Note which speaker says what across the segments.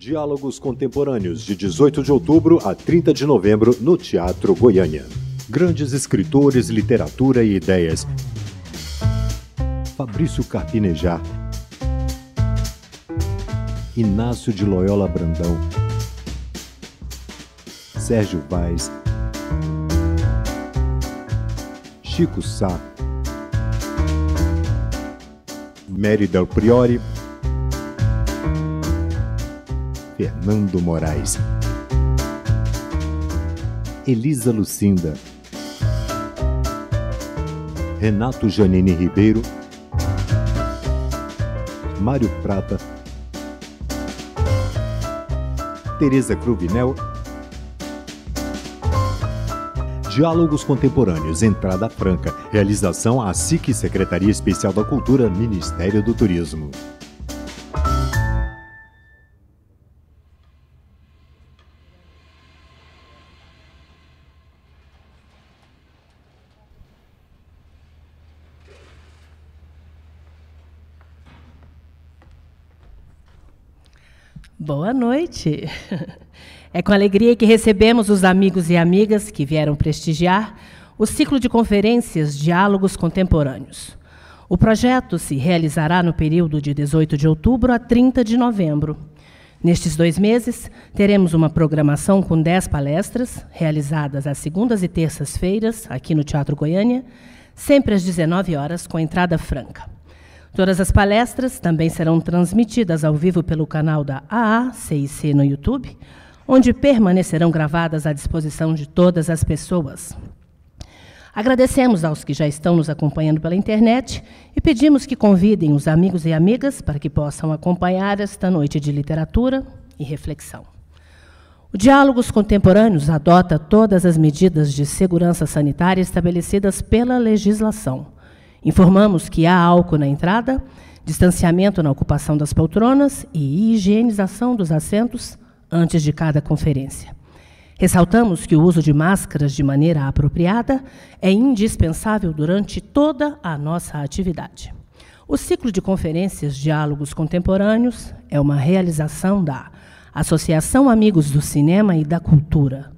Speaker 1: Diálogos Contemporâneos, de 18 de outubro a 30 de novembro, no Teatro Goiânia. Grandes escritores, literatura e ideias. Fabrício Carpinejar. Inácio de Loyola Brandão. Sérgio Vaz. Chico Sá. Mary Del Priori. Fernando Moraes. Elisa Lucinda. Renato Janine Ribeiro. Mário Prata. Teresa Cruvinel. Diálogos Contemporâneos, Entrada Franca. Realização SIC Secretaria Especial da Cultura, Ministério do Turismo.
Speaker 2: Boa noite. É com alegria que recebemos os amigos e amigas que vieram prestigiar o ciclo de conferências Diálogos Contemporâneos. O projeto se realizará no período de 18 de outubro a 30 de novembro. Nestes dois meses, teremos uma programação com 10 palestras, realizadas às segundas e terças-feiras, aqui no Teatro Goiânia, sempre às 19 horas, com entrada franca. Todas as palestras também serão transmitidas ao vivo pelo canal da AACIC no YouTube, onde permanecerão gravadas à disposição de todas as pessoas. Agradecemos aos que já estão nos acompanhando pela internet e pedimos que convidem os amigos e amigas para que possam acompanhar esta noite de literatura e reflexão. O Diálogos Contemporâneos adota todas as medidas de segurança sanitária estabelecidas pela legislação Informamos que há álcool na entrada, distanciamento na ocupação das poltronas e higienização dos assentos antes de cada conferência. Ressaltamos que o uso de máscaras de maneira apropriada é indispensável durante toda a nossa atividade. O ciclo de conferências Diálogos Contemporâneos é uma realização da Associação Amigos do Cinema e da Cultura,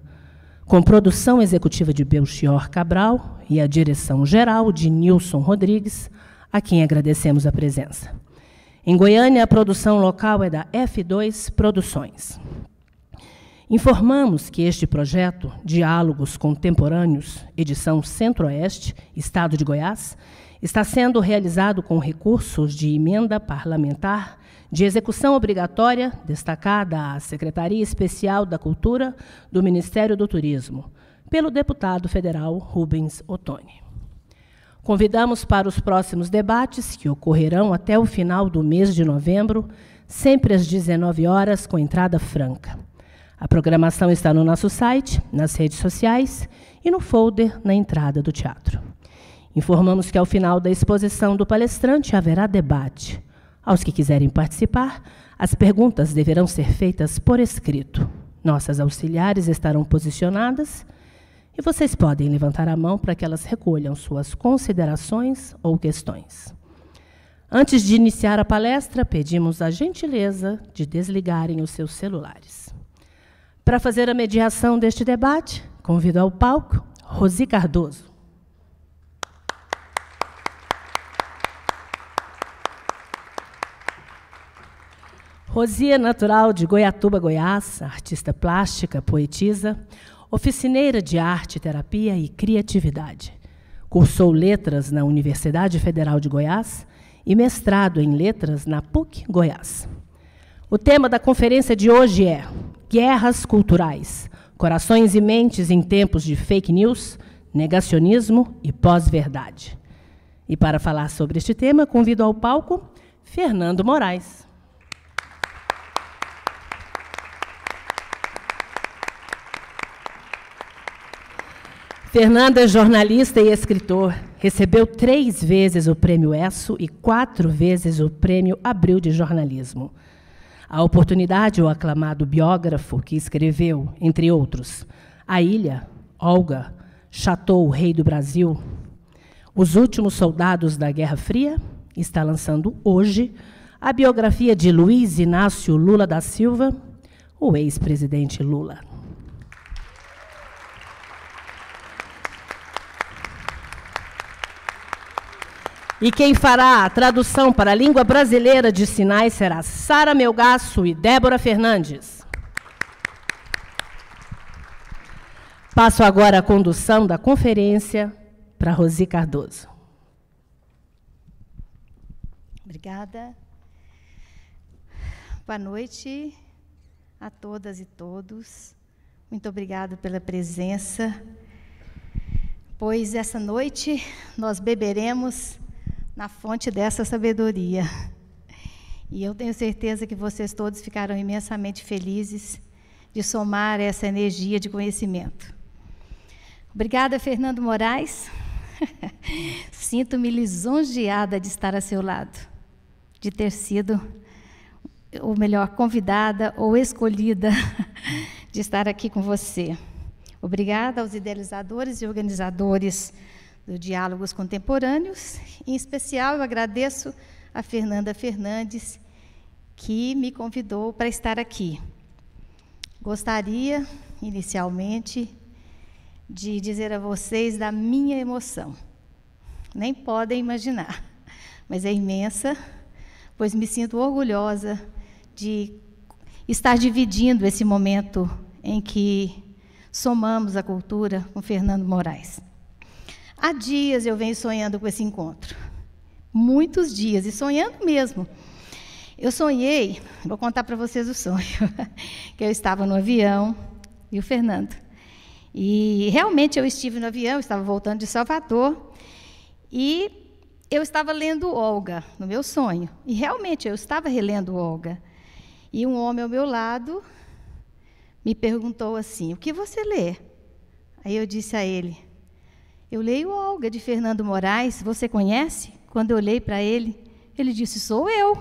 Speaker 2: com produção executiva de Belchior Cabral e a direção geral de Nilson Rodrigues, a quem agradecemos a presença. Em Goiânia, a produção local é da F2 Produções. Informamos que este projeto, Diálogos Contemporâneos, edição Centro-Oeste, Estado de Goiás, está sendo realizado com recursos de emenda parlamentar de execução obrigatória, destacada à Secretaria Especial da Cultura do Ministério do Turismo, pelo deputado federal Rubens Ottoni. Convidamos para os próximos debates, que ocorrerão até o final do mês de novembro, sempre às 19 horas, com entrada franca. A programação está no nosso site, nas redes sociais e no folder na entrada do teatro. Informamos que ao final da exposição do palestrante haverá debate. Aos que quiserem participar, as perguntas deverão ser feitas por escrito. Nossas auxiliares estarão posicionadas e vocês podem levantar a mão para que elas recolham suas considerações ou questões. Antes de iniciar a palestra, pedimos a gentileza de desligarem os seus celulares. Para fazer a mediação deste debate, convido ao palco Rosi Cardoso. Rosia, natural de Goiatuba, Goiás, artista plástica, poetisa, oficineira de arte, terapia e criatividade. Cursou letras na Universidade Federal de Goiás e mestrado em letras na PUC Goiás. O tema da conferência de hoje é Guerras Culturais: Corações e Mentes em Tempos de Fake News, Negacionismo e Pós-Verdade. E para falar sobre este tema, convido ao palco Fernando Moraes. Fernando é jornalista e escritor. Recebeu três vezes o prêmio ESSO e quatro vezes o prêmio Abril de Jornalismo. A oportunidade o aclamado biógrafo que escreveu, entre outros, A Ilha, Olga, Chateau, o Rei do Brasil, Os Últimos Soldados da Guerra Fria, está lançando hoje a biografia de Luiz Inácio Lula da Silva, o ex-presidente Lula. E quem fará a tradução para a língua brasileira de sinais será Sara Melgaço e Débora Fernandes. Passo agora a condução da conferência para Rosi Cardoso.
Speaker 3: Obrigada. Boa noite a todas e todos. Muito obrigado pela presença. Pois essa noite nós beberemos na fonte dessa sabedoria. E eu tenho certeza que vocês todos ficaram imensamente felizes de somar essa energia de conhecimento. Obrigada, Fernando Moraes. Sinto-me lisonjeada de estar a seu lado, de ter sido, ou melhor, convidada ou escolhida de estar aqui com você. Obrigada aos idealizadores e organizadores do Diálogos Contemporâneos. Em especial, eu agradeço a Fernanda Fernandes, que me convidou para estar aqui. Gostaria, inicialmente, de dizer a vocês da minha emoção. Nem podem imaginar, mas é imensa, pois me sinto orgulhosa de estar dividindo esse momento em que somamos a cultura com Fernando Moraes. Há dias eu venho sonhando com esse encontro. Muitos dias, e sonhando mesmo. Eu sonhei, vou contar para vocês o sonho, que eu estava no avião e o Fernando. E realmente eu estive no avião, estava voltando de Salvador, e eu estava lendo Olga, no meu sonho. E realmente eu estava relendo Olga. E um homem ao meu lado me perguntou assim: O que você lê? Aí eu disse a ele: eu leio Olga de Fernando Moraes, você conhece? Quando eu olhei para ele, ele disse: Sou eu.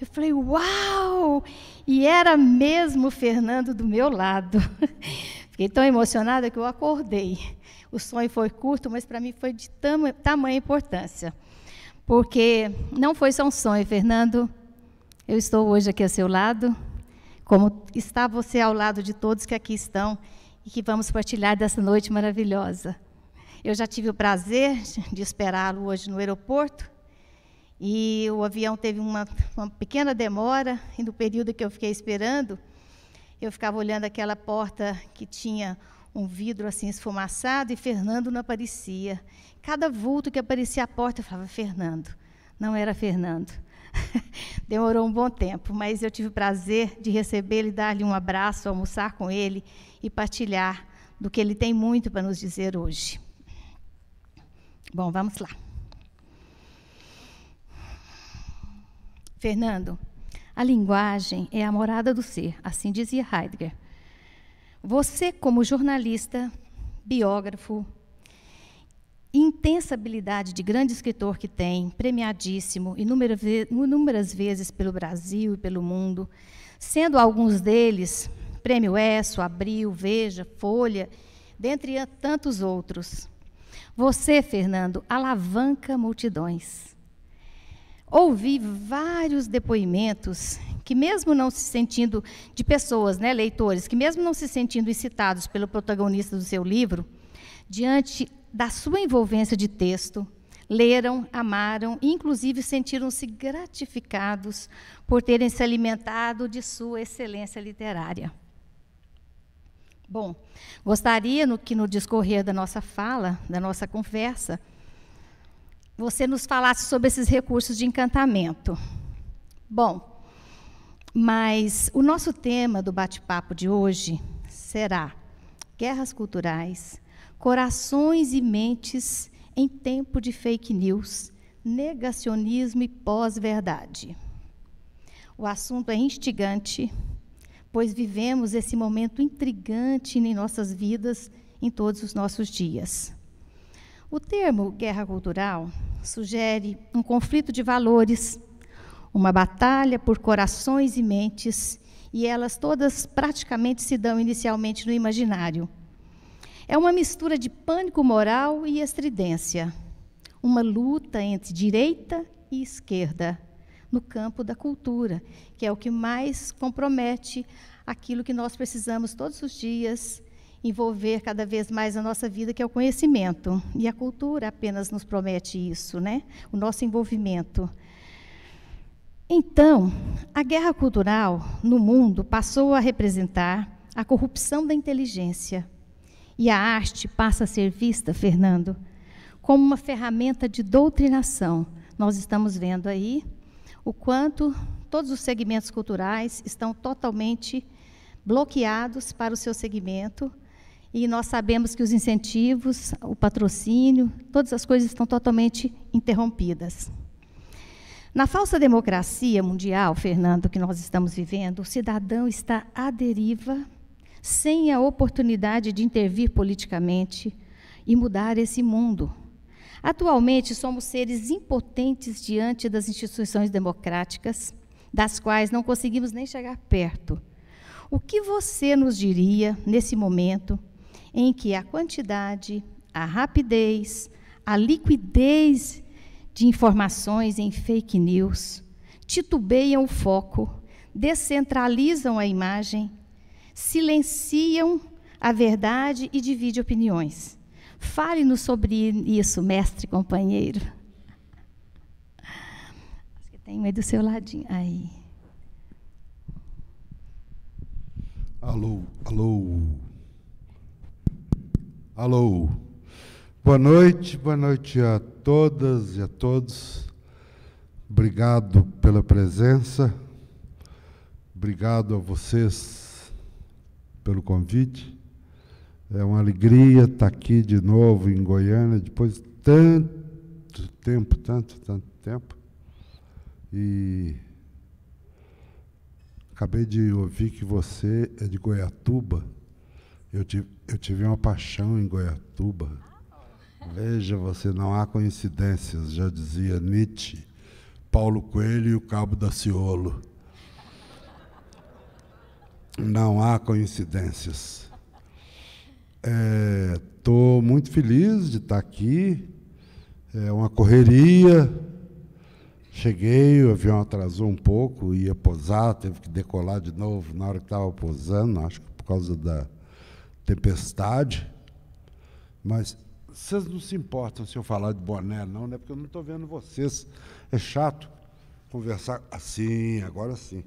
Speaker 3: Eu falei: Uau! E era mesmo o Fernando do meu lado. Fiquei tão emocionada que eu acordei. O sonho foi curto, mas para mim foi de tam tamanha importância. Porque não foi só um sonho, Fernando. Eu estou hoje aqui a seu lado, como está você ao lado de todos que aqui estão e que vamos partilhar dessa noite maravilhosa. Eu já tive o prazer de esperá-lo hoje no aeroporto e o avião teve uma, uma, pequena demora, e no período que eu fiquei esperando, eu ficava olhando aquela porta que tinha um vidro assim esfumaçado e Fernando não aparecia. Cada vulto que aparecia à porta, eu falava, Fernando. Não era Fernando. Demorou um bom tempo, mas eu tive o prazer de recebê-lo, dar-lhe um abraço, almoçar com ele e partilhar do que ele tem muito para nos dizer hoje. Bom, vamos lá. Fernando, a linguagem é a morada do ser, assim dizia Heidegger. Você, como jornalista, biógrafo, intensa habilidade de grande escritor que tem, premiadíssimo inúmeras vezes pelo Brasil e pelo mundo, sendo alguns deles Prêmio ESSO, Abril, Veja, Folha, dentre tantos outros. Você, Fernando, alavanca multidões. Ouvi vários depoimentos que, mesmo não se sentindo, de pessoas, né, leitores, que, mesmo não se sentindo incitados pelo protagonista do seu livro, diante da sua envolvência de texto, leram, amaram e, inclusive, sentiram-se gratificados por terem se alimentado de sua excelência literária. Bom, gostaria no, que no discorrer da nossa fala, da nossa conversa, você nos falasse sobre esses recursos de encantamento. Bom, mas o nosso tema do bate-papo de hoje será guerras culturais, corações e mentes em tempo de fake news, negacionismo e pós-verdade. O assunto é instigante, pois vivemos esse momento intrigante em nossas vidas em todos os nossos dias. O termo guerra cultural sugere um conflito de valores, uma batalha por corações e mentes, e elas todas praticamente se dão inicialmente no imaginário. É uma mistura de pânico moral e estridência, uma luta entre direita e esquerda, no campo da cultura, que é o que mais compromete aquilo que nós precisamos todos os dias envolver cada vez mais a nossa vida, que é o conhecimento. E a cultura apenas nos promete isso, né? O nosso envolvimento. Então, a guerra cultural no mundo passou a representar a corrupção da inteligência. E a arte passa a ser vista, Fernando, como uma ferramenta de doutrinação. Nós estamos vendo aí o quanto todos os segmentos culturais estão totalmente bloqueados para o seu segmento. E nós sabemos que os incentivos, o patrocínio, todas as coisas estão totalmente interrompidas. Na falsa democracia mundial, Fernando, que nós estamos vivendo, o cidadão está à deriva, sem a oportunidade de intervir politicamente e mudar esse mundo. Atualmente, somos seres impotentes diante das instituições democráticas, das quais não conseguimos nem chegar perto. O que você nos diria nesse momento em que a quantidade, a rapidez, a liquidez de informações em fake news titubeiam o foco, descentralizam a imagem, silenciam a verdade e dividem opiniões? Fale-nos sobre isso, mestre companheiro. Acho que tem aí do seu ladinho. Aí.
Speaker 4: Alô, alô. Alô. Boa noite, boa noite a todas e a todos. Obrigado pela presença. Obrigado a vocês pelo convite. É uma alegria estar tá aqui de novo em Goiânia, depois de tanto tempo, tanto, tanto tempo. E acabei de ouvir que você é de Goiatuba. Eu tive, eu tive uma paixão em Goiatuba. Veja você, não há coincidências, já dizia Nietzsche, Paulo Coelho e o Cabo da Ciolo. Não há coincidências. Estou é, muito feliz de estar tá aqui. É uma correria. Cheguei, o avião atrasou um pouco, ia pousar teve que decolar de novo na hora que estava pousando acho que por causa da tempestade. Mas vocês não se importam se eu falar de boné, não, né? Porque eu não estou vendo vocês. É chato conversar assim, agora sim.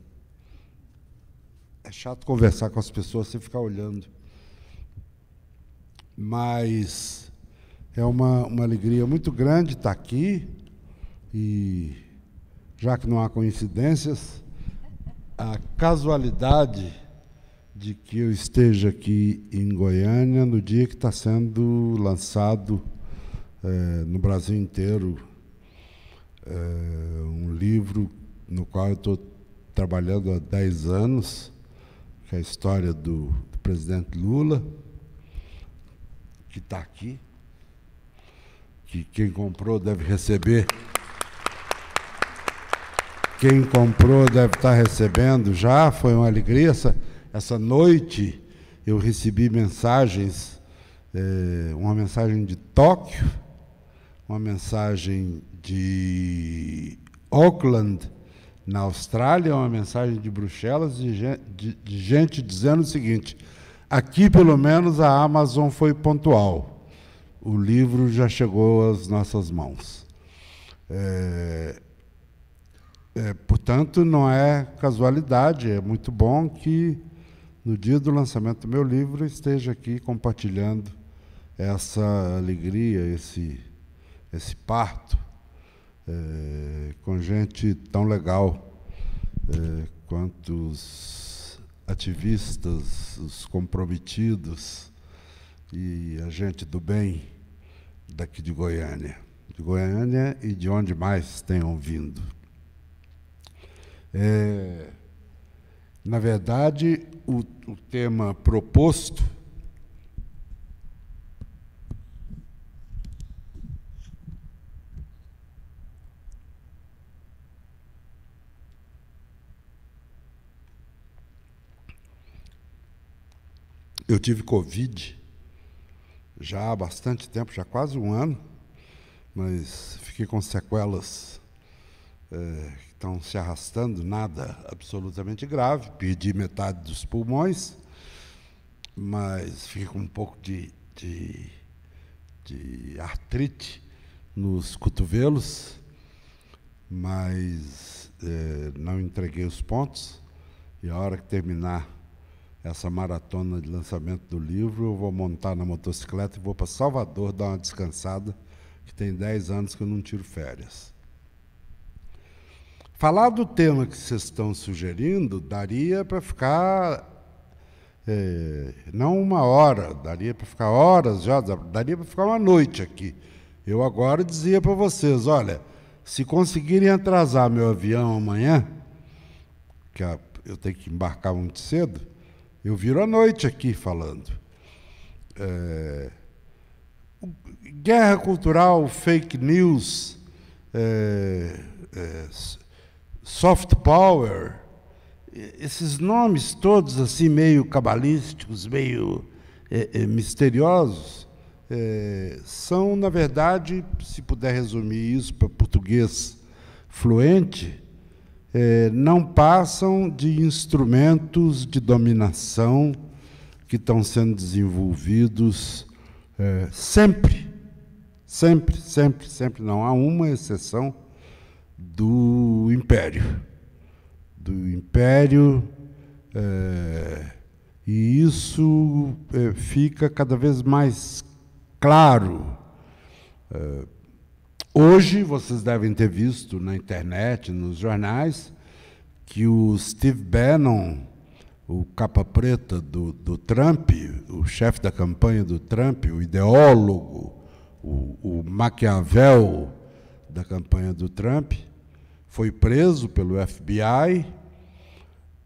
Speaker 4: É chato conversar com as pessoas sem ficar olhando mas é uma, uma alegria muito grande estar aqui e, já que não há coincidências, a casualidade de que eu esteja aqui em Goiânia no dia que está sendo lançado é, no Brasil inteiro é, um livro no qual eu estou trabalhando há 10 anos, que é a história do, do presidente Lula que está aqui, que quem comprou deve receber. Quem comprou deve estar tá recebendo já, foi uma alegria. Essa, essa noite eu recebi mensagens, é, uma mensagem de Tóquio, uma mensagem de Auckland, na Austrália, uma mensagem de Bruxelas, de, de, de gente dizendo o seguinte: Aqui, pelo menos, a Amazon foi pontual. O livro já chegou às nossas mãos. É, é, portanto, não é casualidade, é muito bom que no dia do lançamento do meu livro esteja aqui compartilhando essa alegria, esse, esse parto é, com gente tão legal é, quanto os ativistas, os comprometidos e a gente do bem daqui de Goiânia. De Goiânia e de onde mais tenham vindo. É, na verdade, o, o tema proposto Eu tive Covid já há bastante tempo, já quase um ano, mas fiquei com sequelas é, que estão se arrastando, nada absolutamente grave. Perdi metade dos pulmões, mas fiquei com um pouco de, de, de artrite nos cotovelos, mas é, não entreguei os pontos. E a hora que terminar essa maratona de lançamento do livro. Eu vou montar na motocicleta e vou para Salvador dar uma descansada, que tem 10 anos que eu não tiro férias. Falar do tema que vocês estão sugerindo daria para ficar. É, não uma hora, daria para ficar horas já, daria para ficar uma noite aqui. Eu agora dizia para vocês: olha, se conseguirem atrasar meu avião amanhã, que eu tenho que embarcar muito cedo, eu viro à noite aqui falando. É, guerra cultural, fake news, é, é, soft power, esses nomes todos assim meio cabalísticos, meio é, é, misteriosos, é, são, na verdade, se puder resumir isso para português fluente, eh, não passam de instrumentos de dominação que estão sendo desenvolvidos eh, sempre, sempre, sempre, sempre. Não há uma exceção do império, do império. Eh, e isso eh, fica cada vez mais claro. Eh, Hoje, vocês devem ter visto na internet, nos jornais, que o Steve Bannon, o capa preta do, do Trump, o chefe da campanha do Trump, o ideólogo, o, o Maquiavel da campanha do Trump, foi preso pelo FBI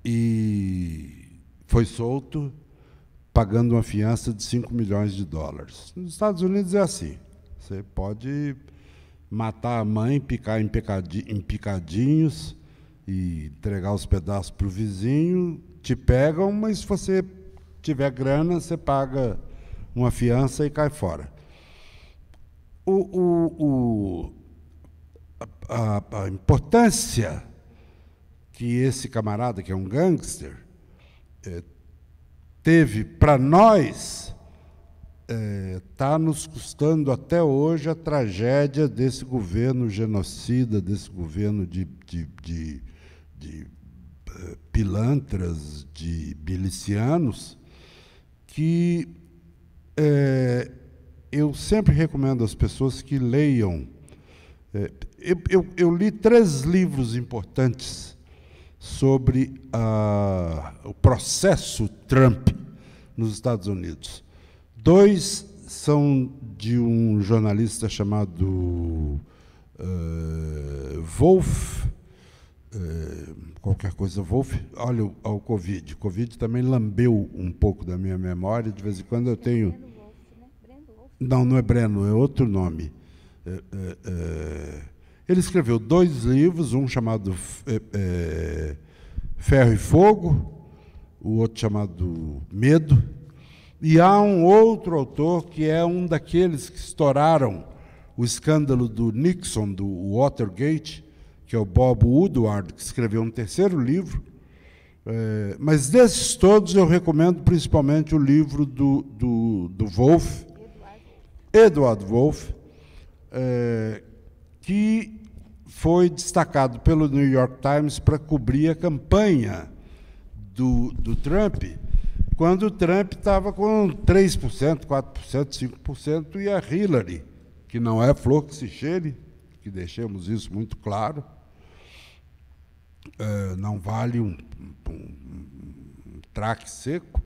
Speaker 4: e foi solto pagando uma fiança de 5 milhões de dólares. Nos Estados Unidos é assim. Você pode matar a mãe, picar em, em picadinhos e entregar os pedaços para o vizinho, te pegam, mas se você tiver grana, você paga uma fiança e cai fora. O, o, o a, a, importância que esse camarada, que é um gangster, é, teve para nós está é, tá nos custando até hoje a tragédia desse governo genocida, desse governo de, de, de, de é, pilantras, de milicianos, que é, eu sempre recomendo às pessoas que leiam. É, eu, eu, eu, li três livros importantes sobre a, o processo Trump nos Estados Unidos. Dois são de um jornalista chamado uh, Wolf, uh, qualquer coisa Wolf. Olha o Covid. Covid também lambeu um pouco da minha memória. De vez em quando eu tenho. Né? Não, não é Breno, é outro nome. É, é, é, ele escreveu dois livros, um chamado Ferro e Fogo, o outro chamado Medo. E há um outro autor que é um daqueles que estouraram o escândalo do Nixon, do Watergate, que é o Bob Woodward, que escreveu um terceiro livro. É, mas desses todos, eu recomendo principalmente o livro do, do, do Wolff, Edward Wolff, é, que foi destacado pelo New York Times para cobrir a campanha do, do Trump quando o Trump estava com 3%, 4%, 5%, e a Hillary, que não é flor que se cheire, que deixemos isso muito claro, é, não vale um, um, um traque seco,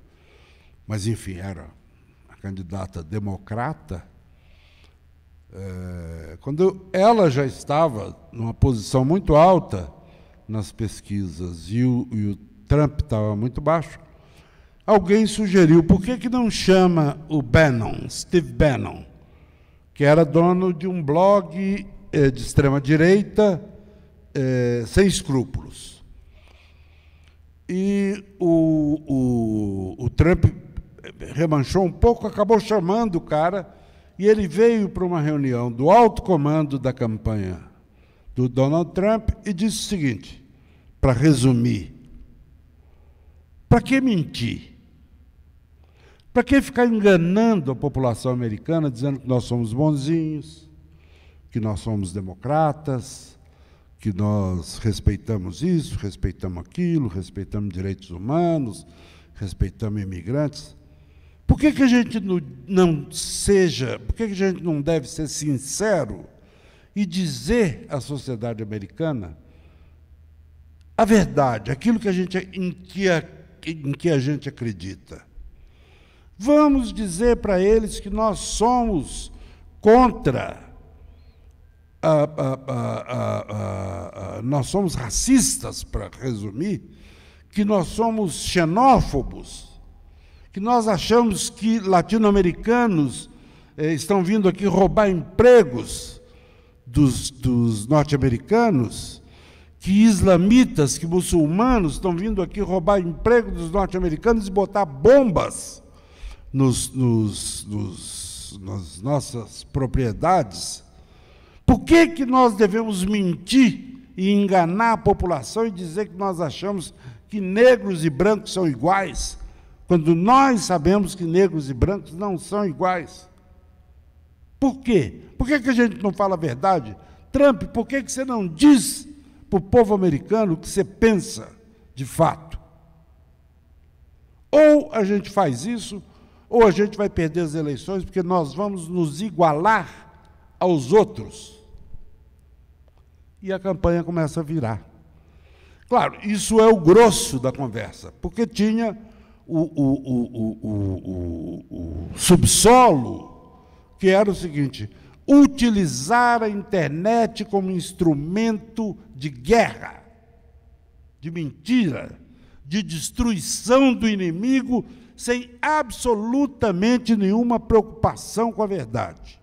Speaker 4: mas, enfim, era a candidata democrata, é, quando ela já estava numa posição muito alta nas pesquisas e o, e o Trump estava muito baixo, alguém sugeriu, por que, que não chama o Bannon, Steve Bannon, que era dono de um blog eh, de extrema-direita eh, sem escrúpulos. E o, o, o Trump eh, remanchou um pouco, acabou chamando o cara, e ele veio para uma reunião do alto comando da campanha do Donald Trump e disse o seguinte, para resumir, para que mentir? Para que ficar enganando a população americana, dizendo que nós somos bonzinhos, que nós somos democratas, que nós respeitamos isso, respeitamos aquilo, respeitamos direitos humanos, respeitamos imigrantes. Por que, que a gente não, não seja, por que, que a gente não deve ser sincero e dizer à sociedade americana a verdade, aquilo que a gente, em, que a, em que a gente acredita? Vamos dizer para eles que nós somos contra. Ah, ah, ah, nós somos racistas, para resumir, que nós somos xenófobos, que nós achamos que latino-americanos eh, estão vindo aqui roubar empregos dos, dos norte-americanos, que islamitas, que muçulmanos estão vindo aqui roubar emprego dos norte-americanos e botar bombas nos, nos, nos, nas nossas propriedades, por que, que nós devemos mentir e enganar a população e dizer que nós achamos que negros e brancos são iguais, quando nós sabemos que negros e brancos não são iguais? Por quê? Por que, que a gente não fala a verdade? Trump, por que, que você não diz para o povo americano o que você pensa de fato? Ou a gente faz isso, ou a gente vai perder as eleições porque nós vamos nos igualar aos outros. E a campanha começa a virar. Claro, isso é o grosso da conversa, porque tinha o, o, o, o subsolo, que era o seguinte: utilizar a internet como instrumento de guerra, de mentira, de destruição do inimigo sem absolutamente nenhuma preocupação com a verdade.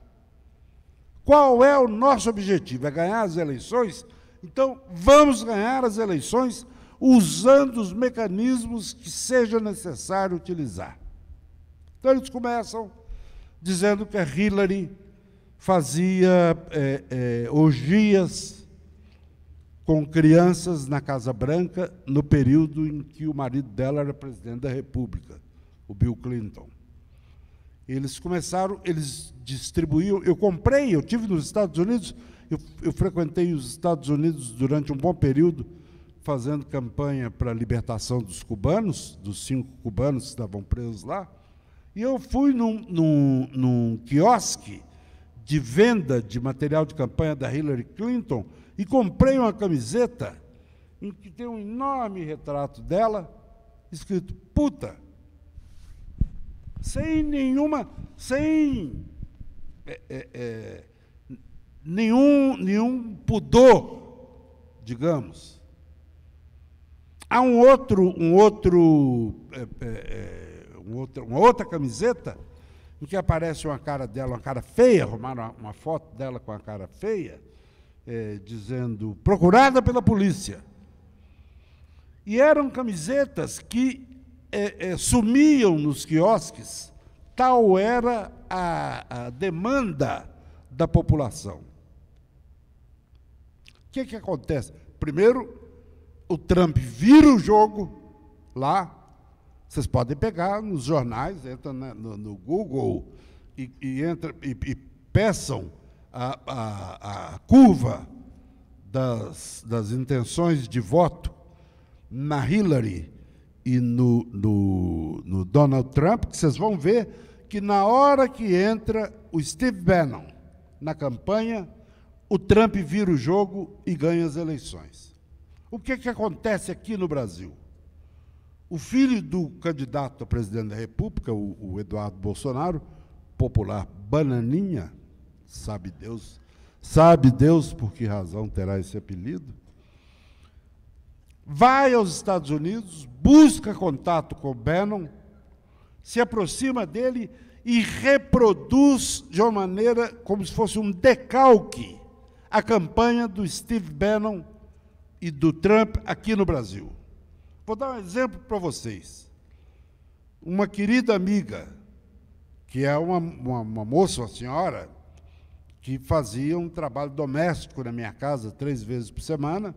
Speaker 4: Qual é o nosso objetivo? É ganhar as eleições? Então, vamos ganhar as eleições usando os mecanismos que seja necessário utilizar. Então, eles começam dizendo que a Hillary fazia é, é, orgias com crianças na Casa Branca no período em que o marido dela era presidente da República o Bill Clinton. Eles começaram, eles distribuíam. Eu comprei, eu tive nos Estados Unidos, eu, eu frequentei os Estados Unidos durante um bom período, fazendo campanha para a libertação dos cubanos, dos cinco cubanos que estavam presos lá. E eu fui num, num, num quiosque de venda de material de campanha da Hillary Clinton e comprei uma camiseta em que tem um enorme retrato dela escrito puta sem nenhuma, sem é, é, é, nenhum, nenhum pudor, digamos. Há um outro, um outro, é, é, é, um outro, uma outra camiseta em que aparece uma cara dela, uma cara feia, arrumaram uma, uma foto dela com a cara feia, dizendo procurada pela polícia. E eram camisetas que é, é, sumiam nos quiosques, tal era a, a demanda da população. O que, que acontece? Primeiro, o Trump vira o jogo lá. Vocês podem pegar nos jornais, entra no, no, Google e, e, entra, e, e peçam a, a, a curva das, das intenções de voto na Hillary e no, no, no Donald Trump, que vocês vão ver que na hora que entra o Steve Bannon na campanha, o Trump vira o jogo e ganha as eleições. O que, que acontece aqui no Brasil? O filho do candidato a presidente da República, o, o Eduardo Bolsonaro, popular Bananinha, sabe Deus, sabe Deus por que razão terá esse apelido, vai aos Estados Unidos, busca contato com Bannon, se aproxima dele e reproduz de uma maneira como se fosse um decalque a campanha do Steve Bannon e do Trump aqui no Brasil. Vou dar um exemplo para vocês. Uma querida amiga, que é uma, uma, uma, moça, uma senhora, que fazia um trabalho doméstico na minha casa três vezes por semana,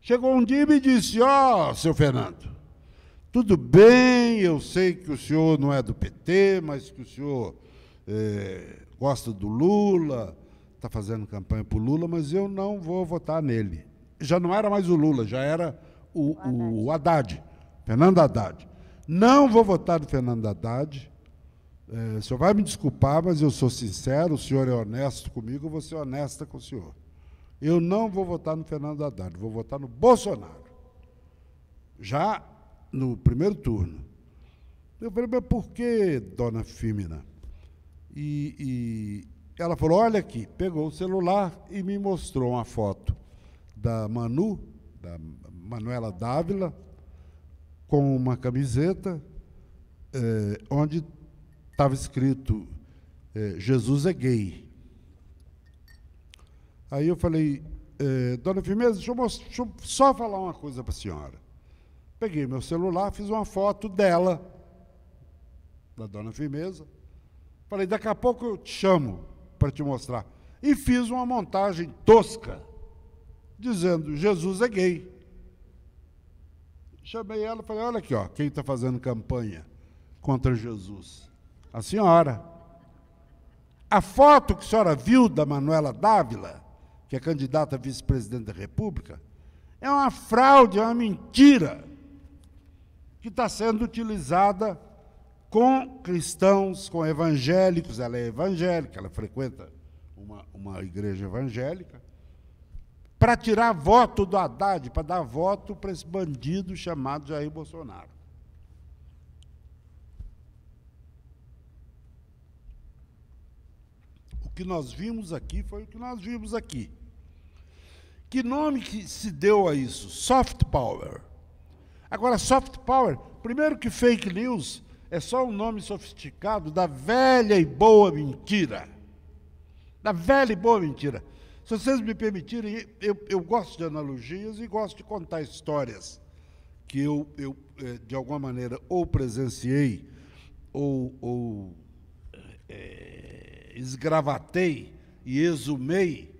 Speaker 4: Chegou um dia e me disse: Ó, oh, seu Fernando, tudo bem, eu sei que o senhor não é do PT, mas que o senhor eh, gosta do Lula, está fazendo campanha para o Lula, mas eu não vou votar nele. Já não era mais o Lula, já era o, o, o Haddad, Fernando Haddad. Não vou votar no Fernando Haddad. Eh, o senhor vai me desculpar, mas eu sou sincero, o senhor é honesto comigo, eu vou ser honesta com o senhor. Eu não vou votar no Fernando Haddad, vou votar no Bolsonaro. Já no primeiro turno. Eu falei, mas por que, dona Fímina? E, e ela falou, olha aqui, pegou o celular e me mostrou uma foto da Manu, da Manuela Dávila, com uma camiseta eh, onde estava escrito eh, Jesus é gay. Aí eu falei, eh, dona Firmeza, deixa eu, mostrar, deixa eu só falar uma coisa para a senhora. Peguei meu celular, fiz uma foto dela, da dona Firmeza. Falei, daqui a pouco eu te chamo para te mostrar. E fiz uma montagem tosca, dizendo, Jesus é gay. Chamei ela e falei, olha aqui, ó, quem está fazendo campanha contra Jesus? A senhora. A foto que a senhora viu da Manuela Dávila que é candidata a vice-presidente da República, é uma fraude, é uma mentira que está sendo utilizada com cristãos, com evangélicos. Ela é evangélica, ela frequenta uma, uma igreja evangélica, para tirar voto do Haddad, para dar voto para esse bandido chamado Jair Bolsonaro. O que nós vimos aqui foi o que nós vimos aqui. Que nome que se deu a isso? Soft power. Agora, soft power, primeiro que fake news é só um nome sofisticado da velha e boa mentira. Da velha e boa mentira. Se vocês me permitirem, eu, eu gosto de analogias e gosto de contar histórias que eu, eu eh, de alguma maneira, ou presenciei ou, ou é, esgravatei e exumei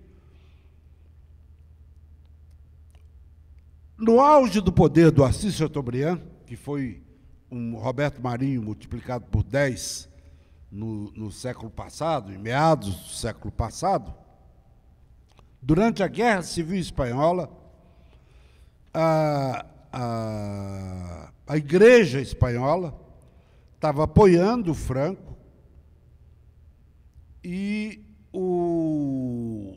Speaker 4: No auge do poder do Assis Chateaubriand, que foi um Roberto Marinho multiplicado por 10 no, no século passado, em meados do século passado, durante a Guerra Civil Espanhola, a, a, a Igreja Espanhola estava apoiando o Franco e o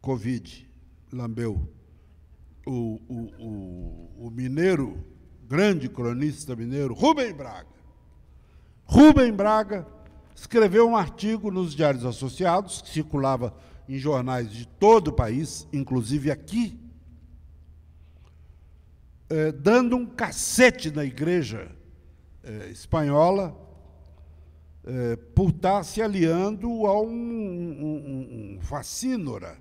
Speaker 4: Covid lambeu o, o, o, mineiro, grande cronista mineiro, Rubem Braga. Rubem Braga escreveu um artigo nos Diários Associados, que circulava em jornais de todo o país, inclusive aqui, eh, dando um cacete na igreja eh, espanhola eh, por estar se aliando a um, um, um, um fascínora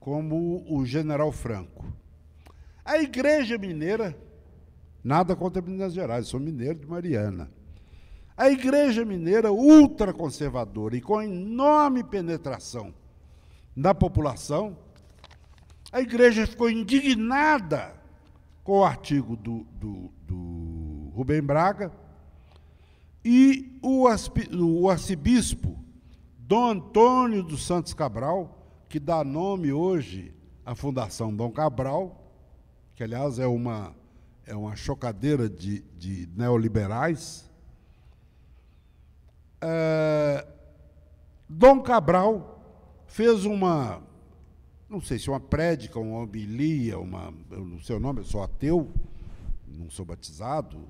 Speaker 4: como o general Franco. A igreja é mineira, nada contra Minas Gerais, sou mineiro de Mariana. A igreja é mineira ultraconservadora e com enorme penetração na população, a igreja ficou indignada com o artigo do, do, do Rubem Braga e o, o arcebispo Dom Antônio dos Santos Cabral, que dá nome hoje à Fundação Dom Cabral, que aliás é uma, é uma chocadeira de, de neoliberais. É, Dom Cabral fez uma, não sei se uma prédica, uma homilia, uma, eu não sei o nome, eu sou ateu, não sou batizado,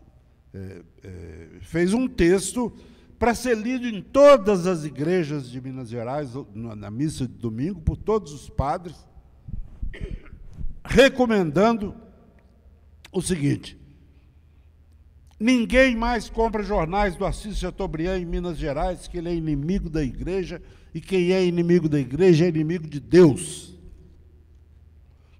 Speaker 4: é, é, fez um texto para ser lido em todas as igrejas de Minas Gerais, na, na missa de domingo, por todos os padres recomendando o seguinte: ninguém mais compra jornais do Assis Chateaubriand em Minas Gerais, que ele é inimigo da igreja, e quem é inimigo da igreja é inimigo de Deus.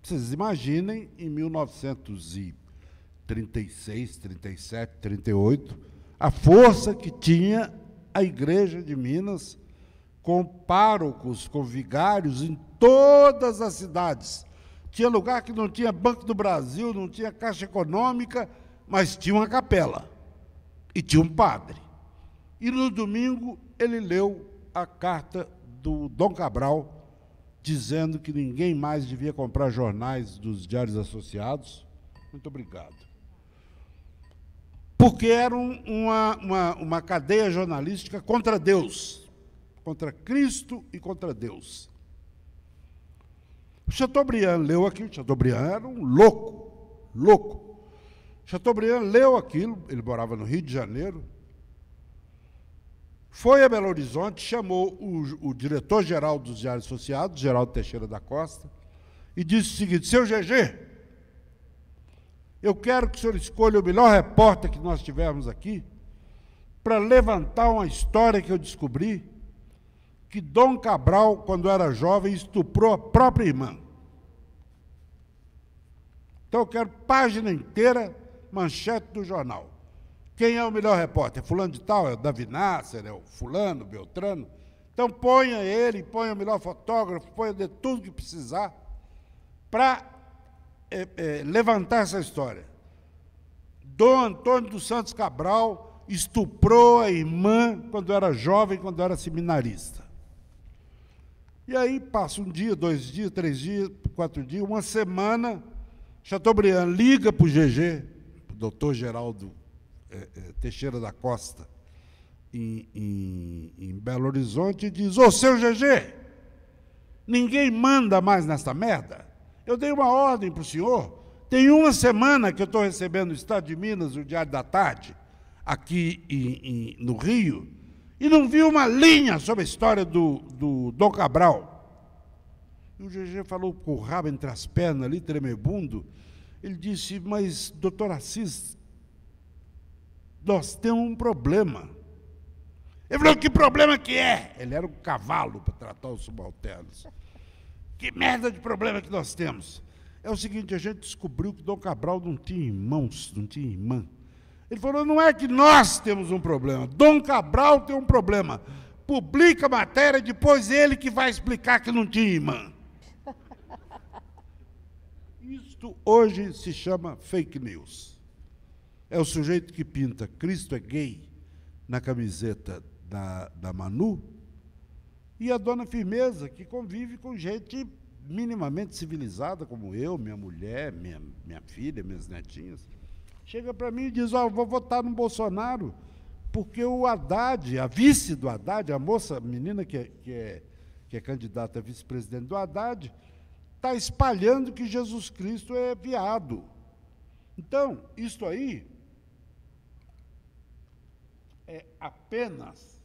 Speaker 4: Vocês imaginem em 1936, 37, 38, a força que tinha a igreja de Minas com párocos, com vigários em todas as cidades tinha lugar que não tinha Banco do Brasil, não tinha Caixa Econômica, mas tinha uma capela e tinha um padre. E no domingo ele leu a carta do Dom Cabral, dizendo que ninguém mais devia comprar jornais dos diários associados. Muito obrigado. Porque era uma, uma, uma cadeia jornalística contra Deus, contra Cristo e contra Deus. O Chateaubriand leu aquilo, Chateaubriand era um louco, louco. Chateaubriand leu aquilo, ele morava no Rio de Janeiro, foi a Belo Horizonte, chamou o, o diretor-geral dos Diários Associados, Geraldo Teixeira da Costa, e disse o seguinte: Seu GG, eu quero que o senhor escolha o melhor repórter que nós tivermos aqui para levantar uma história que eu descobri que Dom Cabral, quando era jovem, estuprou a própria irmã. Então eu quero página inteira, manchete do jornal. Quem é o melhor repórter? Fulano de tal? É o Davi Nasser? É o fulano, Beltrano? Então ponha ele, ponha o melhor fotógrafo, ponha de tudo que precisar para é, eh, é, eh, levantar essa história. Dom Antônio dos Santos Cabral estuprou a irmã quando era jovem, quando era seminarista. E aí passa um dia, dois dias, três dias, quatro dias, uma semana. Chateaubriand liga para o GG, doutor Geraldo é, é, Teixeira da Costa, em, em, em, Belo Horizonte, e diz: Ô seu GG, ninguém manda mais nessa merda. Eu dei uma ordem para o senhor. Tem uma semana que eu estou recebendo o Estado de Minas, o Diário da Tarde, aqui em, no Rio e não viu uma linha sobre a história do, do Dom Cabral. E o GG falou com o rabo entre as pernas ali, tremebundo. Ele disse, mas, doutor Assis, nós temos um problema.
Speaker 2: Ele falou, que problema que é?
Speaker 4: Ele era um cavalo para tratar os subalternos. Que merda de problema que nós temos? É o seguinte, a gente descobriu que Dom Cabral não tinha irmãos, não tinha irmã. Ele falou: não é que nós temos um problema, Dom Cabral tem um problema. Publica a matéria, depois ele que vai explicar que não tinha imã. Isto hoje se chama fake news. É o sujeito que pinta Cristo é gay na camiseta da, da Manu e a dona Firmeza, que convive com gente minimamente civilizada como eu, minha mulher, minha, minha filha, minhas netinhas chega para mim e diz: Ó, oh, vou votar no Bolsonaro, porque o Haddad, a vice do Haddad, a moça, a menina que é, que é, que é candidata a vice-presidente do Haddad, está espalhando que Jesus Cristo é viado. Então, isto aí é apenas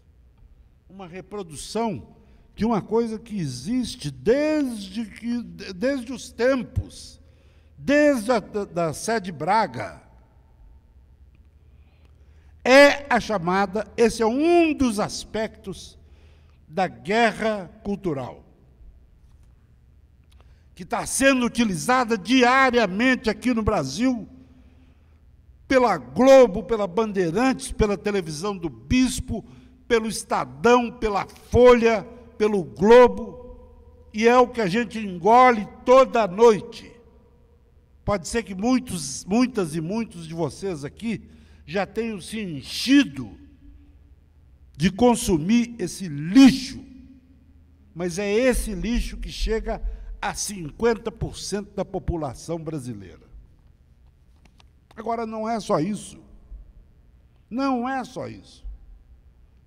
Speaker 4: uma reprodução de uma coisa que existe desde, que, desde os tempos, desde a da, da sede Braga, é a chamada, esse é um dos aspectos da guerra cultural, que está sendo utilizada diariamente aqui no Brasil pela Globo, pela Bandeirantes, pela televisão do Bispo, pelo Estadão, pela Folha, pelo Globo, e é o que a gente engole toda noite. Pode ser que muitos, muitas e muitos de vocês aqui já tenho se enchido de consumir esse lixo. Mas é esse lixo que chega a 50% da população brasileira. Agora, não é só isso. Não é só isso.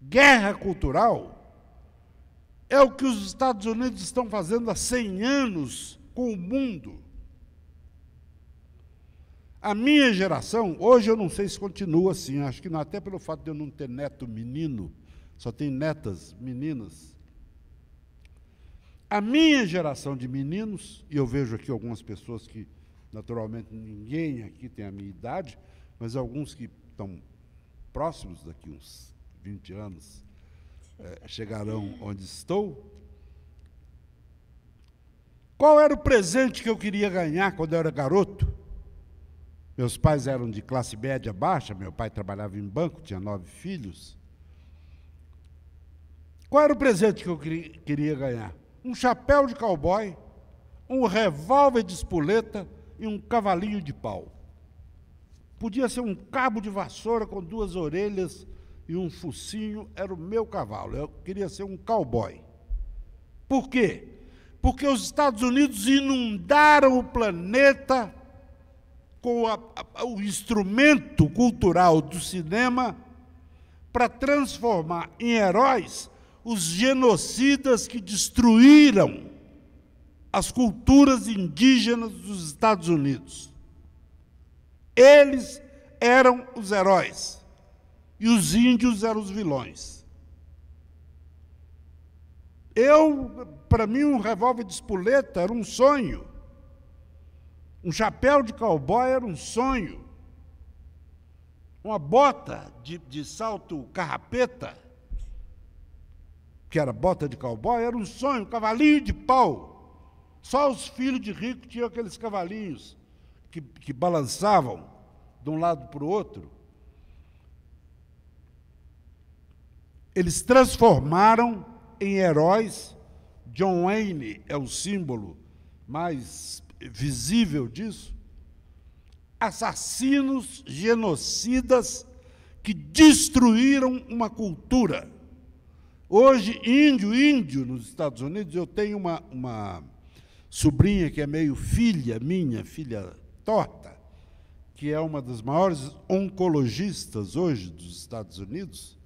Speaker 4: Guerra cultural é o que os Estados Unidos estão fazendo há 100 anos com o mundo. A minha geração, hoje eu não sei se continua assim, acho que não, até pelo fato de eu não ter neto menino, só tenho netas meninas. A minha geração de meninos, e eu vejo aqui algumas pessoas que, naturalmente, ninguém aqui tem a minha idade, mas alguns que estão próximos daqui uns 20 anos é, chegarão onde estou. Qual era o presente que eu queria ganhar quando eu era garoto? Meus pais eram de classe média baixa, meu pai trabalhava em banco, tinha nove filhos. Qual era o presente que eu queria ganhar? Um chapéu de cowboy, um revólver de espoleta e um cavalinho de pau. Podia ser um cabo de vassoura com duas orelhas e um focinho, era o meu cavalo. Eu queria ser um cowboy. Por quê? Porque os Estados Unidos inundaram o planeta com a, a, o instrumento cultural do cinema para transformar em heróis os genocidas que destruíram as culturas indígenas dos Estados Unidos. Eles eram os heróis e os índios eram os vilões. Eu, para mim, um revólver de espoleta era um sonho. Um chapéu de cowboy era um sonho. Uma bota de, de salto carrapeta, que era bota de cowboy, era um sonho, um cavalinho de pau. Só os filhos de rico tinham aqueles cavalinhos que, que balançavam de um lado para o outro. Eles transformaram em heróis. John Wayne é o símbolo mais visível disso, assassinos, genocidas que destruíram uma cultura. Hoje, índio, índio nos Estados Unidos, eu tenho uma, uma sobrinha que é meio filha minha, filha torta, que é uma das maiores oncologistas hoje dos Estados Unidos,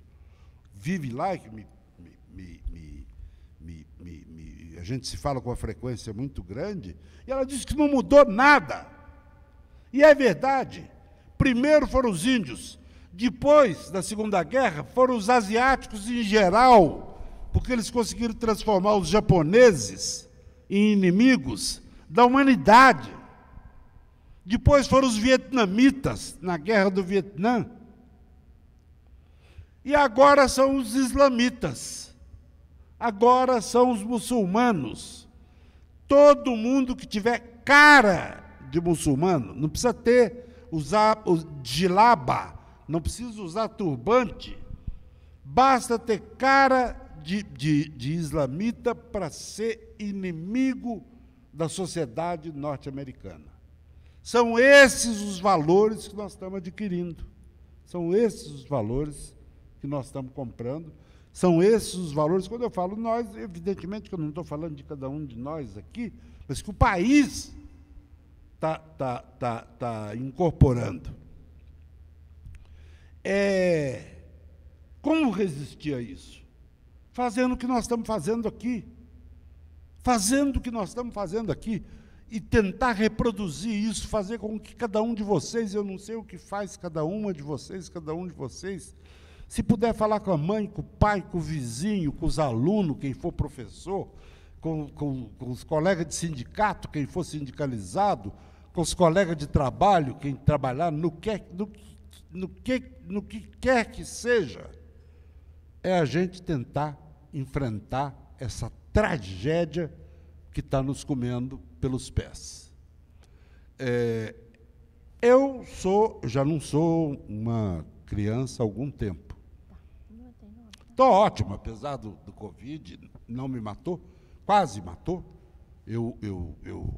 Speaker 4: vive lá, que me, me, me a gente se fala com uma frequência muito grande, e ela disse que não mudou nada. E é verdade. Primeiro foram os índios, depois da Segunda Guerra foram os asiáticos em geral, porque eles conseguiram transformar os japoneses em inimigos da humanidade. Depois foram os vietnamitas na Guerra do Vietnã. E agora são os islamitas agora são os muçulmanos. Todo mundo que tiver cara de muçulmano, não precisa ter, usar o jilaba, não precisa usar turbante, basta ter cara de, de, de islamita para ser inimigo da sociedade norte-americana. São esses os valores que nós estamos adquirindo. São esses os valores que nós estamos comprando. São esses os valores. Quando eu falo nós, evidentemente que eu não estou falando de cada um de nós aqui, mas que o país está tá, tá, tá incorporando. É, como resistir a isso? Fazendo o que nós estamos fazendo aqui. Fazendo o que nós estamos fazendo aqui e tentar reproduzir isso, fazer com que cada um de vocês, eu não sei o que faz cada uma de vocês, cada um de vocês, se puder falar com a mãe, com o pai, com o vizinho, com os alunos, quem for professor, com, com, com os colegas de sindicato, quem for sindicalizado, com os colegas de trabalho, quem trabalhar, no que, no, no que, no que quer que seja, é a gente tentar enfrentar essa tragédia que está nos comendo pelos pés. É, eu sou, já não sou uma criança há algum tempo. Estou ótimo, apesar do, do Covid, não me matou, quase matou. Eu, eu, eu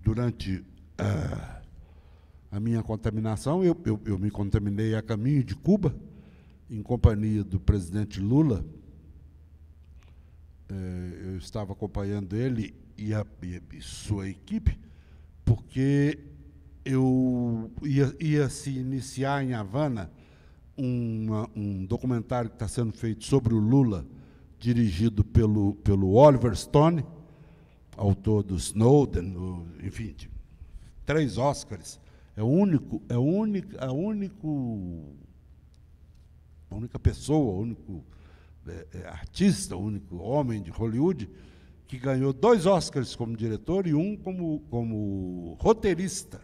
Speaker 4: durante uh, a minha contaminação, eu, eu, eu me contaminei a caminho de Cuba, em companhia do presidente Lula. Uh, eu estava acompanhando ele e, a, e sua equipe, porque eu ia, ia se iniciar em Havana uma, um documentário que está sendo feito sobre o Lula, dirigido pelo, pelo Oliver Stone, autor do Snowden, enfim, de três Oscars. É o único, é o único, a é único, a única pessoa, o único é, é, artista, o único homem de Hollywood que ganhou dois Oscars como diretor e um como, como roteirista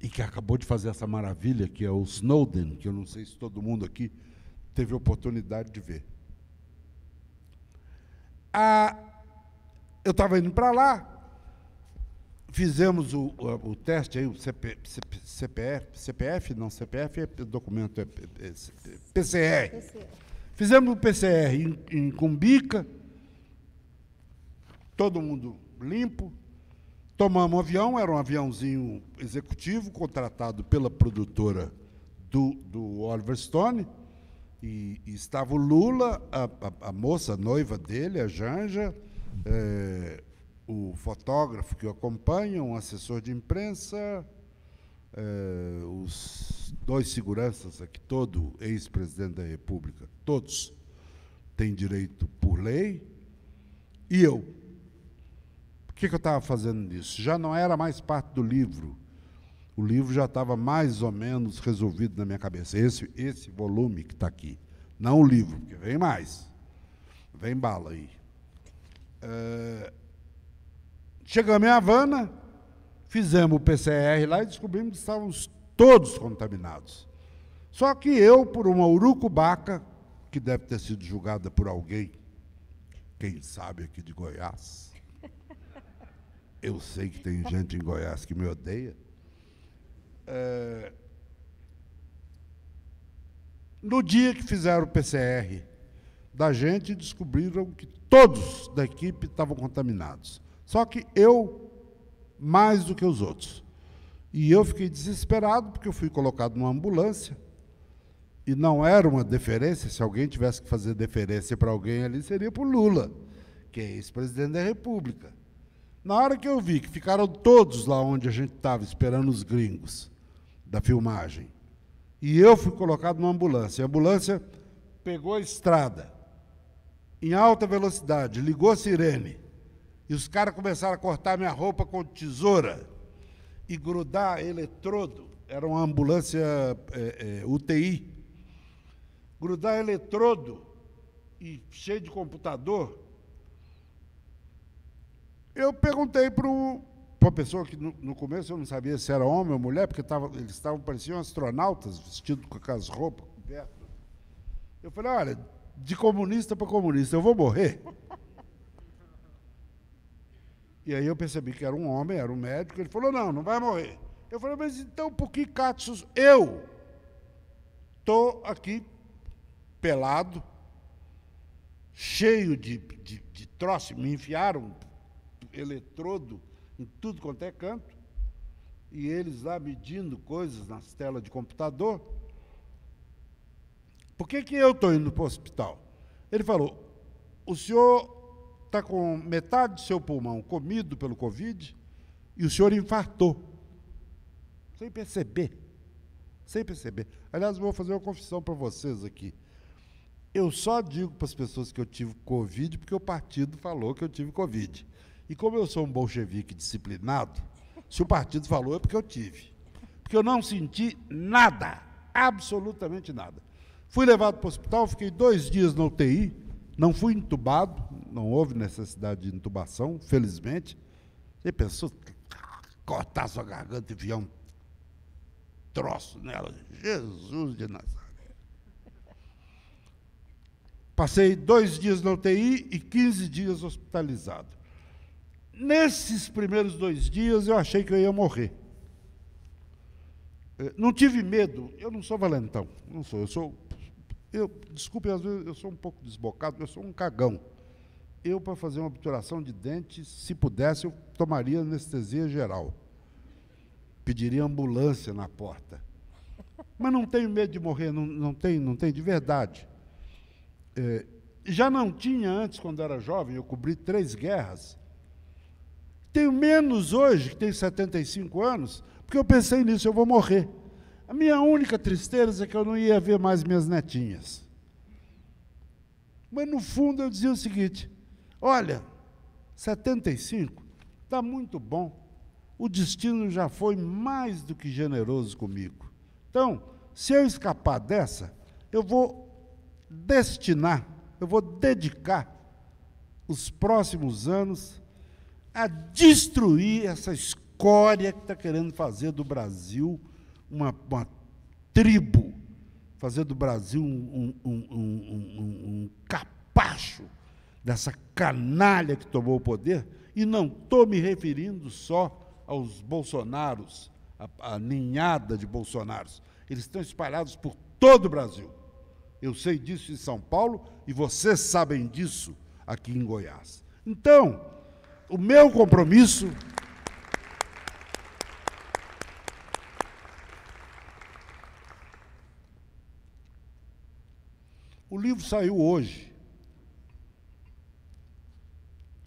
Speaker 4: e que acabou de fazer essa maravilha, que é o Snowden, que eu não sei se todo mundo aqui teve oportunidade de ver. Ah, eu estava indo para lá, fizemos o, o, o, teste aí, o CP, CP, CPF, CPF, não, CPF é documento, é, é, é, PCR. PCR. Fizemos o PCR em, em Cumbica, todo mundo limpo, Tomamos um avião, era um aviãozinho executivo, contratado pela produtora do, do Oliver Stone, e, e estava o Lula, a, a, a, moça, a noiva dele, a Janja, é, o fotógrafo que o acompanha, um assessor de imprensa, é, os dois seguranças aqui, todo ex-presidente da República, todos têm direito por lei, e eu que, que eu estava fazendo nisso? Já não era mais parte do livro. O livro já estava mais ou menos resolvido na minha cabeça. Esse, esse volume que está aqui. Não o livro, porque vem mais. Vem bala aí. É... Eh, Chegamos em Havana, fizemos o PCR lá e descobrimos que estávamos todos contaminados. Só que eu, por uma urucubaca, que deve ter sido julgada por alguém, quem sabe aqui de Goiás, eu sei que tem gente em Goiás que me odeia. É... No dia que fizeram o PCR da gente, descobriram que todos da equipe estavam contaminados. Só que eu, mais do que os outros. E eu fiquei desesperado, porque eu fui colocado numa ambulância. E não era uma deferência, se alguém tivesse que fazer deferência para alguém ali, seria para o Lula, que é ex-presidente da República. Na hora que eu vi que ficaram todos lá onde a gente estava esperando os gringos da filmagem, e eu fui colocado numa ambulância. A ambulância pegou a estrada em alta velocidade, ligou a sirene, e os caras começaram a cortar minha roupa com tesoura e grudar eletrodo. Era uma ambulância é, é, UTI. Grudar eletrodo e cheio de computador eu perguntei para uma pessoa que no, no, começo eu não sabia se era homem ou mulher, porque tava, eles estavam pareciam astronautas, vestidos com aquelas roupas Eu falei, olha, de comunista para comunista, eu vou morrer. E aí eu percebi que era um homem, era um médico. Ele falou, não, não vai morrer. Eu falei, mas então por que Catsus eu estou aqui pelado, cheio de, de, de troço, me enfiaram eletrodo em tudo quanto é canto, e eles lá medindo coisas nas telas de computador. Por que, que eu estou indo para o hospital? Ele falou: o senhor está com metade do seu pulmão comido pelo Covid e o senhor infartou. Sem perceber. Sem perceber. Aliás, vou fazer uma confissão para vocês aqui. Eu só digo para as pessoas que eu tive Covid porque o partido falou que eu tive Covid. E como eu sou um bolchevique disciplinado, se o partido falou é porque eu tive. Porque eu não senti nada, absolutamente nada. Fui levado para o hospital, fiquei dois dias na UTI, não fui entubado, não houve necessidade de intubação, felizmente. Você pensou cortar sua garganta e enviar um troço nela? Jesus de Nazaré. Passei dois dias na UTI e 15 dias hospitalizado. Nesses primeiros dois dias eu achei que eu ia morrer. Eh, não tive medo, eu não sou valentão, não sou, eu sou. Eu, desculpe, às vezes eu sou um pouco desbocado, eu sou um cagão. Eu, para fazer uma obturação de dente, se pudesse, eu tomaria anestesia geral. Pediria ambulância na porta. Mas não tenho medo de morrer, não, não tem, não tem de verdade. É, já não tinha antes, quando era jovem, eu cobri três guerras. Tenho menos hoje, que tenho 75 anos, porque eu pensei nisso, eu vou morrer. A minha única tristeza é que eu não ia ver mais minhas netinhas. Mas no fundo eu dizia o seguinte: olha, 75 está muito bom. O destino já foi mais do que generoso comigo. Então, se eu escapar dessa, eu vou destinar, eu vou dedicar os próximos anos a destruir essa escória que está querendo fazer do Brasil uma, uma tribo, fazer do Brasil um, um, um, um capacho dessa canalha que tomou o poder. E não estou me referindo só aos Bolsonaros, a, a ninhada de Bolsonaros. Eles estão espalhados por todo o Brasil. Eu sei disso em São Paulo e vocês sabem disso aqui em Goiás. Então, o meu compromisso O livro saiu hoje.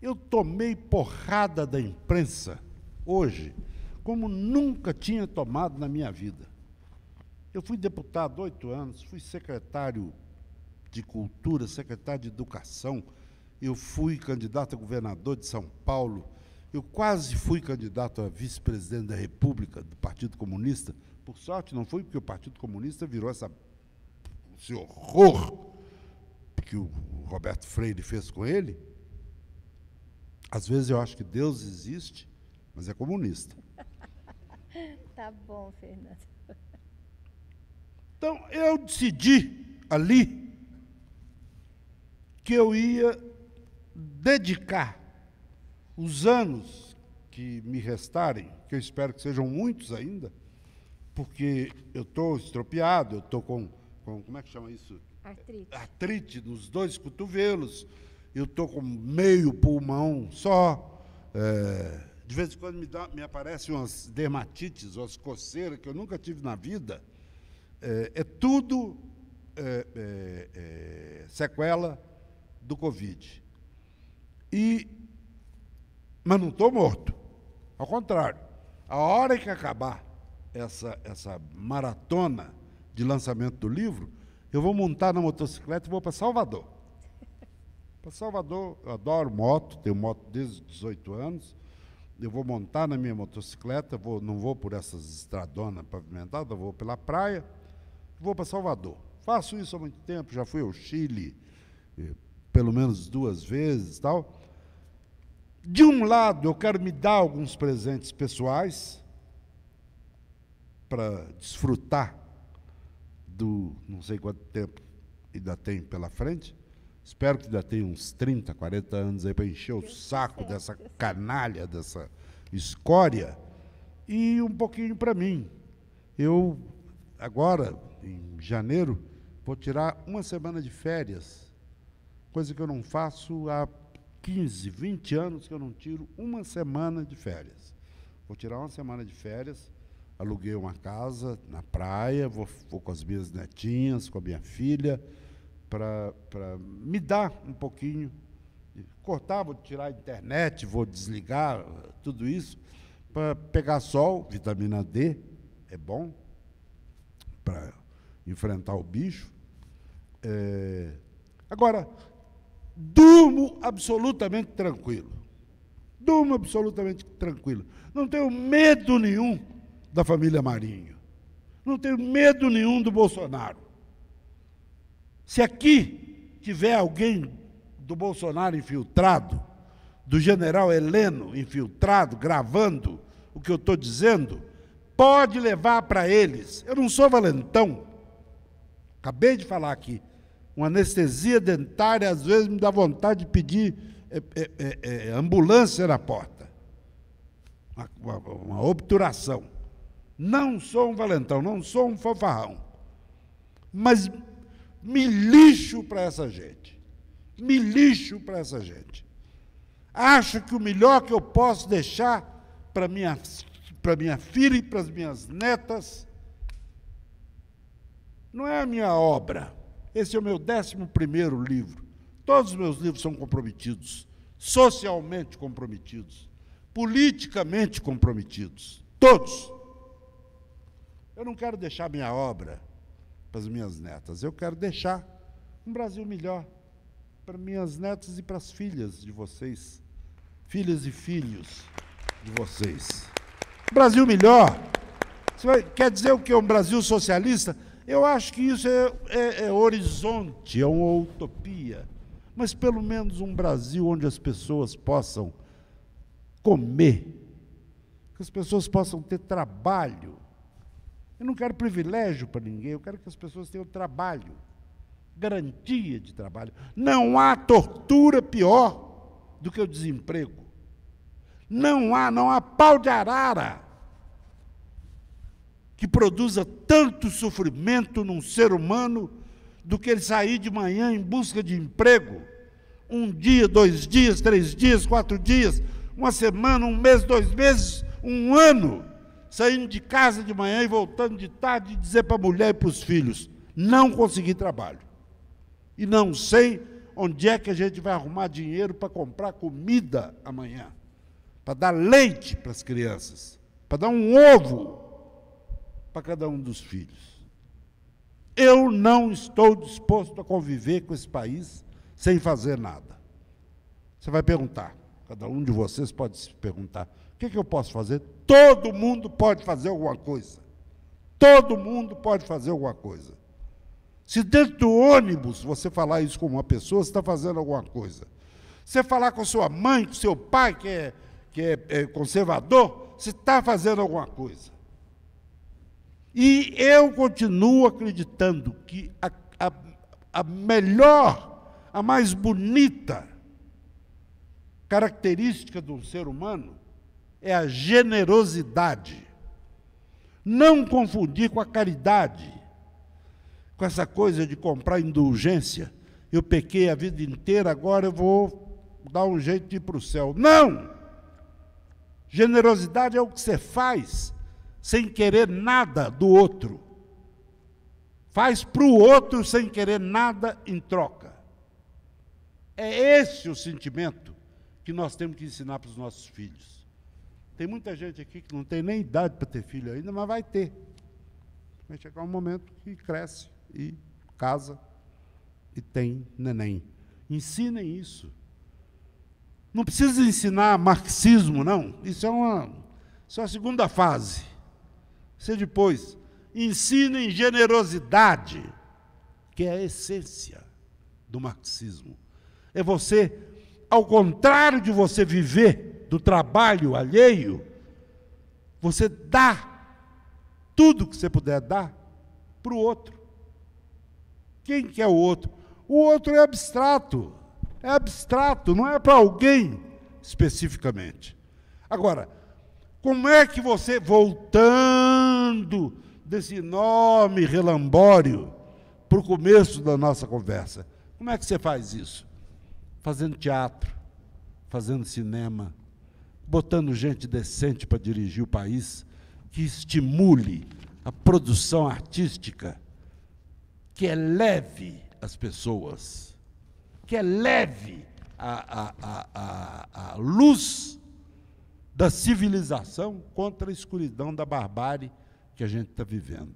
Speaker 4: Eu tomei porrada da imprensa hoje, como nunca tinha tomado na minha vida. Eu fui deputado oito anos, fui secretário de Cultura, secretário de Educação, eu fui candidato a governador de São Paulo, eu quase fui candidato a vice-presidente da República do Partido Comunista. Por sorte, não foi porque o Partido Comunista virou essa, esse horror que o Roberto Freire fez com ele. Às vezes eu acho que Deus existe, mas é comunista.
Speaker 3: tá bom, Fernando.
Speaker 4: Então eu decidi ali que eu ia dedicar os anos que me restarem, que eu espero que sejam muitos ainda, porque eu estou estropiado, eu estou com, com, como é que chama isso? Artrite. Artrite nos dois cotovelos, eu estou com meio pulmão só. É, de vez em quando me, dá, me aparecem umas dermatites, umas coceiras que eu nunca tive na vida. É, é tudo é, é, é sequela do Covid. E, mas não estou morto. Ao contrário, a hora que acabar essa, essa maratona de lançamento do livro, eu vou montar na motocicleta e vou para Salvador. Para Salvador, eu adoro moto, tenho moto desde 18 anos. Eu vou montar na minha motocicleta, vou, não vou por essas estradonas pavimentadas, vou pela praia, vou para Salvador. Faço isso há muito tempo, já fui ao Chile eh, pelo menos duas vezes tal. De um lado, eu quero me dar alguns presentes pessoais para desfrutar do não sei quanto tempo ainda tem pela frente. Espero que ainda tenha uns 30, 40 anos aí para encher o saco dessa canalha, dessa escória. E um pouquinho para mim. Eu, agora, em janeiro, vou tirar uma semana de férias, coisa que eu não faço há 15, 20 anos que eu não tiro uma semana de férias. Vou tirar uma semana de férias, aluguei uma casa na praia, vou, vou com as minhas netinhas, com a minha filha, para me dar um pouquinho. Cortar, vou tirar a internet, vou desligar eh, tudo isso, para pegar sol, vitamina D, é bom para enfrentar o bicho. É... Agora, durmo absolutamente tranquilo. Durmo absolutamente tranquilo. Não tenho medo nenhum da família Marinho. Não tenho medo nenhum do Bolsonaro. Se aqui tiver alguém do Bolsonaro infiltrado, do general Heleno infiltrado, gravando o que eu estou dizendo, pode levar para eles. Eu não sou valentão. Acabei de falar aqui uma anestesia dentária, às vezes me dá vontade de pedir é, é, é, é, ambulância na porta. Uma, uma, uma obturação. Não sou um valentão, não sou um fanfarrão. Mas me lixo para essa gente. Me lixo para essa gente. Acho que o melhor que eu posso deixar para minha, para minha filha e para as minhas netas não é a minha obra esse é o meu décimo primeiro livro. Todos os meus livros são comprometidos, socialmente comprometidos, politicamente comprometidos. Todos. Eu não quero deixar minha obra para as minhas netas. Eu quero deixar um Brasil melhor para minhas netas e para as filhas de vocês, filhas e filhos de vocês. Brasil melhor. Vai, quer dizer o que? é Um Brasil socialista? Eu acho que isso é, é, é horizonte, é uma utopia. Mas pelo menos um Brasil onde as pessoas possam comer, que as pessoas possam ter trabalho. Eu não quero privilégio para ninguém, eu quero que as pessoas tenham trabalho, garantia de trabalho. Não há tortura pior do que o desemprego. Não há, não há pau de arara que produza tanto sofrimento num ser humano do que ele sair de manhã em busca de emprego. Um dia, dois dias, três dias, quatro dias, uma semana, um mês, dois meses, um ano, saindo de casa de manhã e voltando de tarde e dizer para a mulher e para os filhos: não consegui trabalho. E não sei onde é que a gente vai arrumar dinheiro para comprar comida amanhã, para dar leite para as crianças, para dar um ovo para cada um dos filhos. Eu não estou disposto a conviver com esse país sem fazer nada. Você vai perguntar, cada um de vocês pode se perguntar: o que, é que eu posso fazer? Todo mundo pode fazer alguma coisa. Todo mundo pode fazer alguma coisa. Se dentro do ônibus você falar isso com uma pessoa, você está fazendo alguma coisa. Você falar com sua mãe, com seu pai, que é, que é, é conservador, você está fazendo alguma coisa. E eu continuo acreditando que a, a, a melhor, a mais bonita característica do ser humano é a generosidade. Não confundir com a caridade, com essa coisa de comprar indulgência. Eu pequei a vida inteira, agora eu vou dar um jeito de ir para o céu. Não! Generosidade é o que você faz sem querer nada do outro. Faz para o outro sem querer nada em troca. É esse o sentimento que nós temos que ensinar para os nossos filhos. Tem muita gente aqui que não tem nem idade para ter filho ainda, mas vai ter. Vai chegar um momento que cresce e casa e tem neném. Ensinem isso. Não precisa ensinar marxismo, não. Isso é uma, isso é uma segunda fase. Você depois ensina em generosidade, que é a essência do marxismo. É você, ao contrário de você viver do trabalho alheio, você dá tudo que você puder dar para o outro. Quem que é o outro? O outro é abstrato. É abstrato, não é para alguém especificamente. Agora, como é que você, voltando, desse enorme relambório para o começo da nossa conversa. Como é que você faz isso? Fazendo teatro, fazendo cinema, botando gente decente para dirigir o país, que estimule a produção artística, que eleve é as pessoas, que eleve é a, a, a, a luz da civilização contra a escuridão da barbárie que a gente está vivendo.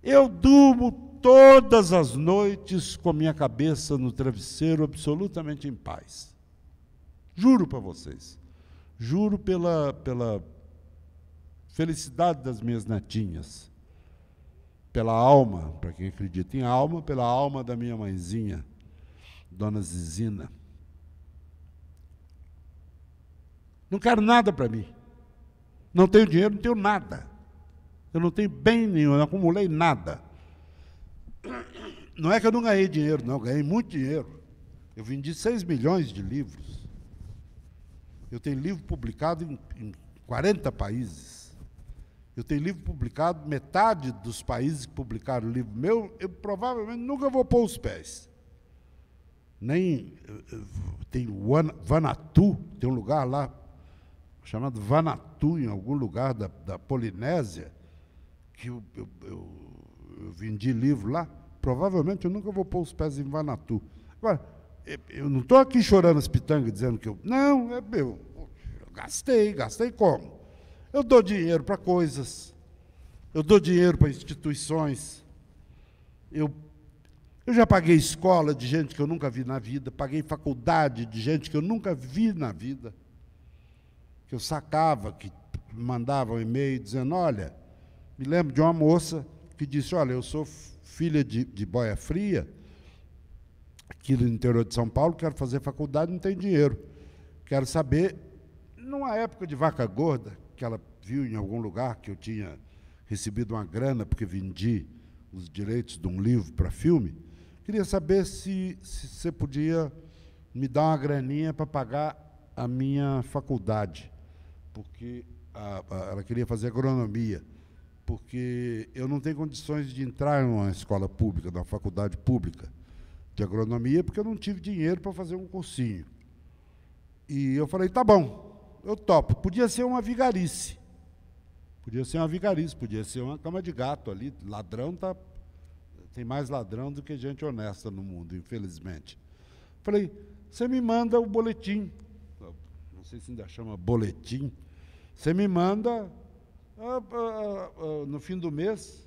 Speaker 4: Eu durmo todas as noites com a minha cabeça no travesseiro, absolutamente em paz. Juro para vocês. Juro pela, pela felicidade das minhas netinhas. Pela alma, para quem acredita em alma, pela alma da minha mãezinha, Dona Zizina. Não quero nada para mim. Não tenho dinheiro, não tenho nada. Eu não tenho bem nenhum, não acumulei nada. Não é que eu não ganhei dinheiro, não, ganhei muito dinheiro. Eu vendi 6 milhões de livros. Eu tenho livro publicado em, em 40 países. Eu tenho livro publicado, metade dos países que publicaram livro meu, eu provavelmente nunca vou pôr os pés. Nem tem Vanatu, tem um lugar lá chamado Vanatu, em algum lugar da, da Polinésia, que eu, eu, eu, eu vendi livro lá, provavelmente eu nunca vou pôr os pés em Vanatu. Agora, eu não estou aqui chorando as pitangas, dizendo que eu. Não, é meu. Eu gastei, gastei como? Eu dou dinheiro para coisas, eu dou dinheiro para instituições, eu, eu já paguei escola de gente que eu nunca vi na vida, paguei faculdade de gente que eu nunca vi na vida, que eu sacava, que mandava um e-mail dizendo: olha, me lembro de uma moça que disse: Olha, eu sou filha de, de boia fria, aqui no interior de São Paulo, quero fazer faculdade, não tem dinheiro. Quero saber, numa época de vaca gorda, que ela viu em algum lugar que eu tinha recebido uma grana porque vendi os direitos de um livro para filme, queria saber se, se você podia me dar uma graninha para pagar a minha faculdade, porque a, a, ela queria fazer agronomia porque eu não tenho condições de entrar numa escola pública, numa faculdade pública de agronomia, porque eu não tive dinheiro para fazer um cursinho. E eu falei, tá bom, eu topo. Podia ser uma vigarice. Podia ser uma vigarice, podia ser uma cama de gato ali. Ladrão tá. Tem mais ladrão do que gente honesta no mundo, infelizmente. Falei, você me manda o boletim. Não sei se ainda chama boletim. Você me manda ah, ah, ah, no fim do mês,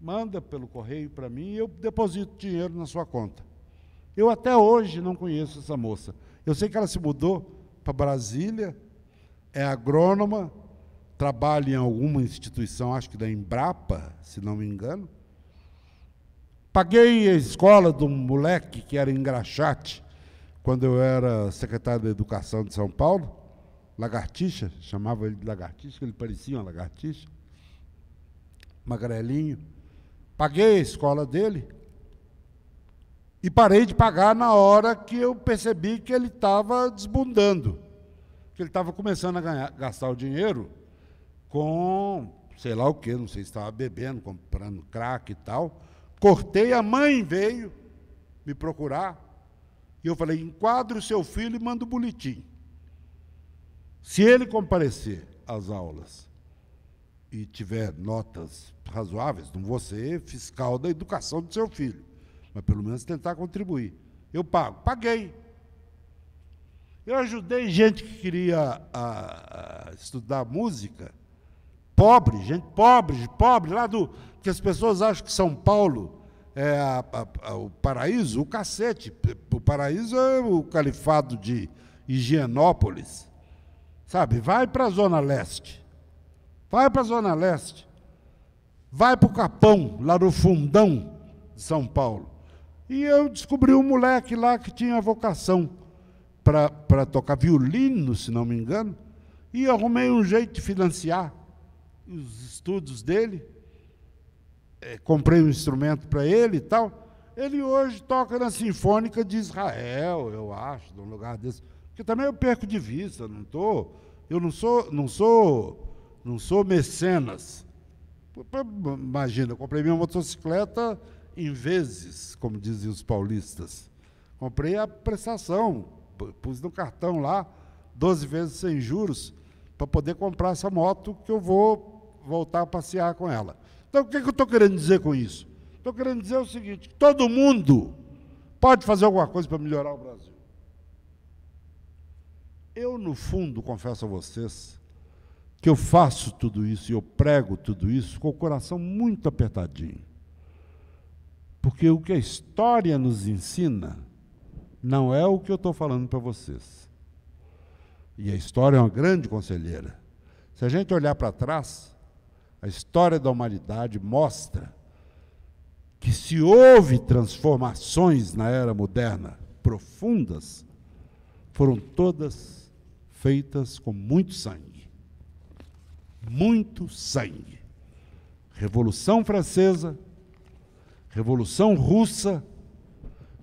Speaker 4: manda pelo correio para mim e eu deposito dinheiro na sua conta. Eu até hoje não conheço essa moça. Eu sei que ela se mudou para Brasília, é agrônoma, trabalha em alguma instituição, acho que da Embrapa, se não me engano. Paguei a escola de um moleque que era engraxate quando eu era secretário da Educação de São Paulo lagartixa, chamava ele de lagartixa, ele parecia uma lagartixa, magrelinho. Paguei a escola dele e parei de pagar na hora que eu percebi que ele estava desbundando, que ele estava começando a ganhar, gastar o dinheiro com sei lá o que, não sei se estava bebendo, comprando crack e tal. Cortei, a mãe veio me procurar e eu falei: enquadre o seu filho e manda o boletim. Se ele comparecer às aulas e tiver notas razoáveis, não vou ser fiscal da educação do seu filho, mas pelo menos tentar contribuir. Eu pago. Paguei. Eu ajudei gente que queria a, ah, a ah, estudar música, pobre, gente pobre, pobre, lá do. que as pessoas acham que São Paulo é a, a, o paraíso, o cacete. O paraíso é o califado de Higienópolis. Sabe, vai para a Zona Leste. Vai para a Zona Leste. Vai para o Capão, lá no fundão de São Paulo. E eu descobri um moleque lá que tinha vocação para tocar violino, se não me engano, e arrumei um jeito de financiar os estudos dele. É, comprei um instrumento para ele e tal. Ele hoje toca na Sinfônica de Israel, eu acho, num lugar desse. Porque também eu perco de vista, não tô, eu não sou, não sou, não sou mecenas. Imagina, eu comprei minha motocicleta em vezes, como diziam os paulistas. Comprei a prestação, pus no cartão lá, 12 vezes sem juros, para poder comprar essa moto que eu vou voltar a passear com ela. Então, o que, é que eu estou querendo dizer com isso? Estou querendo dizer o seguinte: todo mundo pode fazer alguma coisa para melhorar o Brasil. Eu, no fundo, confesso a vocês que eu faço tudo isso e eu prego tudo isso com o coração muito apertadinho. Porque o que a história nos ensina não é o que eu estou falando para vocês. E a história é uma grande conselheira. Se a gente olhar para trás, a história da humanidade mostra que se houve transformações na era moderna profundas, foram todas feitas com muito sangue. Muito sangue. Revolução Francesa, Revolução Russa,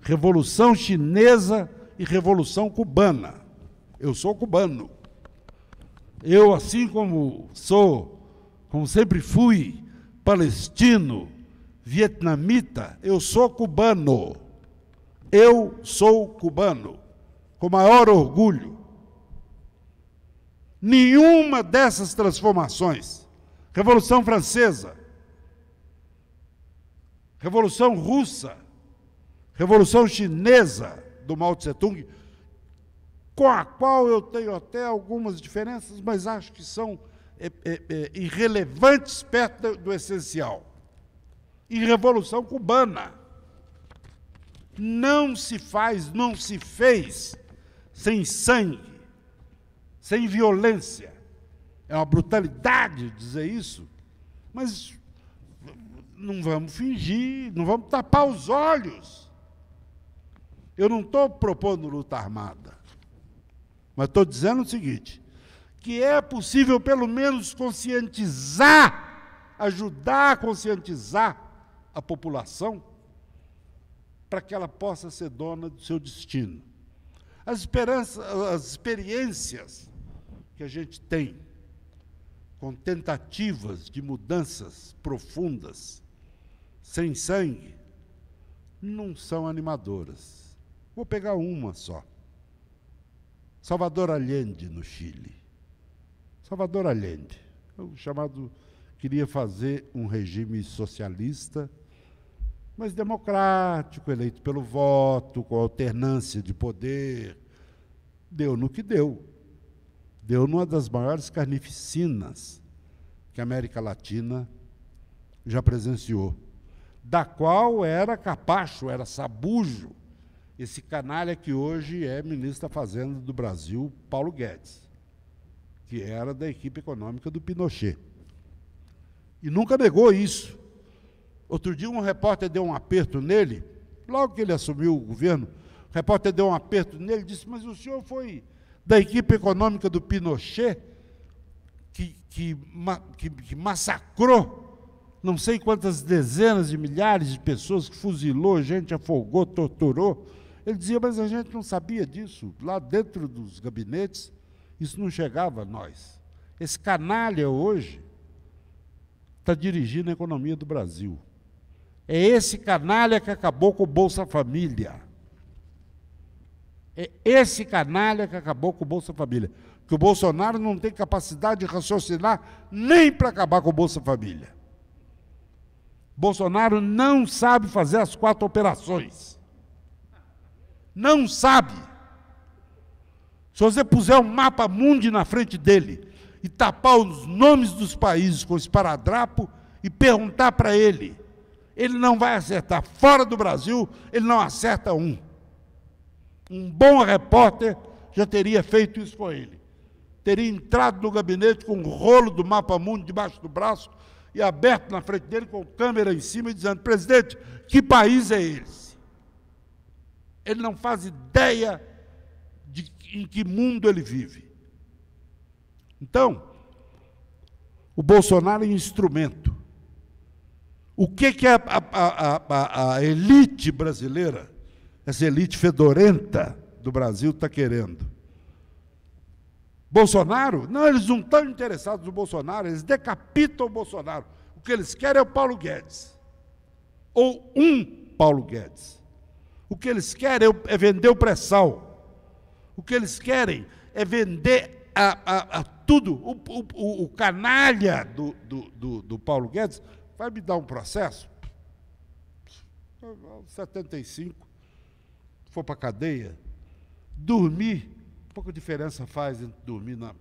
Speaker 4: Revolução Chinesa e Revolução Cubana. Eu sou cubano. Eu, assim como sou, como sempre fui, palestino, vietnamita, eu sou cubano. Eu sou cubano, com maior orgulho nenhuma dessas transformações. Revolução Francesa, Revolução Russa, Revolução Chinesa do Mao Tse Tung, com a qual eu tenho até algumas diferenças, mas acho que são é, é, é, irrelevantes perto do essencial. E Revolução Cubana. Não se faz, não se fez sem sangue, sem violência. É uma brutalidade dizer isso, mas não vamos fingir, não vamos tapar os olhos. Eu não estou propondo luta armada, mas estou dizendo o seguinte: que é possível pelo menos conscientizar, ajudar a conscientizar a população para que ela possa ser dona do seu destino. As, esperanças, as experiências que a gente tem com tentativas de mudanças profundas, sem sangue, não são animadoras. Vou pegar uma só. Salvador Allende, no Chile. Salvador Allende, é o chamado queria fazer um regime socialista, mas democrático, eleito pelo voto, com alternância de poder. Deu no que deu deu numa das maiores carnificinas que a América Latina já presenciou, da qual era capacho, era sabujo, esse canalha que hoje é ministro da Fazenda do Brasil, Paulo Guedes, que era da equipe econômica do Pinochet. E nunca negou isso. Outro dia, um repórter deu um aperto nele, logo que ele assumiu o governo, o repórter deu um aperto nele e disse: Mas o senhor foi da equipe econômica do Pinochet, que, que, que, que massacrou não sei quantas dezenas de milhares de pessoas, que fuzilou gente, afogou, torturou. Ele dizia, mas a gente não sabia disso. Lá dentro dos gabinetes, isso não chegava a nós. Esse canalha hoje está dirigindo a economia do Brasil. É esse canalha que acabou com o Bolsa Família. É esse canalha que acabou com o Bolsa Família. Que o Bolsonaro não tem capacidade de raciocinar nem para acabar com o Bolsa Família. Bolsonaro não sabe fazer as quatro operações. Não sabe. Se você puser um mapa mundi na frente dele e tapar os nomes dos países com esparadrapo e perguntar para ele, ele não vai acertar. Fora do Brasil, ele não acerta um. Um bom repórter já teria feito isso com ele. Teria entrado no gabinete com o rolo do mapa mundo debaixo do braço e aberto na frente dele com câmera em cima e dizendo: "Presidente, que país é esse?" Ele não faz ideia de em que mundo ele vive. Então, o Bolsonaro é instrumento. O que, que a, a, a, a elite brasileira essa elite fedorenta do Brasil está querendo. Bolsonaro? Não, eles não estão interessados no Bolsonaro, eles decapitam o Bolsonaro. O que eles querem é o Paulo Guedes. Ou um Paulo Guedes. O que eles querem é, é vender o pré-sal. O que eles querem é vender a, a, a tudo. O, o, o canalha do, do, do, do Paulo Guedes vai me dar um processo? 75 for para a cadeia, dormir, pouca diferença faz entre dormir na,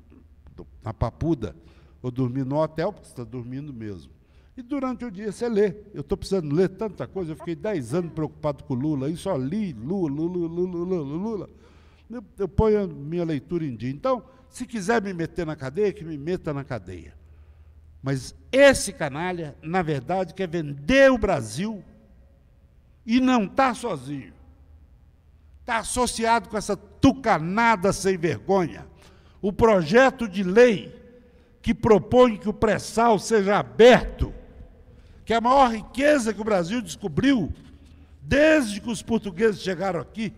Speaker 4: na papuda ou dormir no hotel, porque você está dormindo mesmo. E durante o dia você lê. Eu estou precisando ler tanta coisa, eu fiquei 10 anos preocupado com Lula, e só li Lula, Lula, Lula, Lula, Lula. Eu, eu ponho a minha leitura em dia. Então, se quiser me meter na cadeia, que me meta na cadeia. Mas esse canalha, na verdade, quer vender o Brasil e não está sozinho está associado com essa tucanada sem vergonha. O projeto de lei que propõe que o pré-sal seja aberto, que é a maior riqueza que o Brasil descobriu desde que os portugueses chegaram aqui,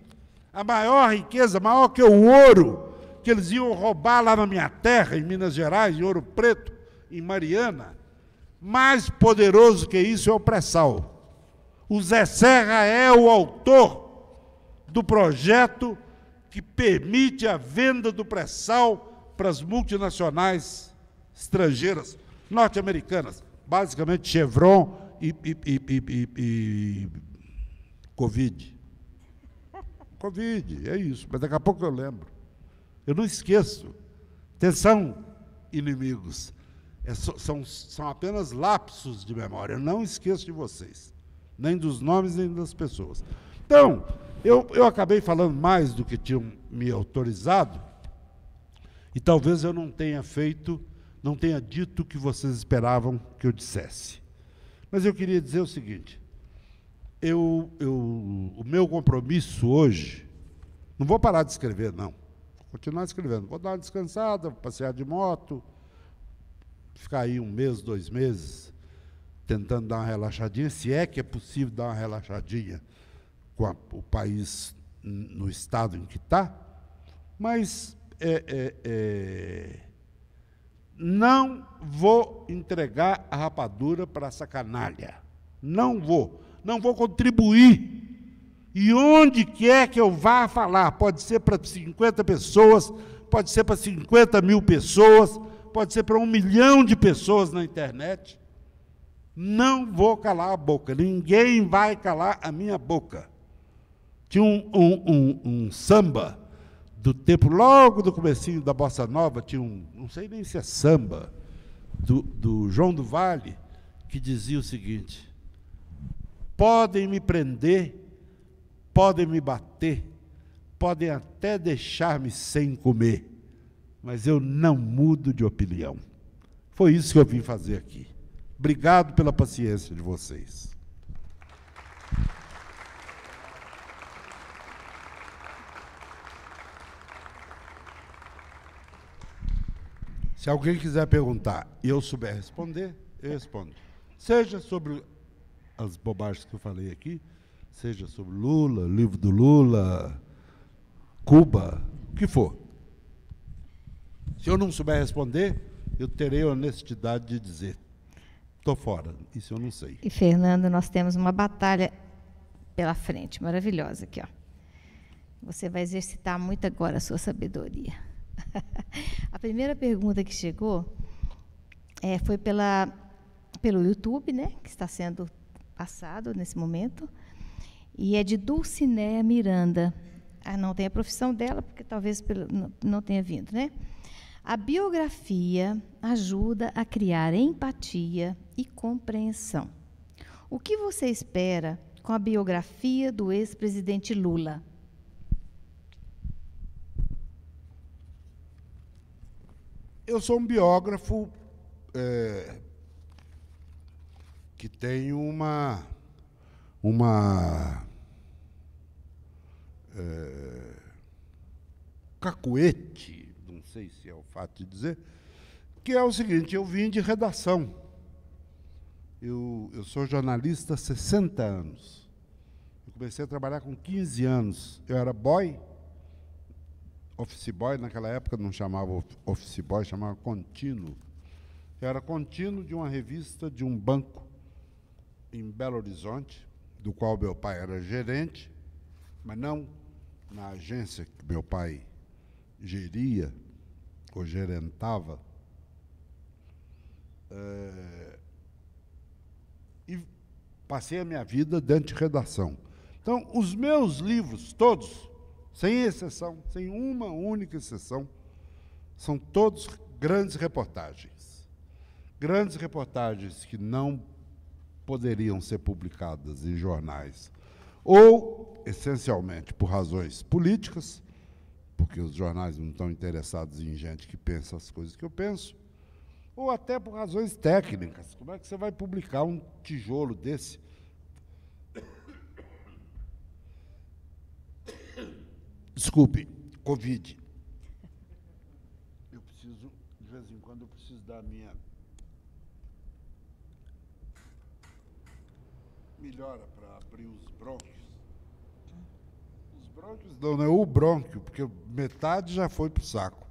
Speaker 4: a maior riqueza, maior que o ouro que eles iam roubar lá na minha terra, em Minas Gerais, em Ouro Preto, em Mariana, mais poderoso que isso é o pré-sal. O Zé Serra é o autor do projeto que permite a venda do pré-sal para as multinacionais estrangeiras, norte-americanas, basicamente Chevron e, e, e, e, Covid. Covid, é isso, mas daqui a pouco eu lembro. Eu não esqueço. Atenção, inimigos. É, são, são apenas lapsos de memória. Eu não esqueço de vocês, nem dos nomes, nem das pessoas. Então, eu, eu acabei falando mais do que tinham me autorizado, e talvez eu não tenha feito, não tenha dito o que vocês esperavam que eu dissesse. Mas eu queria dizer o seguinte: eu, eu, o meu compromisso hoje, não vou parar de escrever, não. Vou continuar escrevendo. Vou dar uma descansada, vou passear de moto, ficar aí um mês, dois meses, tentando dar uma relaxadinha, se é que é possível dar uma relaxadinha com a, o país no estado em que está, mas é, é, é, não vou entregar a rapadura para essa canalha. Não vou. Não vou contribuir. E onde quer é que eu vá falar, pode ser para 50 pessoas, pode ser para 50 mil pessoas, pode ser para um milhão de pessoas na internet. Não vou calar a boca. Ninguém vai calar a minha boca. Tinha um, um, um, um samba do tempo, logo do comecinho da Bossa Nova, tinha um, não sei nem se é samba, do, do João do Vale, que dizia o seguinte, podem me prender, podem me bater, podem até deixar-me sem comer, mas eu não mudo de opinião. Foi isso que eu vim fazer aqui. Obrigado pela paciência de vocês. Se alguém quiser perguntar e eu souber responder, eu respondo. Seja sobre as bobagens que eu falei aqui, seja sobre Lula, livro do Lula, Cuba, o que for. Se eu não souber responder, eu terei a honestidade de dizer: estou fora, isso eu não sei. E,
Speaker 3: Fernando, nós temos uma batalha pela frente, maravilhosa aqui. Ó. Você vai exercitar muito agora a sua sabedoria. a primeira pergunta que chegou é, foi pela, pelo YouTube, né, que está sendo passado nesse momento, e é de Dulcinea Miranda. Ah, não tem a profissão dela, porque talvez pelo, não, não tenha vindo, né? A biografia ajuda a criar empatia e compreensão. O que você espera com a biografia do ex-presidente Lula?
Speaker 4: Eu sou um biógrafo é, que tem uma. uma. É, cacuete, não sei se é o fato de dizer, que é o seguinte: eu vim de redação. Eu, eu sou jornalista há 60 anos. Eu comecei a trabalhar com 15 anos. Eu era boy office boy, naquela época não chamava office boy, chamava contínuo. Era contínuo de uma revista de um banco em Belo Horizonte, do qual meu pai era gerente, mas não na agência que meu pai geria ou gerentava. É, e passei a minha vida dentro de redação. Então, os meus livros, todos, sem exceção, sem uma única exceção, são todos grandes reportagens. Grandes reportagens que não poderiam ser publicadas em jornais, ou, essencialmente, por razões políticas, porque os jornais não estão interessados em gente que pensa as coisas que eu penso, ou até por razões técnicas. Como é que você vai publicar um tijolo desse Desculpe, Covid. Eu preciso, de vez em quando, eu preciso dar a minha melhora para abrir os brônquios. Os brônquios não, não é o brônquio, porque metade já foi para o saco.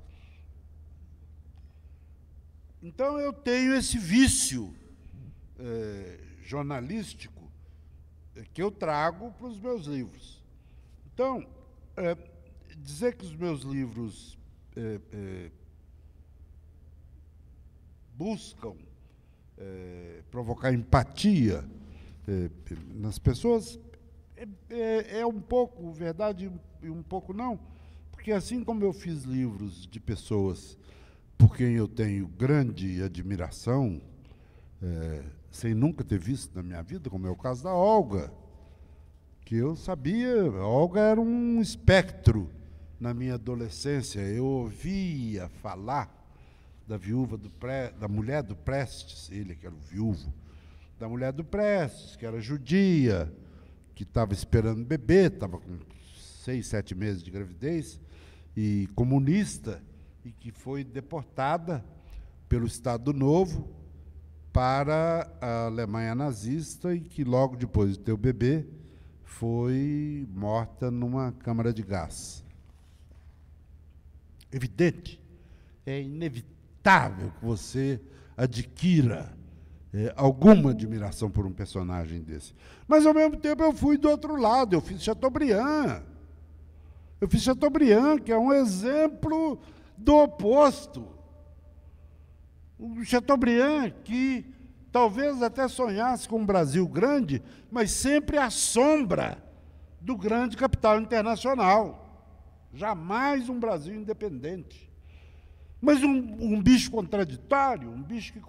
Speaker 4: Então eu tenho esse vício eh, jornalístico é, que eu trago para os meus livros. Então, é, dizer que os meus livros eh, eh, buscam eh, provocar empatia nas pessoas é, é, é, um pouco verdade e um pouco não, porque assim como eu fiz livros de pessoas por quem eu tenho grande admiração, sem nunca ter visto na minha vida, como é o caso da Olga, que eu sabia, a Olga era um espectro na minha adolescência, eu ouvia falar da viúva do Pre, da mulher do Prestes, ele que era o viúvo, da mulher do Prestes, que era judia, que estava esperando bebê, estava com seis, sete meses de gravidez, e comunista, e que foi deportada pelo Estado Novo para a Alemanha nazista e que logo depois de ter o bebê foi morta numa câmara de gás evidente, é inevitável que você adquira é, alguma admiração por um personagem desse. Mas, ao mesmo tempo, eu fui do outro lado, eu fiz Chateaubriand. Eu fiz Chateaubriand, que é um exemplo do oposto. O Chateaubriand, que talvez até sonhasse com um Brasil grande, mas sempre à sombra do grande capital internacional. Jamais um Brasil independente. Mas um, um bicho contraditório, um bicho que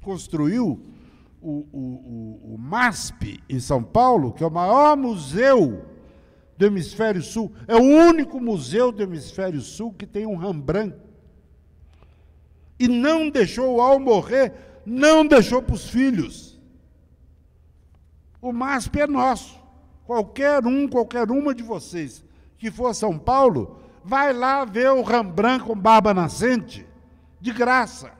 Speaker 4: construiu o, o, o, o MASP em São Paulo, que é o maior museu do Hemisfério Sul, é o único museu do Hemisfério Sul que tem um Rembrandt. E não deixou, ao morrer, não deixou para os filhos. O MASP é nosso. Qualquer um, qualquer uma de vocês que for São Paulo, vai lá ver o Rembrandt com barba nascente, de graça.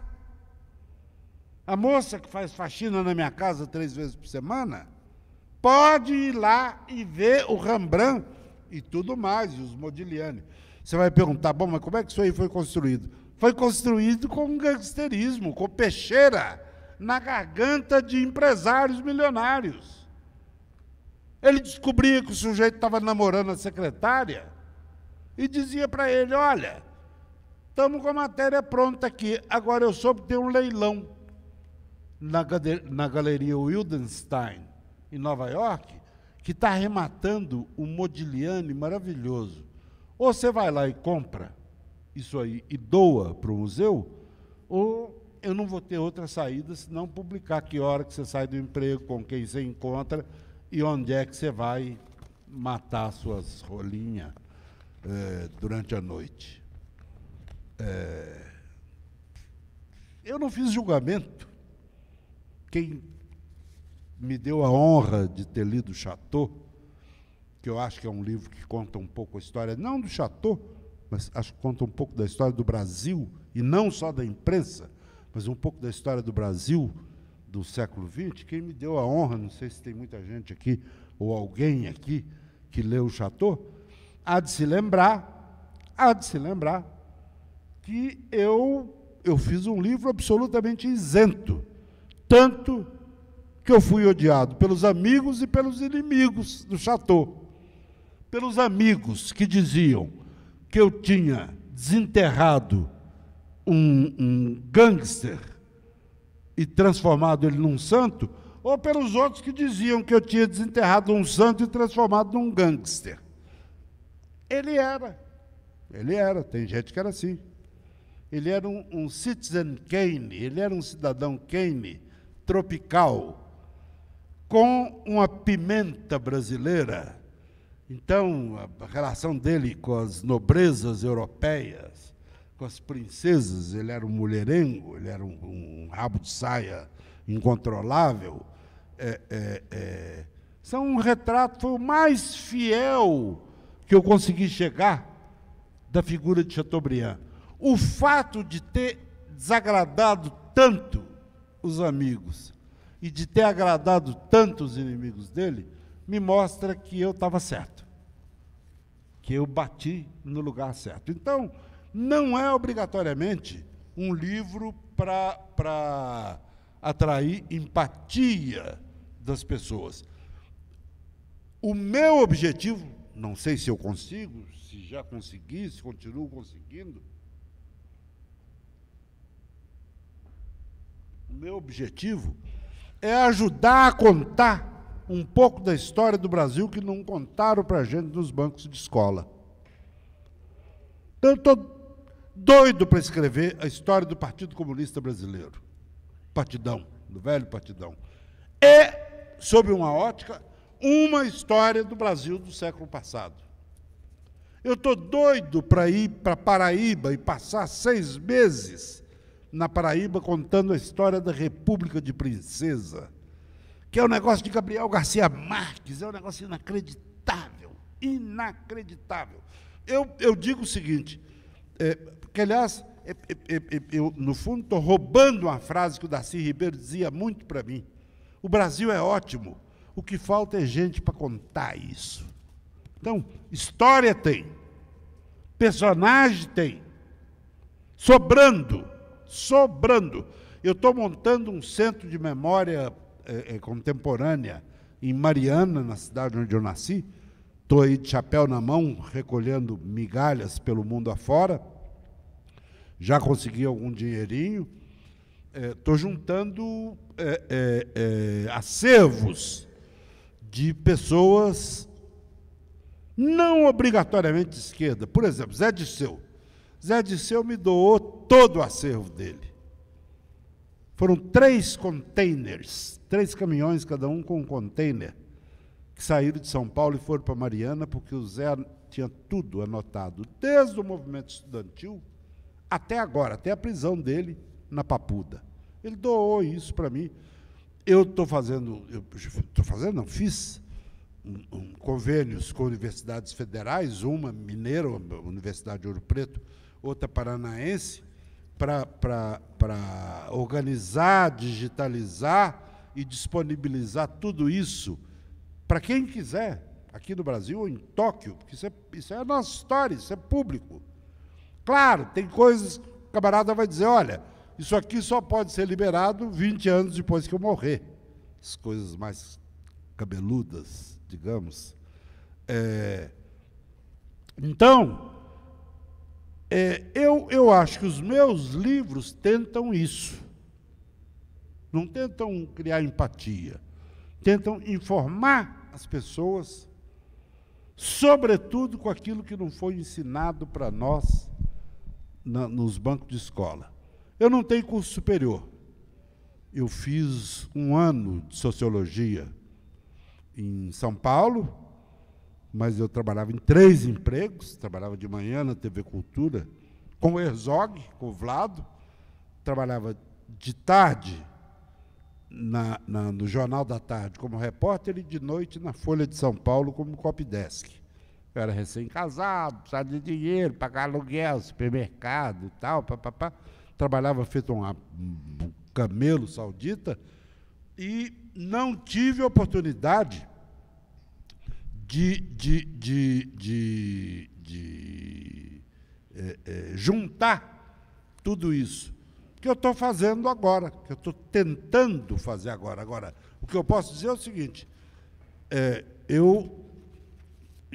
Speaker 4: A moça que faz faxina na minha casa três vezes por semana, pode ir lá e ver o Rembrandt e tudo mais, e os Modigliani. Você vai perguntar, bom, mas como é que isso aí foi construído? Foi construído com gangsterismo, com peixeira, na garganta de empresários milionários. Ele descobria que o sujeito estava namorando a secretária e dizia para ele: Olha, estamos com a matéria pronta aqui, agora eu soube ter um leilão na, na galeria Wildenstein, em Nova York, que está arrematando um Modigliani maravilhoso. Ou você vai lá e compra isso aí e doa para o museu, ou eu não vou ter outra saída se não publicar que hora que você sai do emprego, com quem você encontra e onde é que você vai matar suas rolinhas eh, durante a noite. Eh, eu não fiz julgamento. Quem me deu a honra de ter lido Chateau, que eu acho que é um livro que conta um pouco a história, não do Chateau, mas acho que conta um pouco da história do Brasil, e não só da imprensa, mas um pouco da história do Brasil do século XX, quem me deu a honra, não sei se tem muita gente aqui ou alguém aqui que leu o Chateau, há de se lembrar, há de se lembrar que eu eu fiz um livro absolutamente isento, tanto que eu fui odiado pelos amigos e pelos inimigos do Chateau. Pelos amigos que diziam que eu tinha desenterrado um, um gangster e transformado ele num santo, ou pelos outros que diziam que eu tinha desenterrado um santo e transformado num gangster. Ele era. Ele era. Tem gente que era assim. Ele era um, um citizen Kane, ele era um cidadão Kane, tropical, com uma pimenta brasileira. Então, a relação dele com as nobrezas europeias, com as princesas, ele era um mulherengo, ele era um, um rabo de saia incontrolável. É, é, é, são um retrato, mais fiel que eu consegui chegar da figura de Chateaubriand. O fato de ter desagradado tanto os amigos e de ter agradado tanto os inimigos dele, me mostra que eu estava certo. Que eu bati no lugar certo. Então, não é obrigatoriamente um livro para atrair empatia das pessoas. O meu objetivo, não sei se eu consigo, se já consegui, se continuo conseguindo, o meu objetivo é ajudar a contar um pouco da história do Brasil que não contaram para a gente nos bancos de escola. Então, doido para escrever a história do Partido Comunista Brasileiro, partidão, do velho partidão. É, sob uma ótica, uma história do Brasil do século passado. Eu estou doido para ir para Paraíba e passar seis meses na Paraíba contando a história da República de Princesa, que é o um negócio de Gabriel Garcia Marques, é um negócio inacreditável, inacreditável. Eu, eu digo o seguinte, é, que, aliás, é, é, é, eu, no fundo, estou roubando uma frase que o Darcy Ribeiro dizia muito para mim. O Brasil é ótimo, o que falta é gente para contar isso. Então, história tem, personagem tem, sobrando, sobrando. Eu estou montando um centro de memória é, é, contemporânea em Mariana, na cidade onde eu nasci. Estou aí de chapéu na mão, recolhendo migalhas pelo mundo afora já consegui algum dinheirinho. Estou é, juntando é, é, é, acervos de pessoas não obrigatoriamente de esquerda. Por exemplo, Zé Disseu. Zé Disseu me doou todo o acervo dele. Foram três containers, três caminhões, cada um com um container, que saíram de São Paulo e foram para Mariana, porque o Zé tinha tudo anotado, desde o movimento estudantil até agora, até a prisão dele na Papuda. Ele doou isso para mim. Eu estou fazendo, estou fazendo, não, fiz um, um, convênios com universidades federais, uma mineira, Universidade de Ouro Preto, outra paranaense, para organizar, digitalizar e disponibilizar tudo isso para quem quiser, aqui no Brasil ou em Tóquio, porque isso é, isso é a nossa história, isso é público. Claro, tem coisas, o camarada vai dizer, olha, isso aqui só pode ser liberado 20 anos depois que eu morrer. As coisas mais cabeludas, digamos. É, então, é, eu, eu acho que os meus livros tentam isso. Não tentam criar empatia. Tentam informar as pessoas, sobretudo com aquilo que não foi ensinado para nós na, nos bancos de escola. Eu não tenho curso superior. Eu fiz um ano de sociologia em São Paulo, mas eu trabalhava em três empregos. Trabalhava de manhã na TV Cultura com o Herzog, com o Vlado. Trabalhava de tarde na, na, no Jornal da Tarde como repórter e de noite na Folha de São Paulo como copydesk era recém-casado, precisava de dinheiro, pagar aluguel, supermercado e tal, papapá. Trabalhava feito um, camelo saudita e não tive oportunidade de, de, de, de, de é, é, juntar tudo isso que eu estou fazendo agora, que eu estou tentando fazer agora. Agora, o que eu posso dizer é o seguinte: é, eu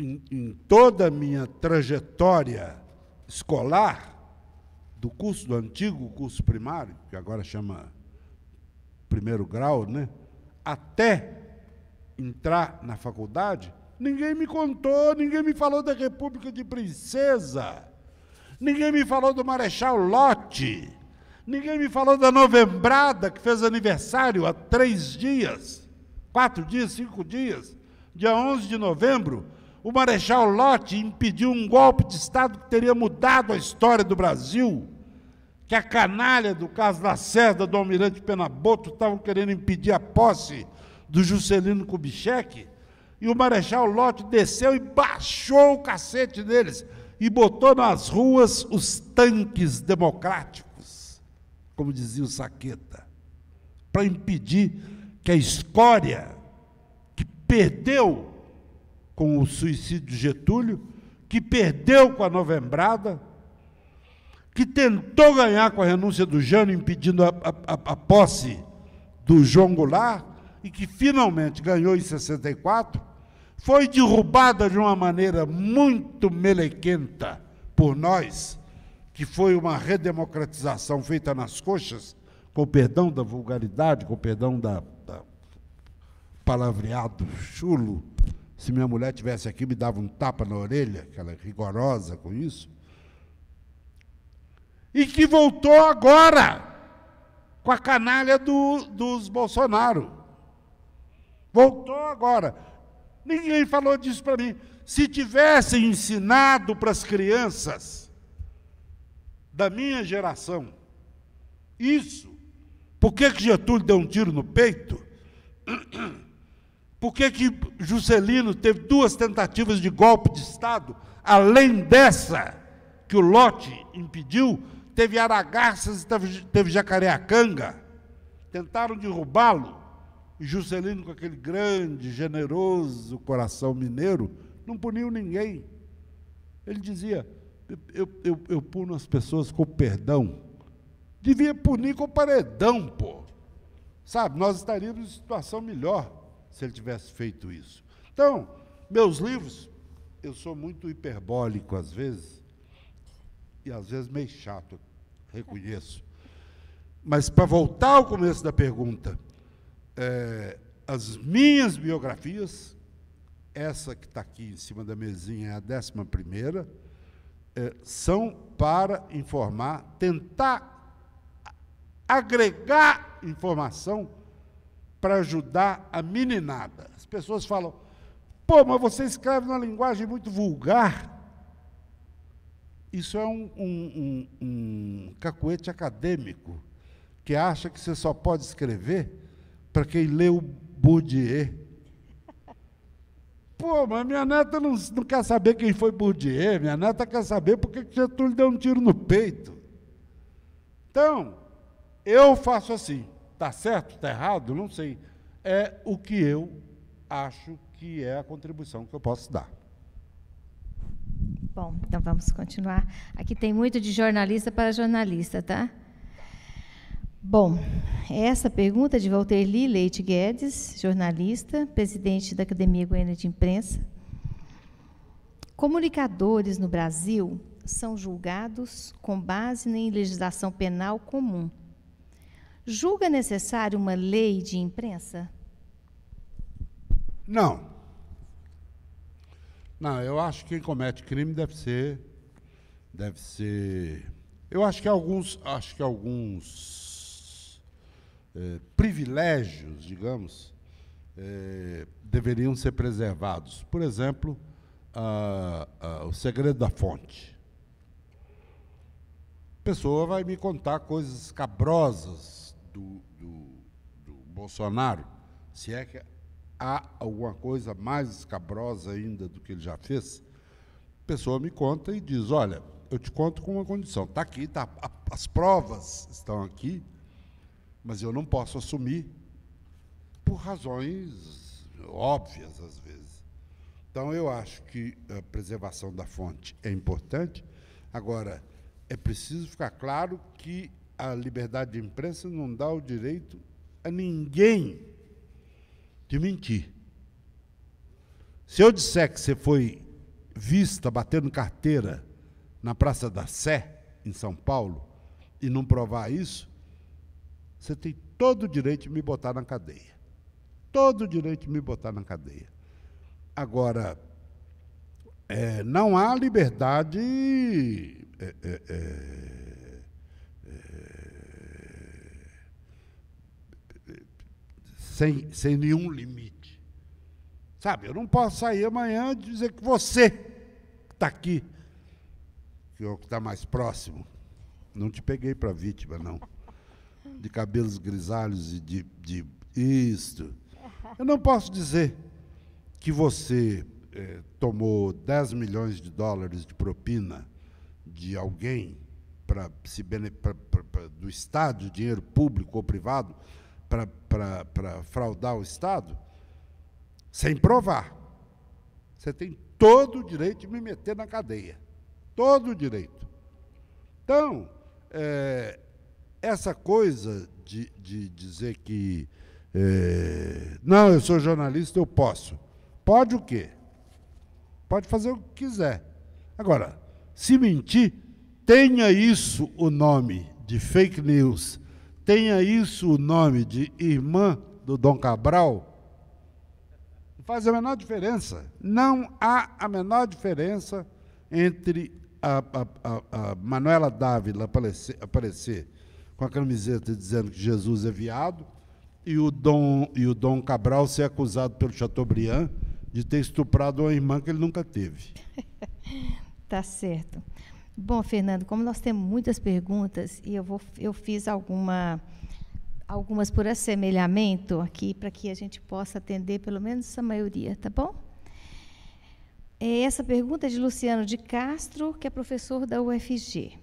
Speaker 4: em, em toda a minha trajetória escolar, do curso, do antigo curso primário, que agora chama primeiro grau, né? até entrar na faculdade, ninguém me contou, ninguém me falou da República de Princesa, ninguém me falou do Marechal Lotte, ninguém me falou da Novembrada, que fez aniversário há três dias, quatro dias, cinco dias, dia 11 de novembro, o Marechal Lott impediu um golpe de Estado que teria mudado a história do Brasil, que a canalha do caso Lacerda, do almirante Penaboto, estavam querendo impedir a posse do Juscelino Kubitschek, e o Marechal Lott desceu e baixou o cacete deles e botou nas ruas os tanques democráticos, como dizia o Saqueta, para impedir que a escória que perdeu com o suicídio de Getúlio, que perdeu com a novembrada, que tentou ganhar com a renúncia do Jânio, impedindo a, a, a posse do João Goulart, e que finalmente ganhou em 64, foi derrubada de uma maneira muito melequenta por nós, que foi uma redemocratização feita nas coxas, com perdão da vulgaridade, com perdão da, da palavreado chulo, se minha mulher tivesse aqui, me dava um tapa na orelha, que ela é rigorosa com isso. E que voltou agora com a canalha do, dos Bolsonaro. Voltou agora. Ninguém falou disso para mim. Se tivesse ensinado para as crianças da minha geração isso, por que Getúlio deu um tiro no peito? Por que, que Juscelino teve duas tentativas de golpe de Estado, além dessa que o Lote impediu? Teve Aragarças e teve Jacareacanga. Tentaram derrubá-lo. Juscelino, com aquele grande, generoso coração mineiro, não puniu ninguém. Ele dizia: eu, eu, eu puno as pessoas com perdão. Devia punir com paredão, pô. Sabe, nós estaríamos em situação melhor se ele tivesse feito isso. Então, meus livros, eu sou muito hiperbólico às vezes, e às vezes meio chato, reconheço. Mas para voltar ao começo da pergunta, é, as minhas biografias, essa que está aqui em cima da mesinha é a décima primeira, é, são para informar, tentar agregar informação para ajudar a meninada. As pessoas falam, pô, mas você escreve numa linguagem muito vulgar. Isso é um, um, um, um cacuete acadêmico que acha que você só pode escrever para quem lê o Bourdieu. Pô, mas minha neta não, não quer saber quem foi Bourdieu, minha neta quer saber por que Getúlio deu um tiro no peito. Então, eu faço assim. Está certo? Está errado? Não sei. É o que eu acho que é a contribuição que eu posso dar.
Speaker 3: Bom, então vamos continuar. Aqui tem muito de jornalista para jornalista, tá? Bom, essa pergunta é de Walter Lee Leite Guedes, jornalista, presidente da Academia Goiana de Imprensa. Comunicadores no Brasil são julgados com base em legislação penal comum, julga necessário uma lei de imprensa?
Speaker 4: Não. Não, eu acho que quem comete crime deve ser deve ser eu acho que alguns acho que alguns eh, privilégios digamos eh, deveriam ser preservados por exemplo o segredo da fonte a pessoa vai me contar coisas escabrosas do, do, do Bolsonaro, se é que há alguma coisa mais escabrosa ainda do que ele já fez, a pessoa me conta e diz: Olha, eu te conto com uma condição. Está aqui, tá, as provas estão aqui, mas eu não posso assumir por razões óbvias, às vezes. Então, eu acho que a preservação da fonte é importante. Agora, é preciso ficar claro que a liberdade de imprensa não dá o direito a ninguém de mentir. Se eu disser que você foi vista batendo carteira na Praça da Sé, em São Paulo, e não provar isso, você tem todo o direito de me botar na cadeia. Todo o direito de me botar na cadeia. Agora, é, não há liberdade. É, é, sem, sem nenhum limite. Sabe, eu não posso sair amanhã e dizer que você que está aqui, que é que está mais próximo. Não te peguei para vítima, não. De cabelos grisalhos e de, de isto. Eu não posso dizer que você eh, tomou 10 milhões de dólares de propina de alguém para se do Estado, dinheiro público ou privado, para fraudar o Estado? Sem provar. Você tem todo o direito de me meter na cadeia. Todo o direito. Então, é, essa coisa de, de dizer que. É, não, eu sou jornalista, eu posso. Pode o quê? Pode fazer o que quiser. Agora, se mentir, tenha isso o nome de fake news tenha isso o nome de irmã do Dom Cabral, não faz a menor diferença. Não há a menor diferença entre a, a, a, a Manuela Dávila aparecer, aparecer, com a camiseta dizendo que Jesus é viado e o Dom, e o Dom Cabral ser acusado pelo Chateaubriand de ter estuprado uma irmã que ele nunca teve.
Speaker 3: tá certo. Bom, Fernando, como nós temos muitas perguntas e eu, vou, eu fiz alguma, algumas por assemelhamento aqui para que a gente possa atender pelo menos a maioria, tá bom? É essa pergunta é de Luciano de Castro, que é professor da UFG.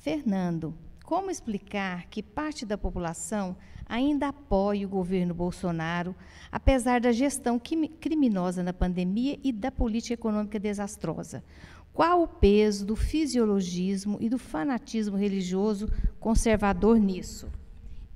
Speaker 3: Fernando, como explicar que parte da população ainda apoia o governo Bolsonaro, apesar da gestão criminosa na pandemia e da política econômica desastrosa? Qual o peso do fisiologismo e do fanatismo religioso conservador nisso?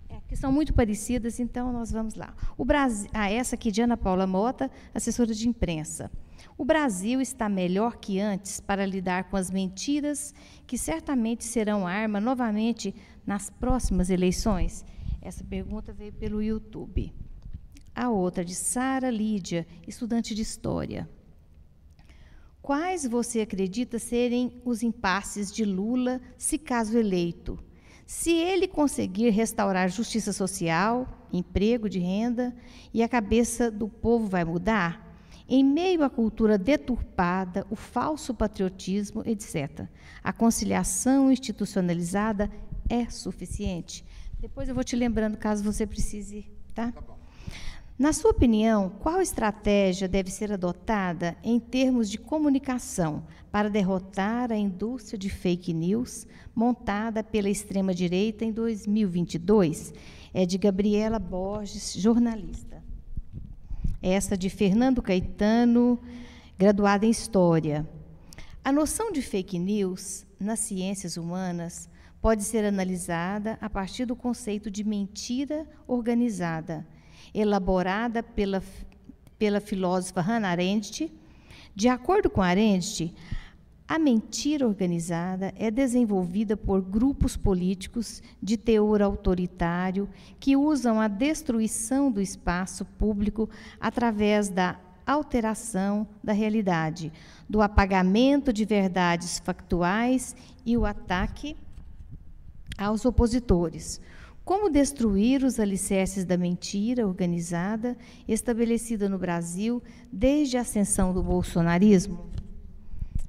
Speaker 3: É, que são muito parecidas, então nós vamos lá. O Brasil, ah, essa aqui de Ana Paula Mota, assessora de imprensa. O Brasil está melhor que antes para lidar com as mentiras que certamente serão arma novamente nas próximas eleições. Essa pergunta veio pelo YouTube. A outra de Sara Lídia, estudante de história. Quais você acredita serem os impasses de Lula se caso eleito? Se ele conseguir restaurar justiça social, emprego de renda e a cabeça do povo vai mudar? Em meio à cultura deturpada, o falso patriotismo, etc., a conciliação institucionalizada é suficiente? Depois eu vou te lembrando caso você precise, tá? tá na sua opinião, qual estratégia deve ser adotada em termos de comunicação para derrotar a indústria de fake news montada pela extrema-direita em 2022? É de Gabriela Borges, jornalista. Essa de Fernando Caetano, graduada em História. A noção de fake news nas ciências humanas pode ser analisada a partir do conceito de mentira organizada elaborada pela, pela filósofa Hannah Arendt. De acordo com Arendt, a mentira organizada é desenvolvida por grupos políticos de teor autoritário que usam a destruição do espaço público através da alteração da realidade, do apagamento de verdades factuais e o ataque aos opositores. Como destruir os alicerces da mentira organizada estabelecida no Brasil desde a ascensão do bolsonarismo?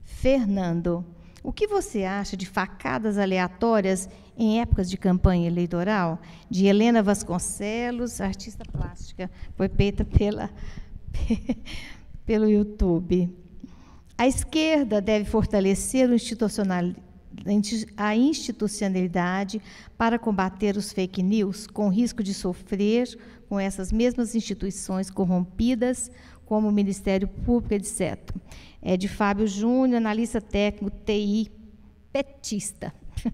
Speaker 3: Fernando, o que você acha de facadas aleatórias em épocas de campanha eleitoral? De Helena Vasconcelos, artista plástica, foi feita pela, pelo YouTube. A esquerda deve fortalecer o institucionalismo a institucionalidade para combater os fake news, com risco de sofrer com essas mesmas instituições corrompidas, como o Ministério Público, etc. É de Fábio Júnior, analista técnico TI petista.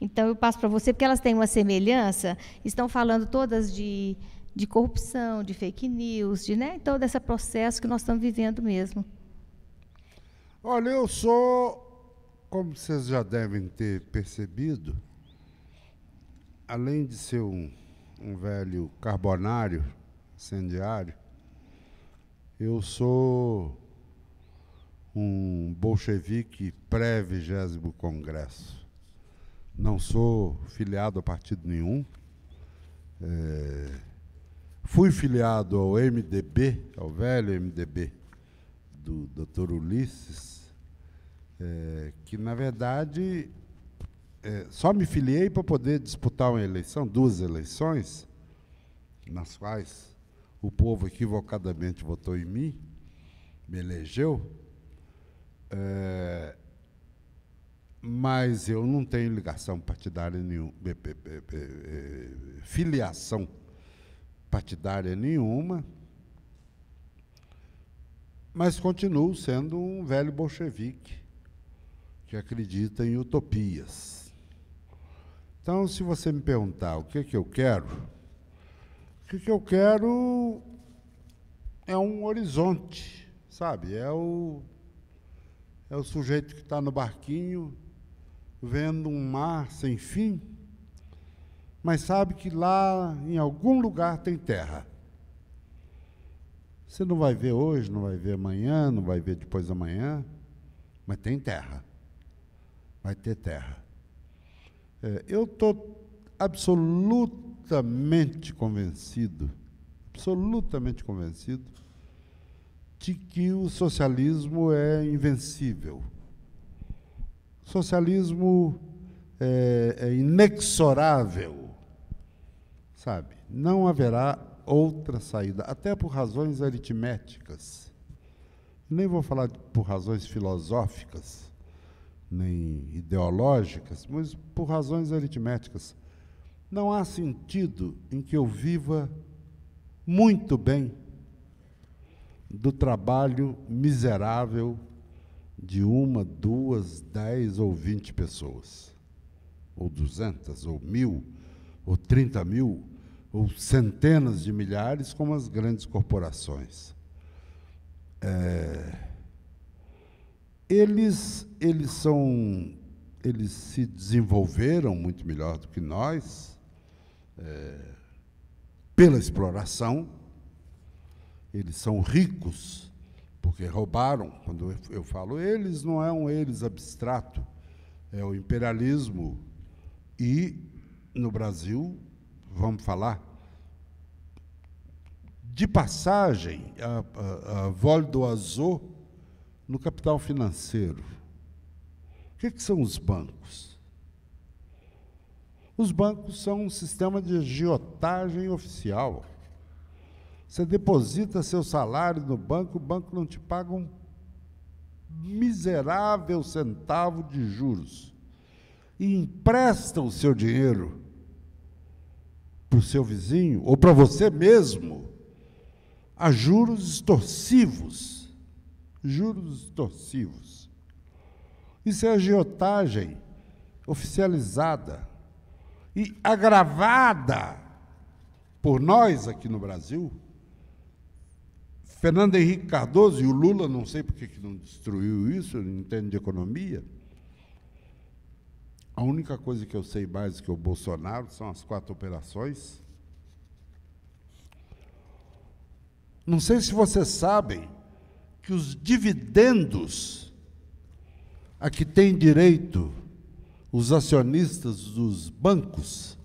Speaker 3: então, eu passo para você, porque elas têm uma semelhança, estão falando todas de, de corrupção, de fake news, de né, todo esse processo que nós estamos vivendo mesmo.
Speaker 4: Olha, eu sou como vocês já devem ter percebido, além de ser um, um velho carbonário, incendiário, eu sou um bolchevique pré-vigésimo congresso. Não sou filiado a partido nenhum. É, fui filiado ao MDB, ao velho MDB do Dr. Ulisses, é, que, na verdade, é, só me filiei para poder disputar uma eleição, duas eleições, nas quais o povo equivocadamente votou em mim, me elegeu, é, mas eu não tenho ligação partidária nenhuma, é, é, é, filiação partidária nenhuma, mas continuo sendo um velho bolchevique que acredita em utopias. Então, se você me perguntar o que, é que eu quero, o que, é que eu quero é um horizonte, sabe? É o, é o sujeito que está no barquinho, vendo um mar sem fim, mas sabe que lá em algum lugar tem terra. Você não vai ver hoje, não vai ver amanhã, não vai ver depois de amanhã, mas tem terra vai ter terra. É, eu estou absolutamente convencido, absolutamente convencido, de que o socialismo é invencível. O socialismo é, é inexorável, sabe? Não haverá outra saída, até por razões aritméticas. Nem vou falar por razões filosóficas nem ideológicas, mas por razões aritméticas. Não há sentido em que eu viva muito bem do trabalho miserável de uma, duas, dez ou vinte pessoas, ou duzentas, ou mil, ou trinta mil, ou centenas de milhares, como as grandes corporações. É, eles, eles são, eles se desenvolveram muito melhor do que nós é, pela exploração. Eles são ricos porque roubaram. Quando eu falo eles, não é um eles abstrato, é o imperialismo e no Brasil, vamos falar de passagem, a, a, a do Azul no capital financeiro. O que, é que são os bancos? Os bancos são um sistema de agiotagem oficial. Você deposita seu salário no banco, o banco não te paga um miserável centavo de juros. E empresta o seu dinheiro para o seu vizinho ou para você mesmo a juros extorsivos juros torcivos. Isso é agiotagem oficializada e agravada por nós aqui no Brasil. Fernando Henrique Cardoso e o Lula, não sei porque que não destruiu isso, não entendo de economia. A única coisa que eu sei mais que o Bolsonaro são as quatro operações. Não sei se vocês sabem, que os dividendos a que têm direito os acionistas dos bancos,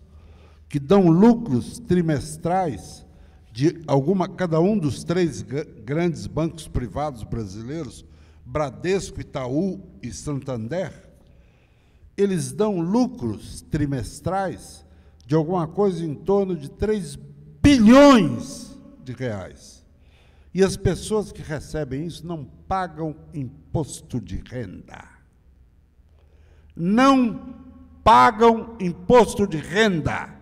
Speaker 4: que dão lucros trimestrais de alguma, cada um dos três grandes bancos privados brasileiros, Bradesco, Itaú e Santander, eles dão lucros trimestrais de alguma coisa em torno de 3 bilhões de reais. E as pessoas que recebem isso não pagam imposto de renda. Não pagam imposto de renda.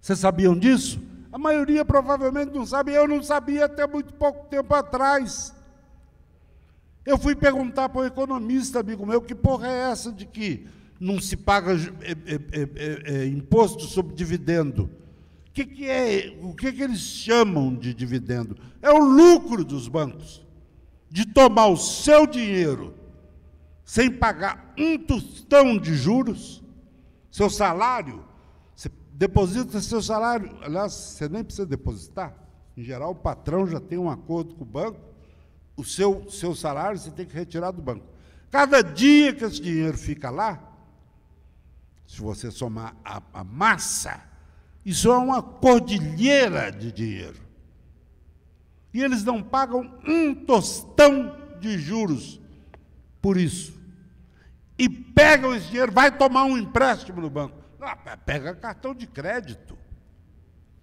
Speaker 4: Vocês sabiam disso? A maioria provavelmente não sabe, eu não sabia até muito pouco tempo atrás. Eu fui perguntar para um economista, amigo meu, que porra é essa de que não se paga é, é, é, imposto sobre dividendo? que, que é, o que, que eles chamam de dividendo? É o lucro dos bancos, de tomar o seu dinheiro sem pagar um tostão de juros, seu salário, você deposita seu salário, aliás, você nem precisa depositar, em geral o patrão já tem um acordo com o banco, o seu, seu salário você tem que retirar do banco. Cada dia que esse dinheiro fica lá, se você somar a, a massa isso é uma cordilheira de dinheiro. E eles não pagam um tostão de juros por isso. E pegam esse dinheiro, vai tomar um empréstimo no banco. Não, ah, pega cartão de crédito.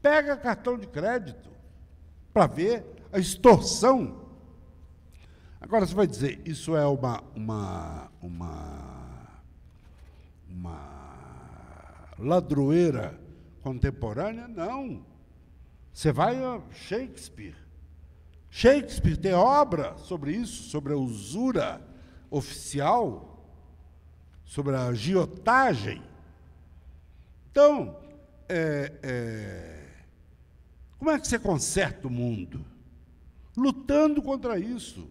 Speaker 4: Pega cartão de crédito para ver a extorsão. Agora você vai dizer, isso é uma, uma, uma, uma ladroeira contemporânea, não. Você vai a Shakespeare. Shakespeare tem obra sobre isso, sobre a usura oficial, sobre a agiotagem. Então, é, é, como é que você conserta o mundo? Lutando contra isso.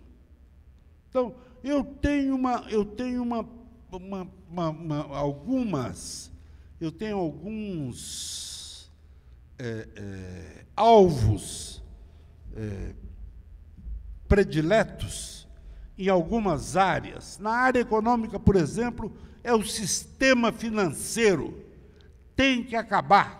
Speaker 4: Então, eu tenho, uma, eu tenho uma, uma, uma, uma algumas eu tenho alguns é, é, alvos é, prediletos em algumas áreas. Na área econômica, por exemplo, é o sistema financeiro. Tem que acabar.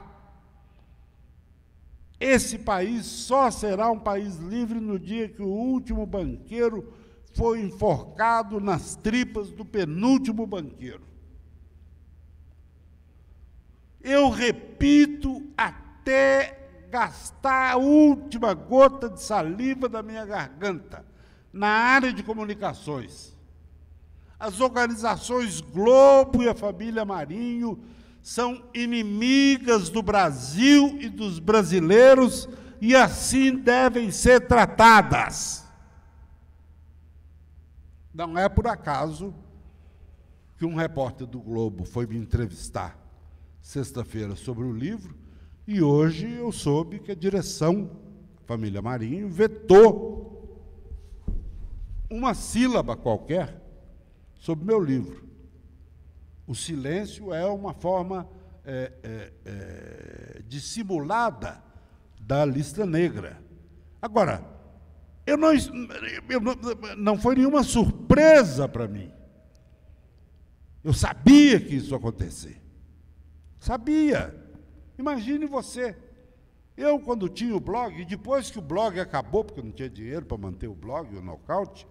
Speaker 4: Esse país só será um país livre no dia que o último banqueiro foi enforcado nas tripas do penúltimo banqueiro. Eu repito até gastar a última gota de saliva da minha garganta na área de comunicações. As organizações Globo e a família Marinho são inimigas do Brasil e dos brasileiros e assim devem ser tratadas. Não é por acaso que um repórter do Globo foi me entrevistar sexta-feira sobre o livro, e hoje eu soube que a direção, a família Marinho, vetou uma sílaba qualquer sobre meu livro. O silêncio é uma forma é, é, é, dissimulada da lista negra. Agora, eu não, eu não, não foi nenhuma surpresa para mim. Eu sabia que isso ia acontecer. Sabia. Imagine você. Eu, quando tinha o blog, depois que o blog acabou, porque eu não tinha dinheiro para manter o blog, o nocaute,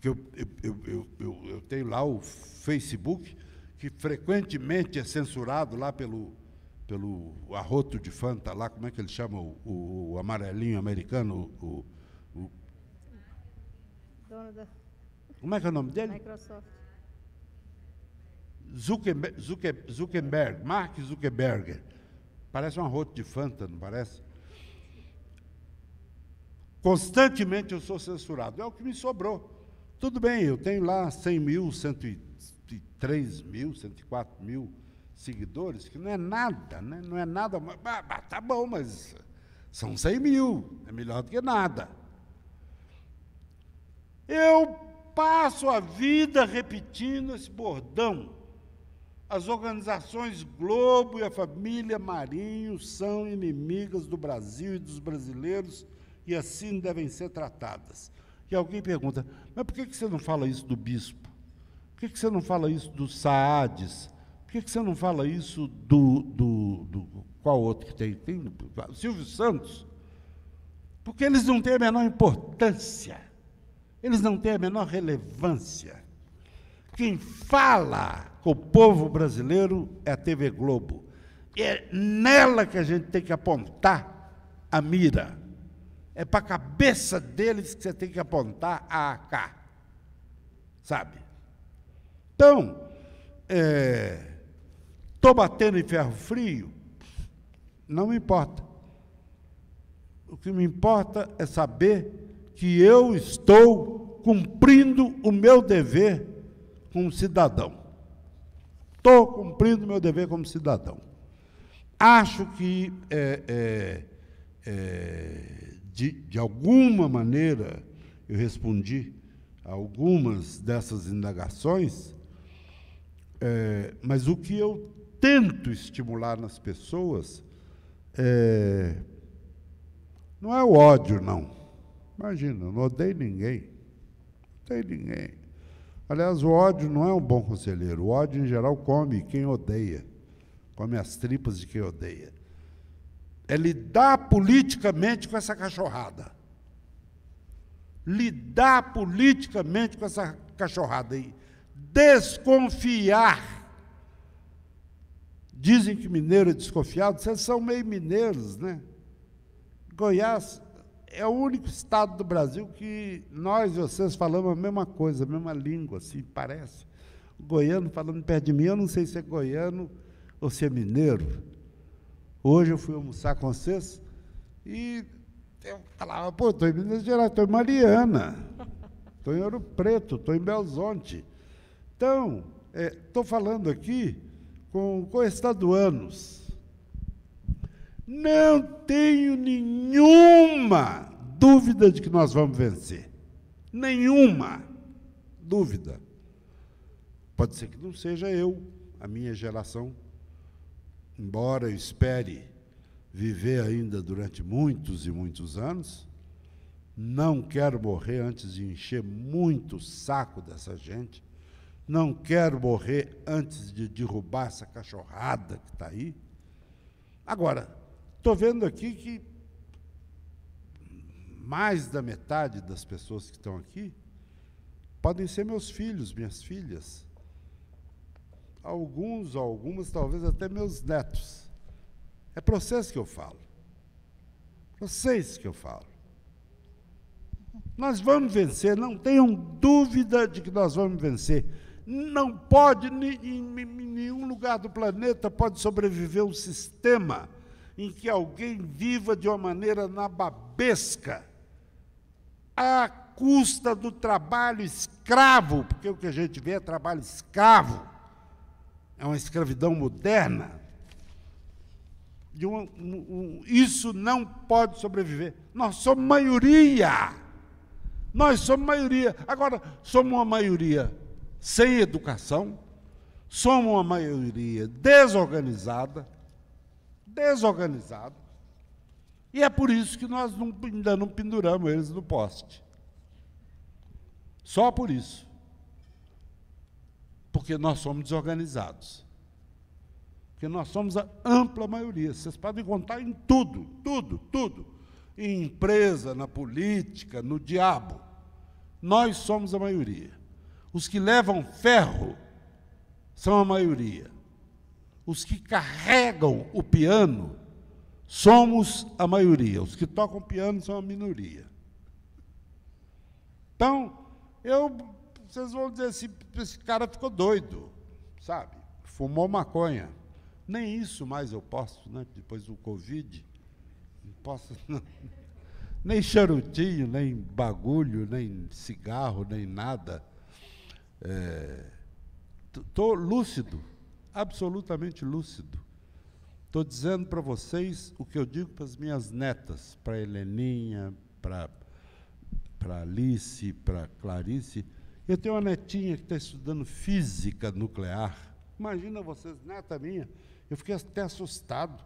Speaker 4: que eu, eu, eu, eu, eu tenho lá o Facebook, que frequentemente é censurado lá pelo, pelo arroto de Fanta, lá, como é que ele chama o, o, o amarelinho americano? o, o... Dono da... Como é que é o nome dele? Microsoft. Zuckerberg, Mark Zuckerberg, parece uma rota de Fanta, não parece? Constantemente eu sou censurado, é o que me sobrou. Tudo bem, eu tenho lá 100 mil, 103 mil, 104 mil seguidores, que não é nada, né? não é nada, mas, tá bom, mas são 100 mil, é melhor do que nada. Eu passo a vida repetindo esse bordão. As organizações Globo e a família Marinho são inimigas do Brasil e dos brasileiros e assim devem ser tratadas. E alguém pergunta: mas por que você não fala isso do bispo? Por que você não fala isso dos Saades? Por que você não fala isso do, do, do. Qual outro que tem? Tem Silvio Santos? Porque eles não têm a menor importância, eles não têm a menor relevância. Quem fala com o povo brasileiro é a TV Globo. E é nela que a gente tem que apontar a mira. É para a cabeça deles que você tem que apontar a AK. Sabe? Então, estou é, batendo em ferro frio, não me importa. O que me importa é saber que eu estou cumprindo o meu dever como cidadão. Estou cumprindo meu dever como cidadão. Acho que, é, é, é, de, de alguma maneira, eu respondi algumas dessas indagações, é, mas o que eu tento estimular nas pessoas é, não é o ódio, não. Imagina, não odeio ninguém. Não odeio ninguém. Aliás, o ódio não é um bom conselheiro. O ódio, em geral, come quem odeia, come as tripas de quem odeia. É lidar politicamente com essa cachorrada. Lidar politicamente com essa cachorrada aí. Desconfiar. Dizem que mineiro é desconfiado. Vocês são meio mineiros, né? Goiás é o único estado do Brasil que nós e vocês falamos a mesma coisa, a mesma língua, assim, parece. O goiano falando perto de mim, eu não sei se é goiano ou se é mineiro. Hoje eu fui almoçar com vocês e eu falava, pô, estou em Minas Gerais, estou em Mariana, estou em Ouro Preto, estou em Belzonte. Então, estou é, falando aqui com, com estaduanos não tenho nenhuma dúvida de que nós vamos vencer. Nenhuma dúvida. Pode ser que não seja eu, a minha geração, embora eu espere viver ainda durante muitos e muitos anos, não quero morrer antes de encher muito o saco dessa gente, não quero morrer antes de derrubar essa cachorrada que está aí. Agora, Estou vendo aqui que mais da metade das pessoas que estão aqui podem ser meus filhos, minhas filhas. Alguns, algumas, talvez até meus netos. É para vocês que eu falo. Vocês que eu falo. Nós vamos vencer, não tenham dúvida de que nós vamos vencer. Não pode, em nenhum lugar do planeta, pode sobreviver um sistema em que alguém viva de uma maneira nababesca, à custa do trabalho escravo, porque o que a gente vê é trabalho escravo, é uma escravidão moderna. Uma, um, isso não pode sobreviver. Nós somos maioria. Nós somos maioria. Agora, somos uma maioria sem educação, somos uma maioria desorganizada, desorganizado. E é por isso que nós não, ainda não penduramos eles no poste. Só por isso. Porque nós somos desorganizados. Porque nós somos a ampla maioria. Vocês podem contar em tudo, tudo, tudo. Em empresa, na política, no diabo. Nós somos a maioria. Os que levam ferro são a maioria os que carregam o piano somos a maioria, os que tocam piano são a minoria. Então, eu, vocês vão dizer assim, esse cara ficou doido, sabe? Fumou maconha. Nem isso mais eu posso, né? Depois do Covid, não posso. Não. Nem charutinho, nem bagulho, nem cigarro, nem nada. Estou é, lúcido absolutamente lúcido. Estou dizendo para vocês o que eu digo para as minhas netas, para Heleninha, para Alice, para Clarice. Eu tenho uma netinha que está estudando física nuclear. Imagina vocês, neta minha. Eu fiquei até assustado.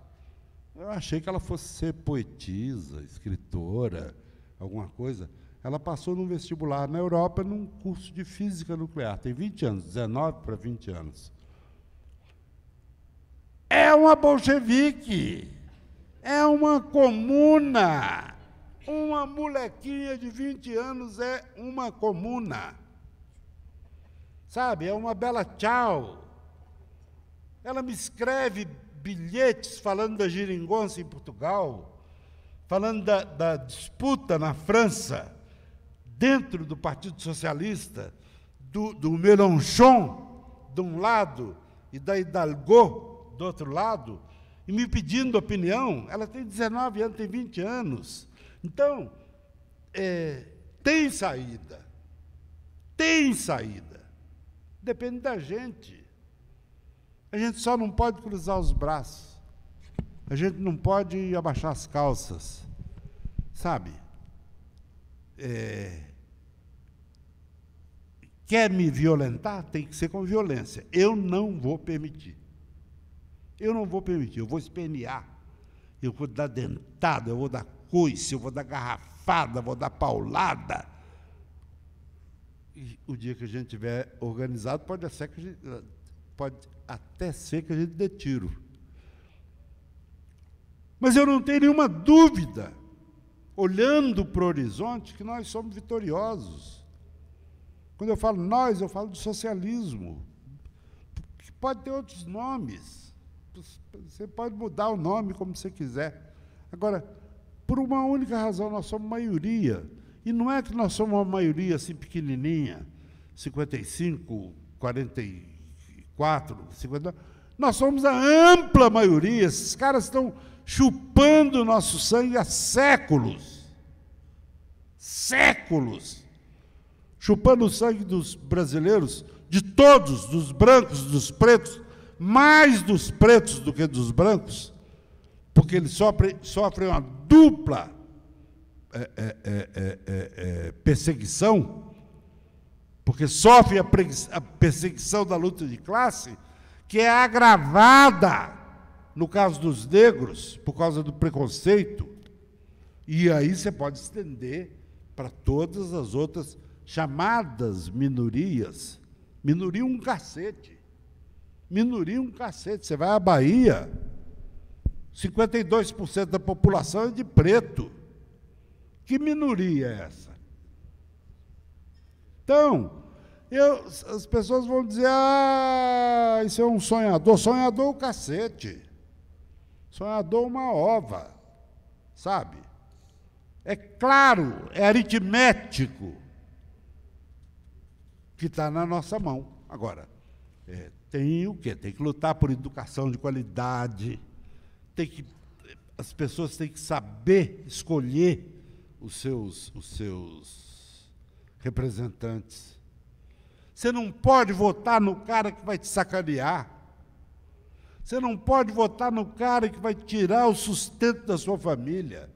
Speaker 4: Eu achei que ela fosse ser poetisa, escritora, alguma coisa. Ela passou num vestibular na Europa num curso de física nuclear. Tem 20 anos, 19 para 20 anos é uma bolchevique, é uma comuna. Uma molequinha de 20 anos é uma comuna. Sabe, é uma bela tchau. Ela me escreve bilhetes falando da geringonça em Portugal, falando da, da disputa na França, dentro do Partido Socialista, do, do de um lado, e da Hidalgo, do outro lado e me pedindo opinião. Ela tem 19 anos, tem 20 anos. Então, é, tem saída. Tem saída. Depende da gente. A gente só não pode cruzar os braços. A gente não pode abaixar as calças. Sabe? É, quer me violentar, tem que ser com violência. Eu não vou permitir. Eu não vou permitir, eu vou espernear. Eu vou dar dentada, eu vou dar coice, eu vou dar garrafada, vou dar paulada. E o dia que a gente tiver organizado, pode, gente, eh, pode até ser que a gente dê tiro. Mas eu não tenho nenhuma dúvida, olhando para o horizonte, que nós somos vitoriosos. Quando eu falo nós, eu falo do socialismo, que pode ter outros nomes. Você pode mudar o nome como você quiser. Agora, por uma única razão, nós somos maioria. E não é que nós somos uma maioria assim pequenininha, 55, 44, 50. Nós somos a ampla maioria. Esses caras estão chupando o nosso sangue há séculos. Séculos. Chupando o sangue dos brasileiros, de todos, dos brancos, dos pretos, mais dos pretos do que dos brancos, porque eles sofrem, sofrem uma dupla é, é, é, perseguição, porque sofrem a, a perseguição da luta de classe, que é agravada no caso dos negros, por causa do preconceito, e aí você pode estender para todas as outras chamadas minorias. Minoria um cacete. Minoria um cacete. Você vai à Bahia, 52% da população é de preto. Que minoria é essa? Então, eu, as pessoas vão dizer: ah, isso é um sonhador. Sonhador é o cacete. Sonhador é uma ova. Sabe? É claro, é aritmético que está na nossa mão. Agora, é, tem o quê? Tem que lutar por educação de qualidade, tem que, as pessoas têm que saber escolher os seus, os seus representantes. Você não pode votar no cara que vai te sacanear. Você não pode votar no cara que vai tirar o sustento da sua família.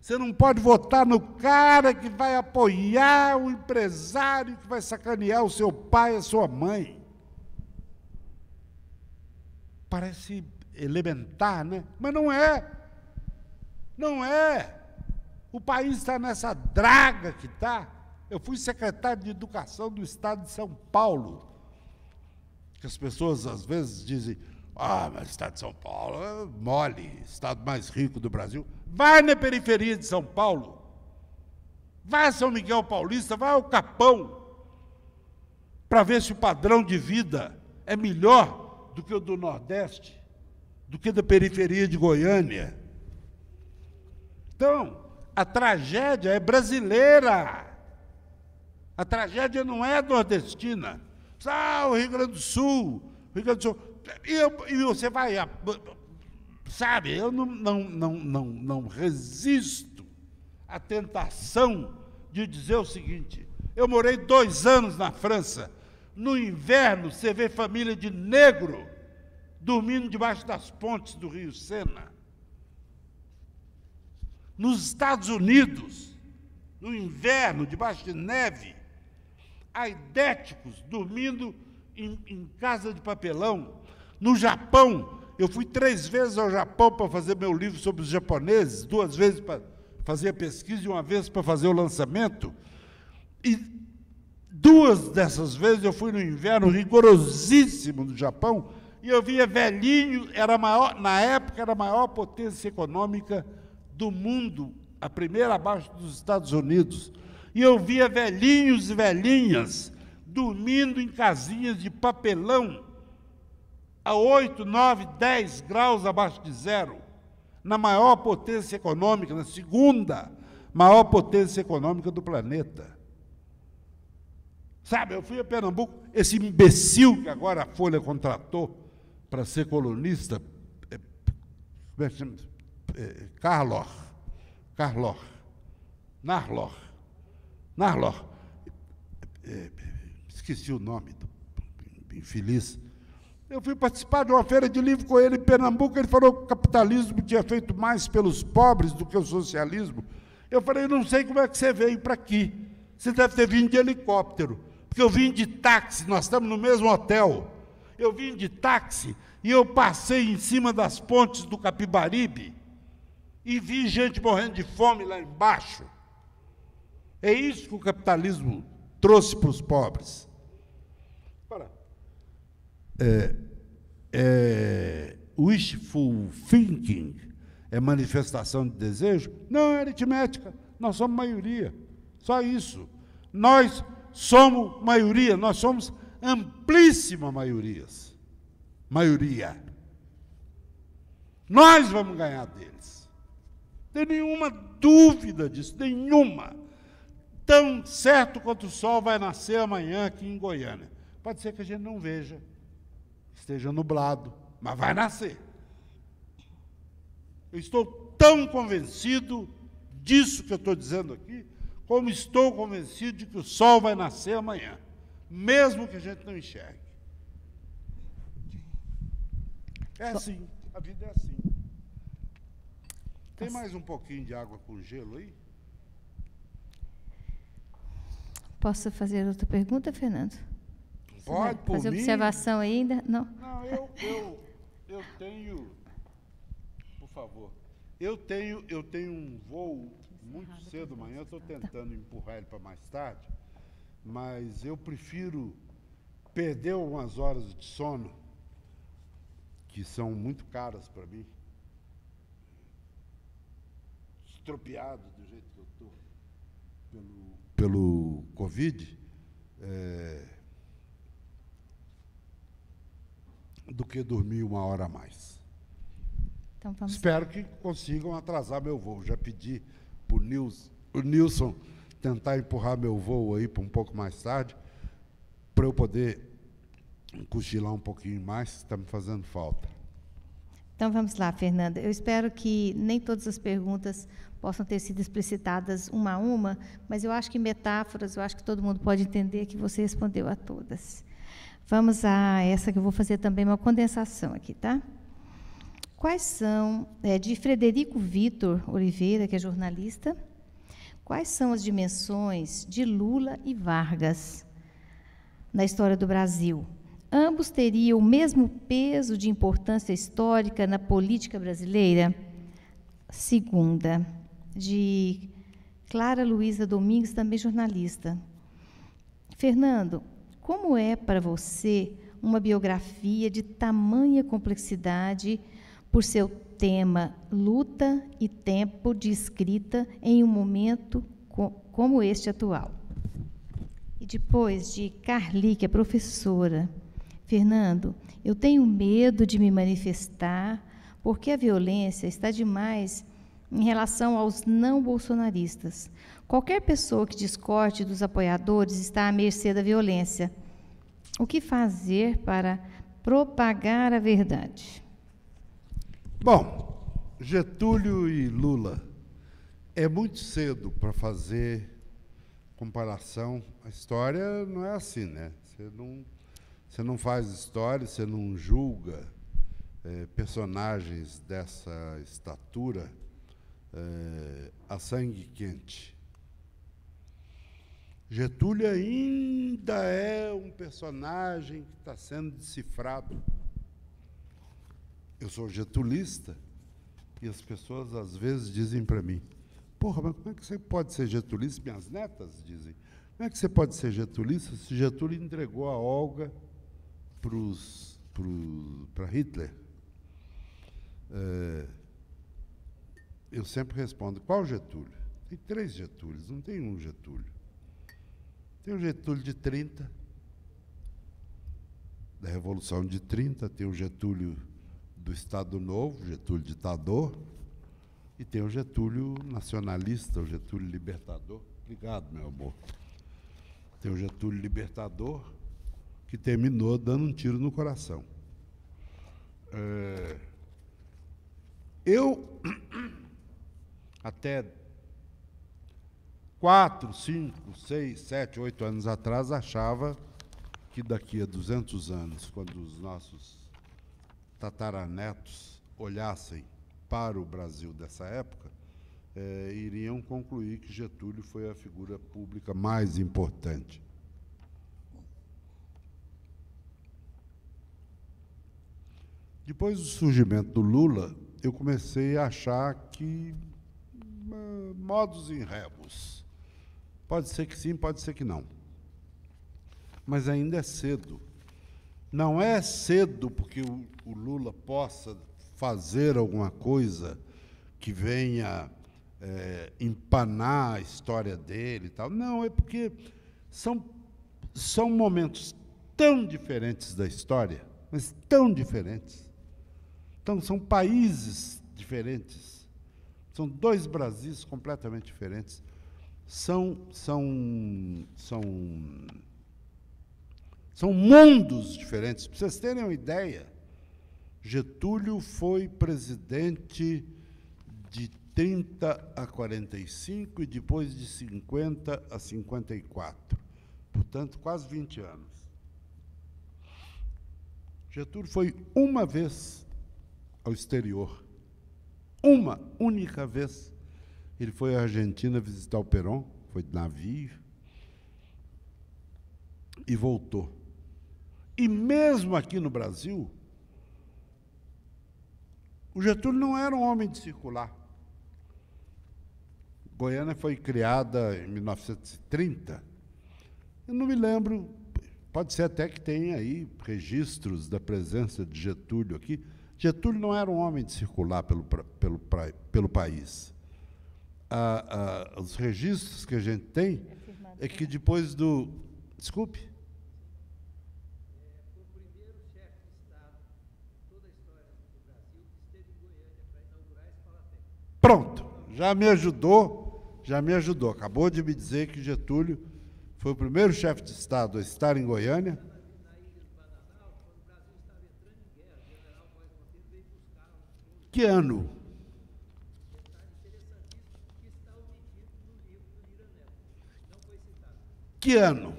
Speaker 4: Você não pode votar no cara que vai apoiar o empresário que vai sacanear o seu pai, a sua mãe parece elementar, né? Mas não é. Não é. O país está nessa draga que está. Eu fui secretário de Educação do Estado de São Paulo. Que as pessoas às vezes dizem: ah, mas o Estado de São Paulo é mole, Estado mais rico do Brasil. Vai na periferia de São Paulo. Vai a São Miguel Paulista, vai ao Capão. Para ver se o padrão de vida é melhor do que o do Nordeste, do que da periferia de Goiânia. Então, a tragédia é brasileira. A tragédia não é nordestina. Ah, o Rio Grande do Sul, Rio Grande do Sul. E, eu, e você vai. Sabe, eu não, não, não, não, não resisto à tentação de dizer o seguinte: eu morei dois anos na França no inverno, você vê família de negro dormindo debaixo das pontes do Rio Sena. Nos Estados Unidos, no inverno, debaixo de neve, aidéticos dormindo em, em casa de papelão. No Japão, eu fui três vezes ao Japão para fazer meu livro sobre os japoneses, duas vezes para fazer a pesquisa e uma vez para fazer o lançamento. E Duas dessas vezes eu fui no inverno rigorosíssimo do Japão e eu via velhinho, era maior, na época era a maior potência econômica do mundo, a primeira abaixo dos Estados Unidos. E eu via velhinhos e velhinhas dormindo em casinhas de papelão a 8, 9, 10 graus abaixo de zero, na maior potência econômica, na segunda maior potência econômica do planeta. Sabe, eu fui a Pernambuco, esse imbecil que agora a Folha contratou para ser colunista, é, como é que chama? É, Carlor, Carlor, Narlor, Narlor, é, esqueci o nome do infeliz. Eu fui participar de uma feira de livro com ele em Pernambuco. Ele falou que o capitalismo tinha feito mais pelos pobres do que o socialismo. Eu falei, não sei como é que você veio para aqui. Você deve ter vindo de helicóptero. Porque eu vim de táxi, nós estamos no mesmo hotel. Eu vim de táxi e eu passei em cima das pontes do Capibaribe e vi gente morrendo de fome lá embaixo. É isso que o capitalismo trouxe para os pobres. É, é, wishful thinking é manifestação de desejo? Não, é aritmética. Nós somos maioria. Só isso. Nós somos maioria, nós somos amplíssima maioria. Maioria. Nós vamos ganhar deles. Não tem nenhuma dúvida disso, nenhuma. Tão certo quanto o sol vai nascer amanhã aqui em Goiânia. Pode ser que a gente não veja, esteja nublado, mas vai nascer. Eu estou tão convencido disso que eu estou dizendo aqui, como estou convencido de que o sol vai nascer amanhã, mesmo que a gente não enxergue. É assim, a vida é assim. Tem mais um pouquinho de água com gelo aí?
Speaker 3: Posso fazer outra pergunta, Fernando? Pode, por Fazer mim? observação ainda? Não.
Speaker 4: Não, eu, eu, eu tenho. Por favor. Eu tenho, eu tenho um voo muito cedo amanhã, estou tá. tentando empurrar ele para mais tarde, mas eu prefiro perder algumas horas de sono, que são muito caras para mim, estropiado do jeito que eu estou pelo, pelo Covid, é, do que dormir uma hora a mais.
Speaker 3: Então Espero
Speaker 4: que consigam atrasar meu voo. Já pedi para o Nilson tentar empurrar meu voo aí para um pouco mais tarde, para eu poder cochilar um pouquinho mais, está me fazendo falta.
Speaker 3: Então vamos lá, Fernanda. Eu espero que nem todas as perguntas possam ter sido explicitadas uma a uma, mas eu acho que metáforas, eu acho que todo mundo pode entender que você respondeu a todas. Vamos a essa que eu vou fazer também uma condensação aqui, tá? Quais são, é, de Frederico Vitor Oliveira, que é jornalista, quais são as dimensões de Lula e Vargas na história do Brasil? Ambos teriam o mesmo peso de importância histórica na política brasileira? Segunda, de Clara Luísa Domingues, também jornalista. Fernando, como é para você uma biografia de tamanha complexidade? por seu tema Luta e Tempo de Escrita em um Momento como este atual. E depois de Carli, que é professora, Fernando, eu tenho medo de me manifestar porque a violência está demais em relação aos não bolsonaristas. Qualquer pessoa que discorde dos apoiadores está à mercê da violência. O que fazer para propagar a verdade?
Speaker 4: Bom, Getúlio e Lula. É muito cedo para fazer comparação. A história não é assim, né? Você não, você não faz história, você não julga é, personagens dessa estatura é, a sangue quente. Getúlio ainda é um personagem que está sendo decifrado eu sou getulista e as pessoas às vezes dizem para mim: Porra, mas como é que você pode ser getulista? Minhas netas dizem: Como é que você pode ser getulista se Getúlio entregou a Olga para Hitler? É, eu sempre respondo: Qual Getúlio? Tem três Getúlios, não tem um Getúlio. Tem o Getúlio de 30, da Revolução de 30, tem o Getúlio do Estado Novo, Getúlio ditador, e tem o Getúlio nacionalista, o Getúlio libertador. Obrigado, meu amor. Tem o Getúlio libertador, que terminou dando um tiro no coração. É, eu, até quatro, cinco, seis, sete, oito anos atrás, achava que daqui a 200 anos, quando os nossos tataranetos olhassem para o Brasil dessa época, é, iriam concluir que Getúlio foi a figura pública mais importante. Depois do surgimento do Lula, eu comecei a achar que ah, modos em rebus. Pode ser que sim, pode ser que não. Mas ainda é cedo não é cedo porque o, o Lula possa fazer alguma coisa que venha é, empanar a história dele e tal. Não, é porque são, são momentos tão diferentes da história, mas tão diferentes. Então, são países diferentes. São dois Brasis completamente diferentes. São, são, são são mundos diferentes. Para vocês terem uma ideia, Getúlio foi presidente de 30 a 45 e depois de 50 a 54. Portanto, quase 20 anos. Getúlio foi uma vez ao exterior. Uma única vez. Ele foi à Argentina visitar o Perón, foi de navio, e voltou. E mesmo aqui no Brasil, o Getúlio não era um homem de circular. Goiânia foi criada em 1930. Eu não me lembro, pode ser até que tenha aí registros da presença de Getúlio aqui. Getúlio não era um homem de circular pelo, pelo, pelo país. Ah, ah, os registros que a gente tem é que depois do. Desculpe? Pronto, já me ajudou, já me ajudou. Acabou de me dizer que Getúlio foi o primeiro chefe de Estado a estar em Goiânia. Que ano? Que ano?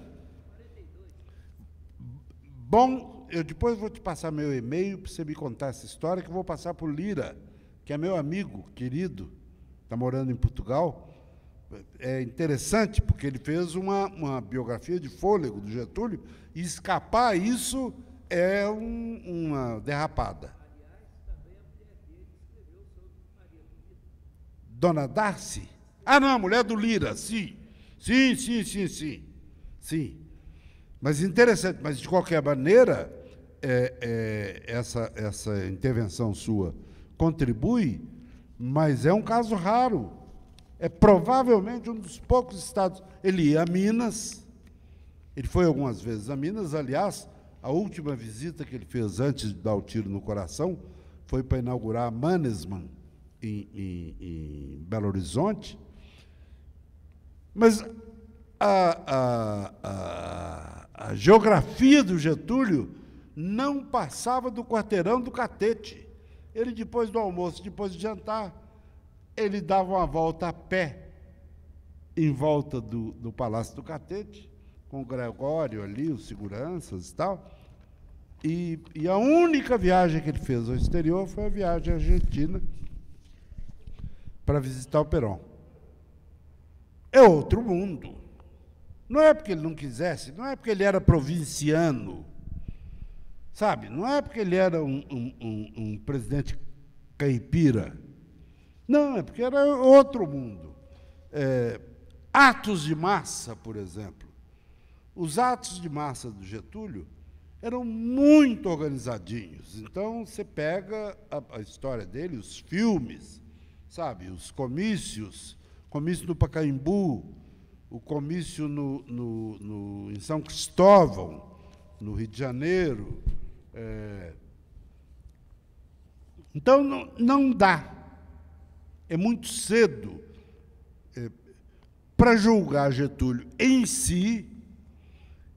Speaker 4: Bom, eu depois vou te passar meu e-mail para você me contar essa história, que eu vou passar para o Lira que é meu amigo querido, está morando em Portugal. É interessante, porque ele fez uma, uma biografia de fôlego do Getúlio, e escapar isso é um, uma derrapada. Dona Darcy? Ah, não, a mulher do Lira, sim. Sim, sim, sim, sim. Sim. Mas interessante, mas de qualquer maneira, é, é, essa, essa intervenção sua contribui, mas é um caso raro. É provavelmente um dos poucos estados. Ele ia a Minas, ele foi algumas vezes a Minas, aliás, a última visita que ele fez antes de dar o tiro no coração foi para inaugurar a Mannesman em, em, em Belo Horizonte. Mas a, a, a, a geografia do Getúlio não passava do quarteirão do Catete. Ele, depois do almoço, depois do jantar, ele dava uma volta a pé em volta do, do Palácio do Catete, com o Gregório ali, os seguranças e tal. E, e a única viagem que ele fez ao exterior foi a viagem à Argentina para visitar o Perón. É outro mundo. Não é porque ele não quisesse, não é porque ele era provinciano Sabe, não é porque ele era um, um, um, um presidente caipira. Não, é porque era outro mundo. É, atos de massa, por exemplo. Os atos de massa do Getúlio eram muito organizadinhos. Então, você pega a, a história dele, os filmes, sabe, os comícios, comício no Pacaembu, o comício no, no, no, em São Cristóvão, no Rio de Janeiro, é... Então, não, não dá. É muito cedo é, para julgar Getúlio em si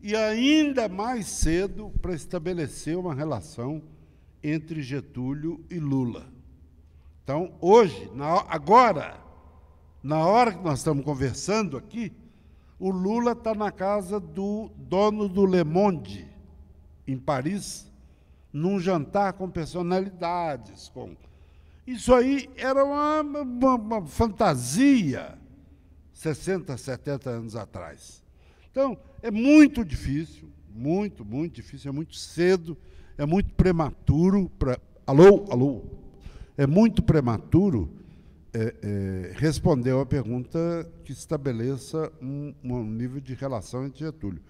Speaker 4: e ainda mais cedo para estabelecer uma relação entre Getúlio e Lula. Então, hoje, na, agora, na hora que nós estamos conversando aqui, o Lula está na casa do dono do Le Monde, em Paris, num jantar com personalidades. Com... Isso aí era uma, uma, uma fantasia 60, 70 anos atrás. Então, é muito difícil, muito, muito difícil, é muito cedo, é muito prematuro. Alô, alô? É muito prematuro é, é, a pergunta que estabeleça um, um nível de relação entre Getúlio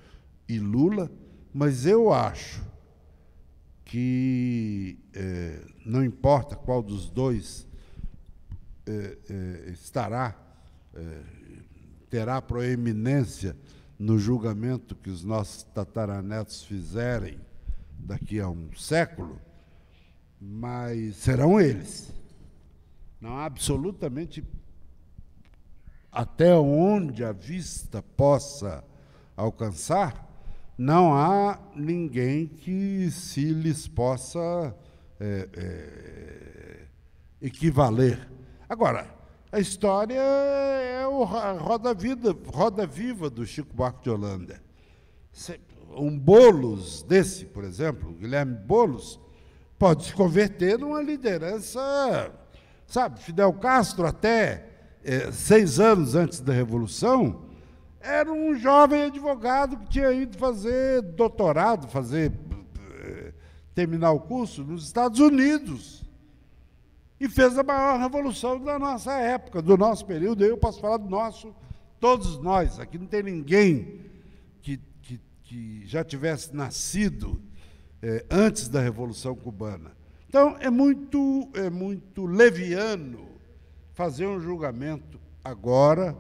Speaker 4: e Lula, mas eu acho que é, não importa qual dos dois é, é, estará, é, terá proeminência no julgamento que os nossos tataranetos fizerem daqui a um século, mas serão eles. Não há absolutamente até onde a vista possa alcançar, não há ninguém que se lhes possa é, é, equivaler. Agora, a história é o, a roda, vida, roda viva do Chico Buarque de Holanda. Um Bolos desse, por exemplo, Guilherme Bolos, pode se converter numa liderança, sabe, Fidel Castro até é, seis anos antes da Revolução, era um jovem advogado que tinha ido fazer doutorado, fazer eh, terminar o curso nos Estados Unidos. E fez a maior revolução da nossa época, do nosso período. Eu posso falar do nosso, todos nós. Aqui não tem ninguém que, que, que já tivesse nascido eh, antes da Revolução Cubana. Então, é muito, é muito leviano fazer um julgamento agora,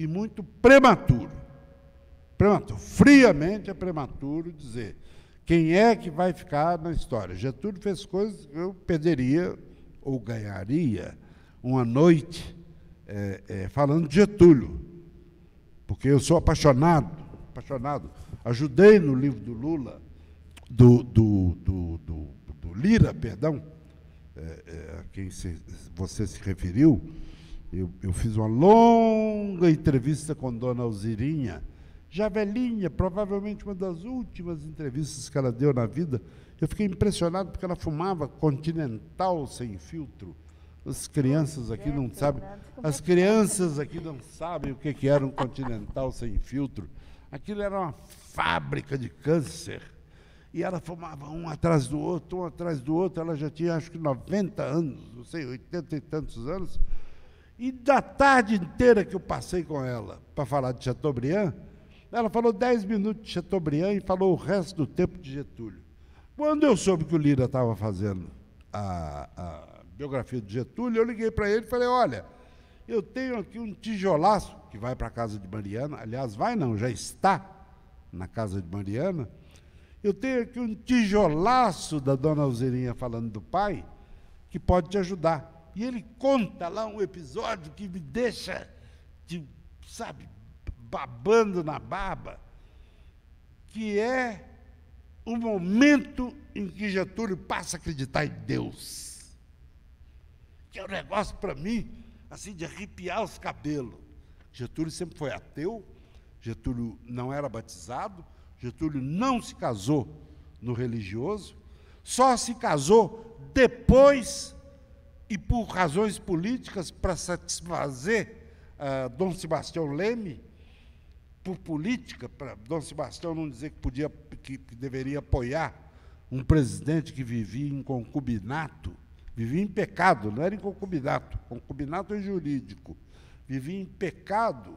Speaker 4: e muito prematuro. Prematuro. Friamente é prematuro dizer quem é que vai ficar na história. Getúlio fez coisas que eu perderia ou ganharia uma noite é, é, falando de Getúlio, porque eu sou apaixonado, apaixonado. Ajudei no livro do Lula, do, do, do, do Lira, perdão, é, é, a quem se, você se referiu, eu, eu fiz uma longa entrevista com Dona Alzirinha, já velhinha, provavelmente uma das últimas entrevistas que ela deu na vida. Eu fiquei impressionado porque ela fumava continental sem filtro. As crianças aqui não sabem. Né? As é crianças aqui não sabem o que, que era um continental sem filtro. Aquilo era uma fábrica de câncer. E ela fumava um atrás do outro, um atrás do outro. Ela já tinha acho que 90 anos, não sei, 80 e tantos anos. E da tarde inteira que eu passei com ela para falar de Chateaubriand, ela falou dez minutos de Chateaubriand e falou o resto do tempo de Getúlio. Quando eu soube que o Lira estava fazendo a, a, biografia de Getúlio, eu liguei para ele e falei: olha, eu tenho aqui um tijolaço que vai para a casa de Mariana, aliás, vai não, já está na casa de Mariana. Eu tenho aqui um tijolaço da dona Alzeirinha falando do pai que pode te ajudar. E ele conta lá um episódio que me deixa, de, sabe, babando na baba, que é o momento em que Getúlio passa a acreditar em Deus. Que é um negócio para mim, assim, de arrepiar os cabelos. Getúlio sempre foi ateu, Getúlio não era batizado, Getúlio não se casou no religioso, só se casou depois e por razões políticas para satisfazer uh, Dom Sebastião Leme, por política, para Dom Sebastião não dizer que podia, que, que deveria apoiar um presidente que vivia em concubinato, vivia em pecado, não era em concubinato, concubinato é jurídico, vivia em pecado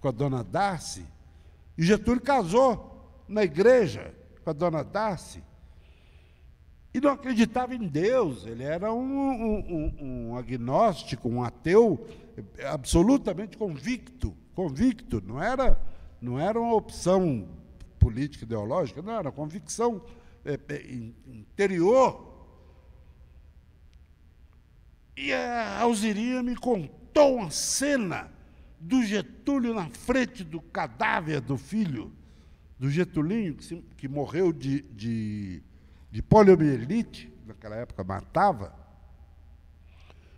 Speaker 4: com a dona Darcy, e Getúlio casou na igreja com a dona Darcy, e não acreditava em Deus, ele era um, um, um, agnóstico, um ateu eh, absolutamente convicto, convicto, não era, não era uma opção política, ideológica, não, era convicção é, é, interior. E a Alziria me contou uma cena do Getúlio na frente do cadáver do filho, do Getulinho, que, se, que morreu de, de de poliomielite, naquela época matava.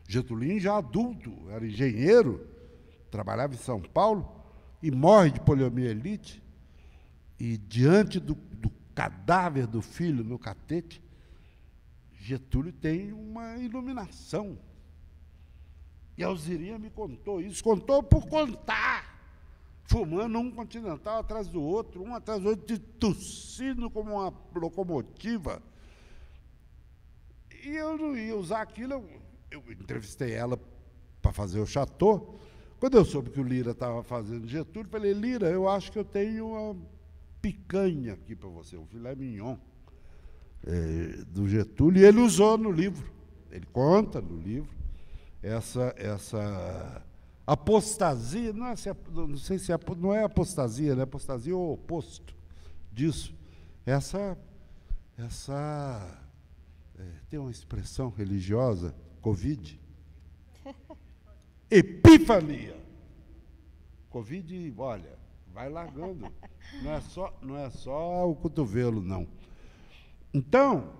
Speaker 4: Getulino já adulto, era engenheiro, trabalhava em São Paulo e morre de poliomielite. E diante do, do cadáver do filho no catete, Getúlio tem uma iluminação. E a Alziria me contou isso, contou por contar fumando um continental atrás do outro, um atrás do outro, tossindo como uma locomotiva. E eu não ia usar aquilo, eu, eu entrevistei ela para fazer o Chateau. Quando eu soube que o Lira estava fazendo Getúlio, falei, Lira, eu acho que eu tenho uma picanha aqui para você, um filé mignon é, do Getúlio. E ele usou no livro, ele conta no livro essa, essa Apostasia, não, é se, não sei se é, não é apostasia, né? apostasia é o oposto disso. Essa, essa é, tem uma expressão religiosa, Covid. Epifania. Covid, olha, vai largando. Não é só, não é só o cotovelo, não. Então,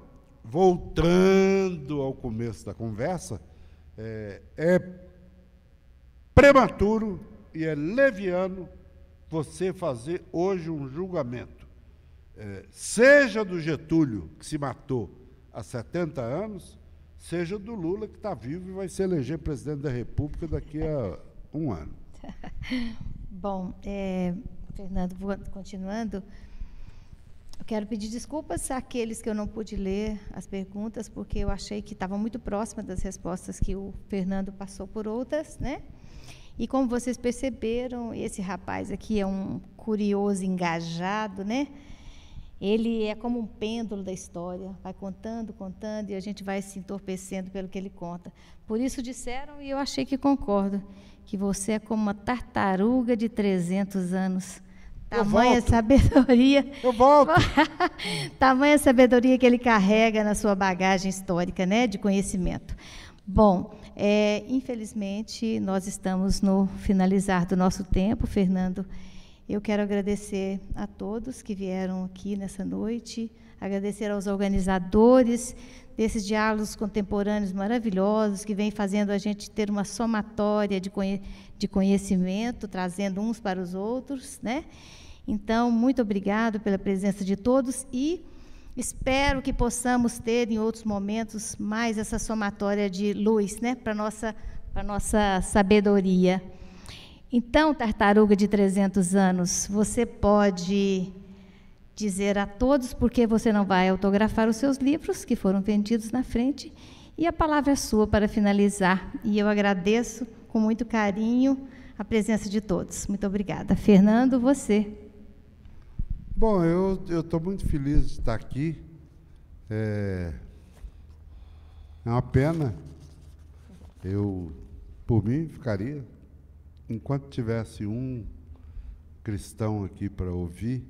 Speaker 4: voltando ao começo da conversa, é, é prematuro e é leviano você fazer hoje um julgamento. É, seja do Getúlio, que se matou há 70 anos, seja do Lula, que está vivo e vai se eleger presidente da República daqui a um ano.
Speaker 3: Bom, é, Fernando, vou, continuando, eu quero pedir desculpas àqueles que eu não pude ler as perguntas, porque eu achei que estava muito próxima das respostas que o Fernando passou por outras, né? E como vocês perceberam, esse rapaz aqui é um curioso engajado, né? Ele é como um pêndulo da história, vai contando, contando, e a gente vai se entorpecendo pelo que ele conta. Por isso disseram, e eu achei que concordo, que você é como uma tartaruga de 300 anos. Tamanha sabedoria. Eu volto. tamanha sabedoria que ele carrega na sua bagagem histórica, né, de conhecimento. Bom, é, infelizmente, nós estamos no finalizar do nosso tempo, Fernando. Eu quero agradecer a todos que vieram aqui nessa noite, agradecer aos organizadores desses diálogos contemporâneos maravilhosos que vêm fazendo a gente ter uma somatória de, conhe de conhecimento, trazendo uns para os outros, né? Então, muito obrigado pela presença de todos e Espero que possamos ter em outros momentos mais essa somatória de luz, né, para nossa para nossa sabedoria. Então, tartaruga de 300 anos, você pode dizer a todos porque você não vai autografar os seus livros que foram vendidos na frente e a palavra é sua para finalizar. E eu agradeço com muito carinho a presença de todos. Muito obrigada. Fernando, você.
Speaker 4: Bom, eu estou muito feliz de estar aqui. É, é uma pena. Eu, por mim, ficaria. Enquanto tivesse um cristão aqui para ouvir,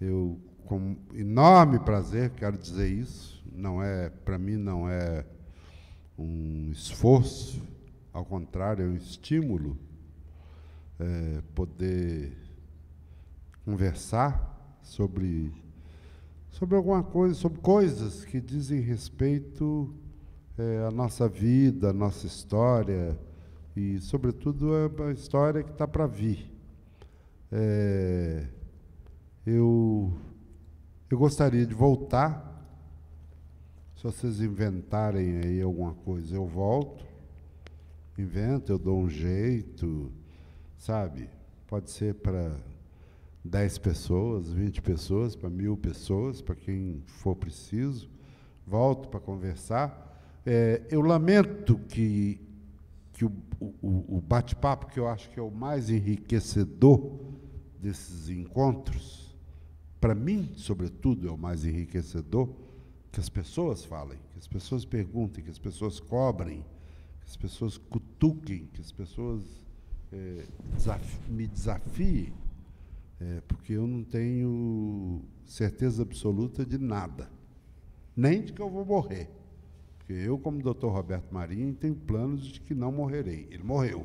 Speaker 4: eu, com enorme prazer, quero dizer isso. Não é, para mim, não é um esforço, ao contrário, é um estímulo é, poder conversar sobre, sobre alguma coisa, sobre coisas que dizem respeito é, à nossa vida, à nossa história e, sobretudo, é a história que está para vir. É, eu, eu gostaria de voltar. Se vocês inventarem aí alguma coisa, eu volto. Invento, eu dou um jeito, sabe? Pode ser para 10 pessoas, 20 pessoas, para mil pessoas, para quem for preciso. Volto para conversar. É, eu lamento que, que o, o, o bate-papo, que eu acho que é o mais enriquecedor desses encontros, para mim, sobretudo, é o mais enriquecedor, que as pessoas falem, que as pessoas perguntem, que as pessoas cobrem, que as pessoas cutuquem, que as pessoas é, me desafiem é, porque eu não tenho certeza absoluta de nada, nem de que eu vou morrer. Porque eu, como doutor Roberto Marinho, tenho planos de que não morrerei. Ele morreu.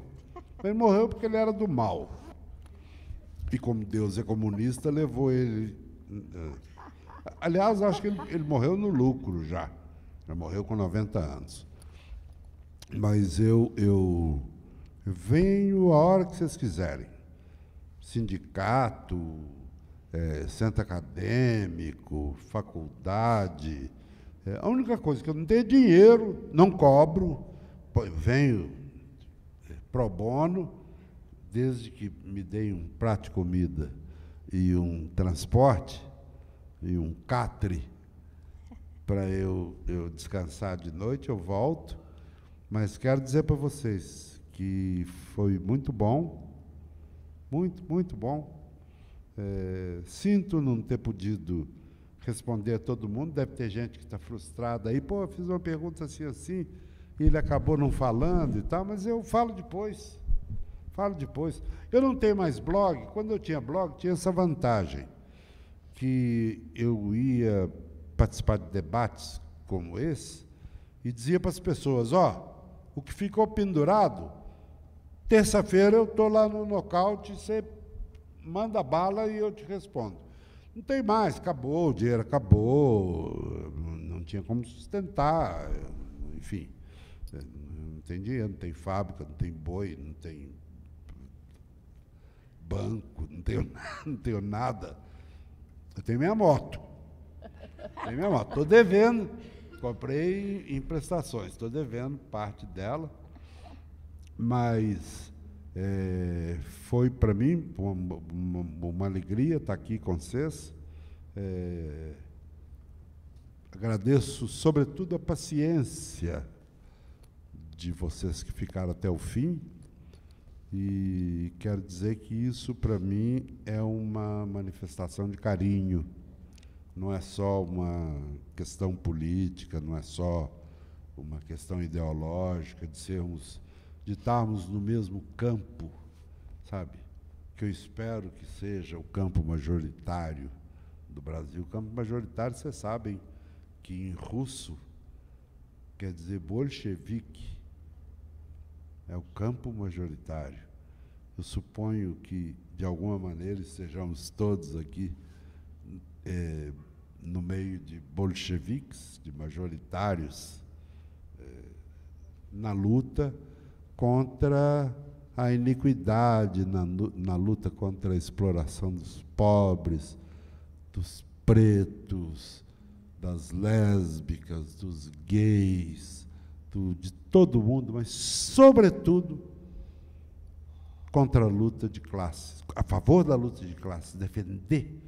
Speaker 4: Mas ele morreu porque ele era do mal. E como Deus é comunista, levou ele. Ah, aliás, acho que ele, ele morreu no lucro já. Já morreu com 90 anos. Mas eu, eu venho a hora que vocês quiserem sindicato, é, centro acadêmico, faculdade. É, a única coisa que eu não tenho é dinheiro, não cobro, venho é, pro bono, desde que me deem um prato de comida e um transporte e um catre para eu, eu descansar de noite, eu volto. Mas quero dizer para vocês que foi muito bom muito, muito bom. É, sinto não ter podido responder a todo mundo. Deve ter gente que está frustrada aí. Pô, eu fiz uma pergunta assim, assim, e ele acabou não falando e tal, mas eu falo depois. Falo depois. Eu não tenho mais blog. Quando eu tinha blog, tinha essa vantagem, que eu ia participar de debates como esse e dizia para as pessoas: ó, oh, o que ficou pendurado Terça-feira eu estou lá no nocaute, você manda bala e eu te respondo. Não tem mais, acabou, o dinheiro acabou, não tinha como sustentar, enfim. Não tem dinheiro, não tem fábrica, não tem boi, não tem banco, não tenho, não tenho nada. Eu tenho minha moto. Tenho minha moto. Estou devendo. Comprei em prestações, estou devendo parte dela mas é, foi para mim uma, uma, uma, alegria estar tá aqui com vocês. É, agradeço, sobretudo, a paciência de vocês que ficaram até o fim. E quero dizer que isso, para mim, é uma manifestação de carinho. Não é só uma questão política, não é só uma questão ideológica de sermos de estarmos no mesmo campo, sabe? Que eu espero que seja o campo majoritário do Brasil. O campo majoritário, vocês sabem que em russo quer dizer bolchevique. É o campo majoritário. Eu suponho que, de alguma maneira, estejamos todos aqui é, no meio de bolcheviques, de majoritários, é, na luta contra a iniquidade, na, na luta contra a exploração dos pobres, dos pretos, das lésbicas, dos gays, do, de todo mundo, mas, sobretudo, contra a luta de classes, a favor da luta de classes, defender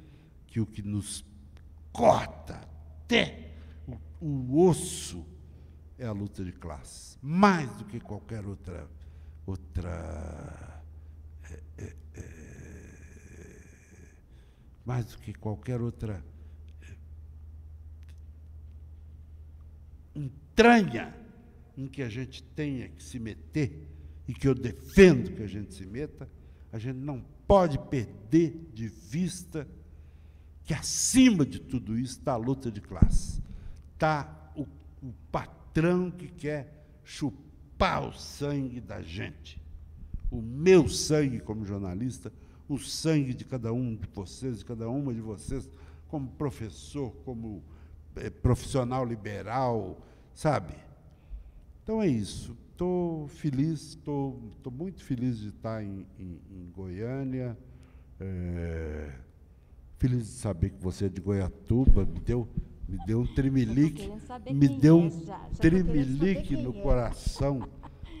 Speaker 4: que o que nos corta até o, o osso é a luta de classe, mais do que qualquer outra, outra é, é, é, mais do que qualquer outra é, entranha em que a gente tenha que se meter e que eu defendo que a gente se meta, a gente não pode perder de vista que acima de tudo isso está a luta de classe, está o, o patrão que quer chupar o sangue da gente. O meu sangue como jornalista, o sangue de cada um de vocês, de cada uma de vocês, como professor, como é, profissional liberal, sabe? Então é isso. Estou feliz, estou muito feliz de estar em, em, em Goiânia. É, feliz de saber que você é de Goiatuba, me deu me deu um tremelique, me deu é um tremelique no é. coração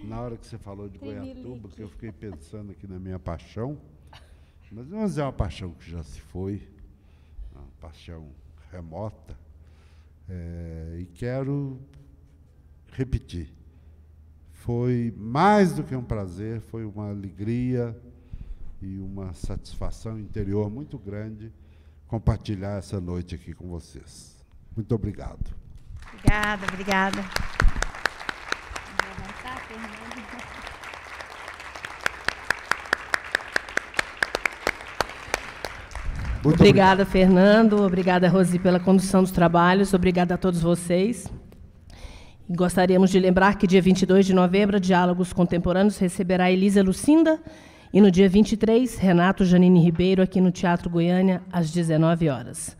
Speaker 4: na hora que você falou de Goiatuba, que eu fiquei pensando aqui na minha paixão. Mas não é uma paixão que já se foi, uma paixão remota. É, e quero repetir. Foi mais do que um prazer, foi uma alegria e uma satisfação interior muito grande compartilhar essa noite aqui com vocês. Muito obrigado.
Speaker 2: Obrigada, obrigada. Muito obrigada, obrigado. Fernando. Obrigada, Rosi, pela condução dos trabalhos. Obrigada a todos vocês. Gostaríamos de lembrar que dia 22 de novembro, Diálogos Contemporâneos receberá Elisa Lucinda e no dia 23, Renato Janine Ribeiro, aqui no Teatro Goiânia, às 19 horas.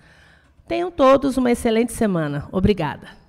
Speaker 2: Tenham todos uma excelente semana. Obrigada.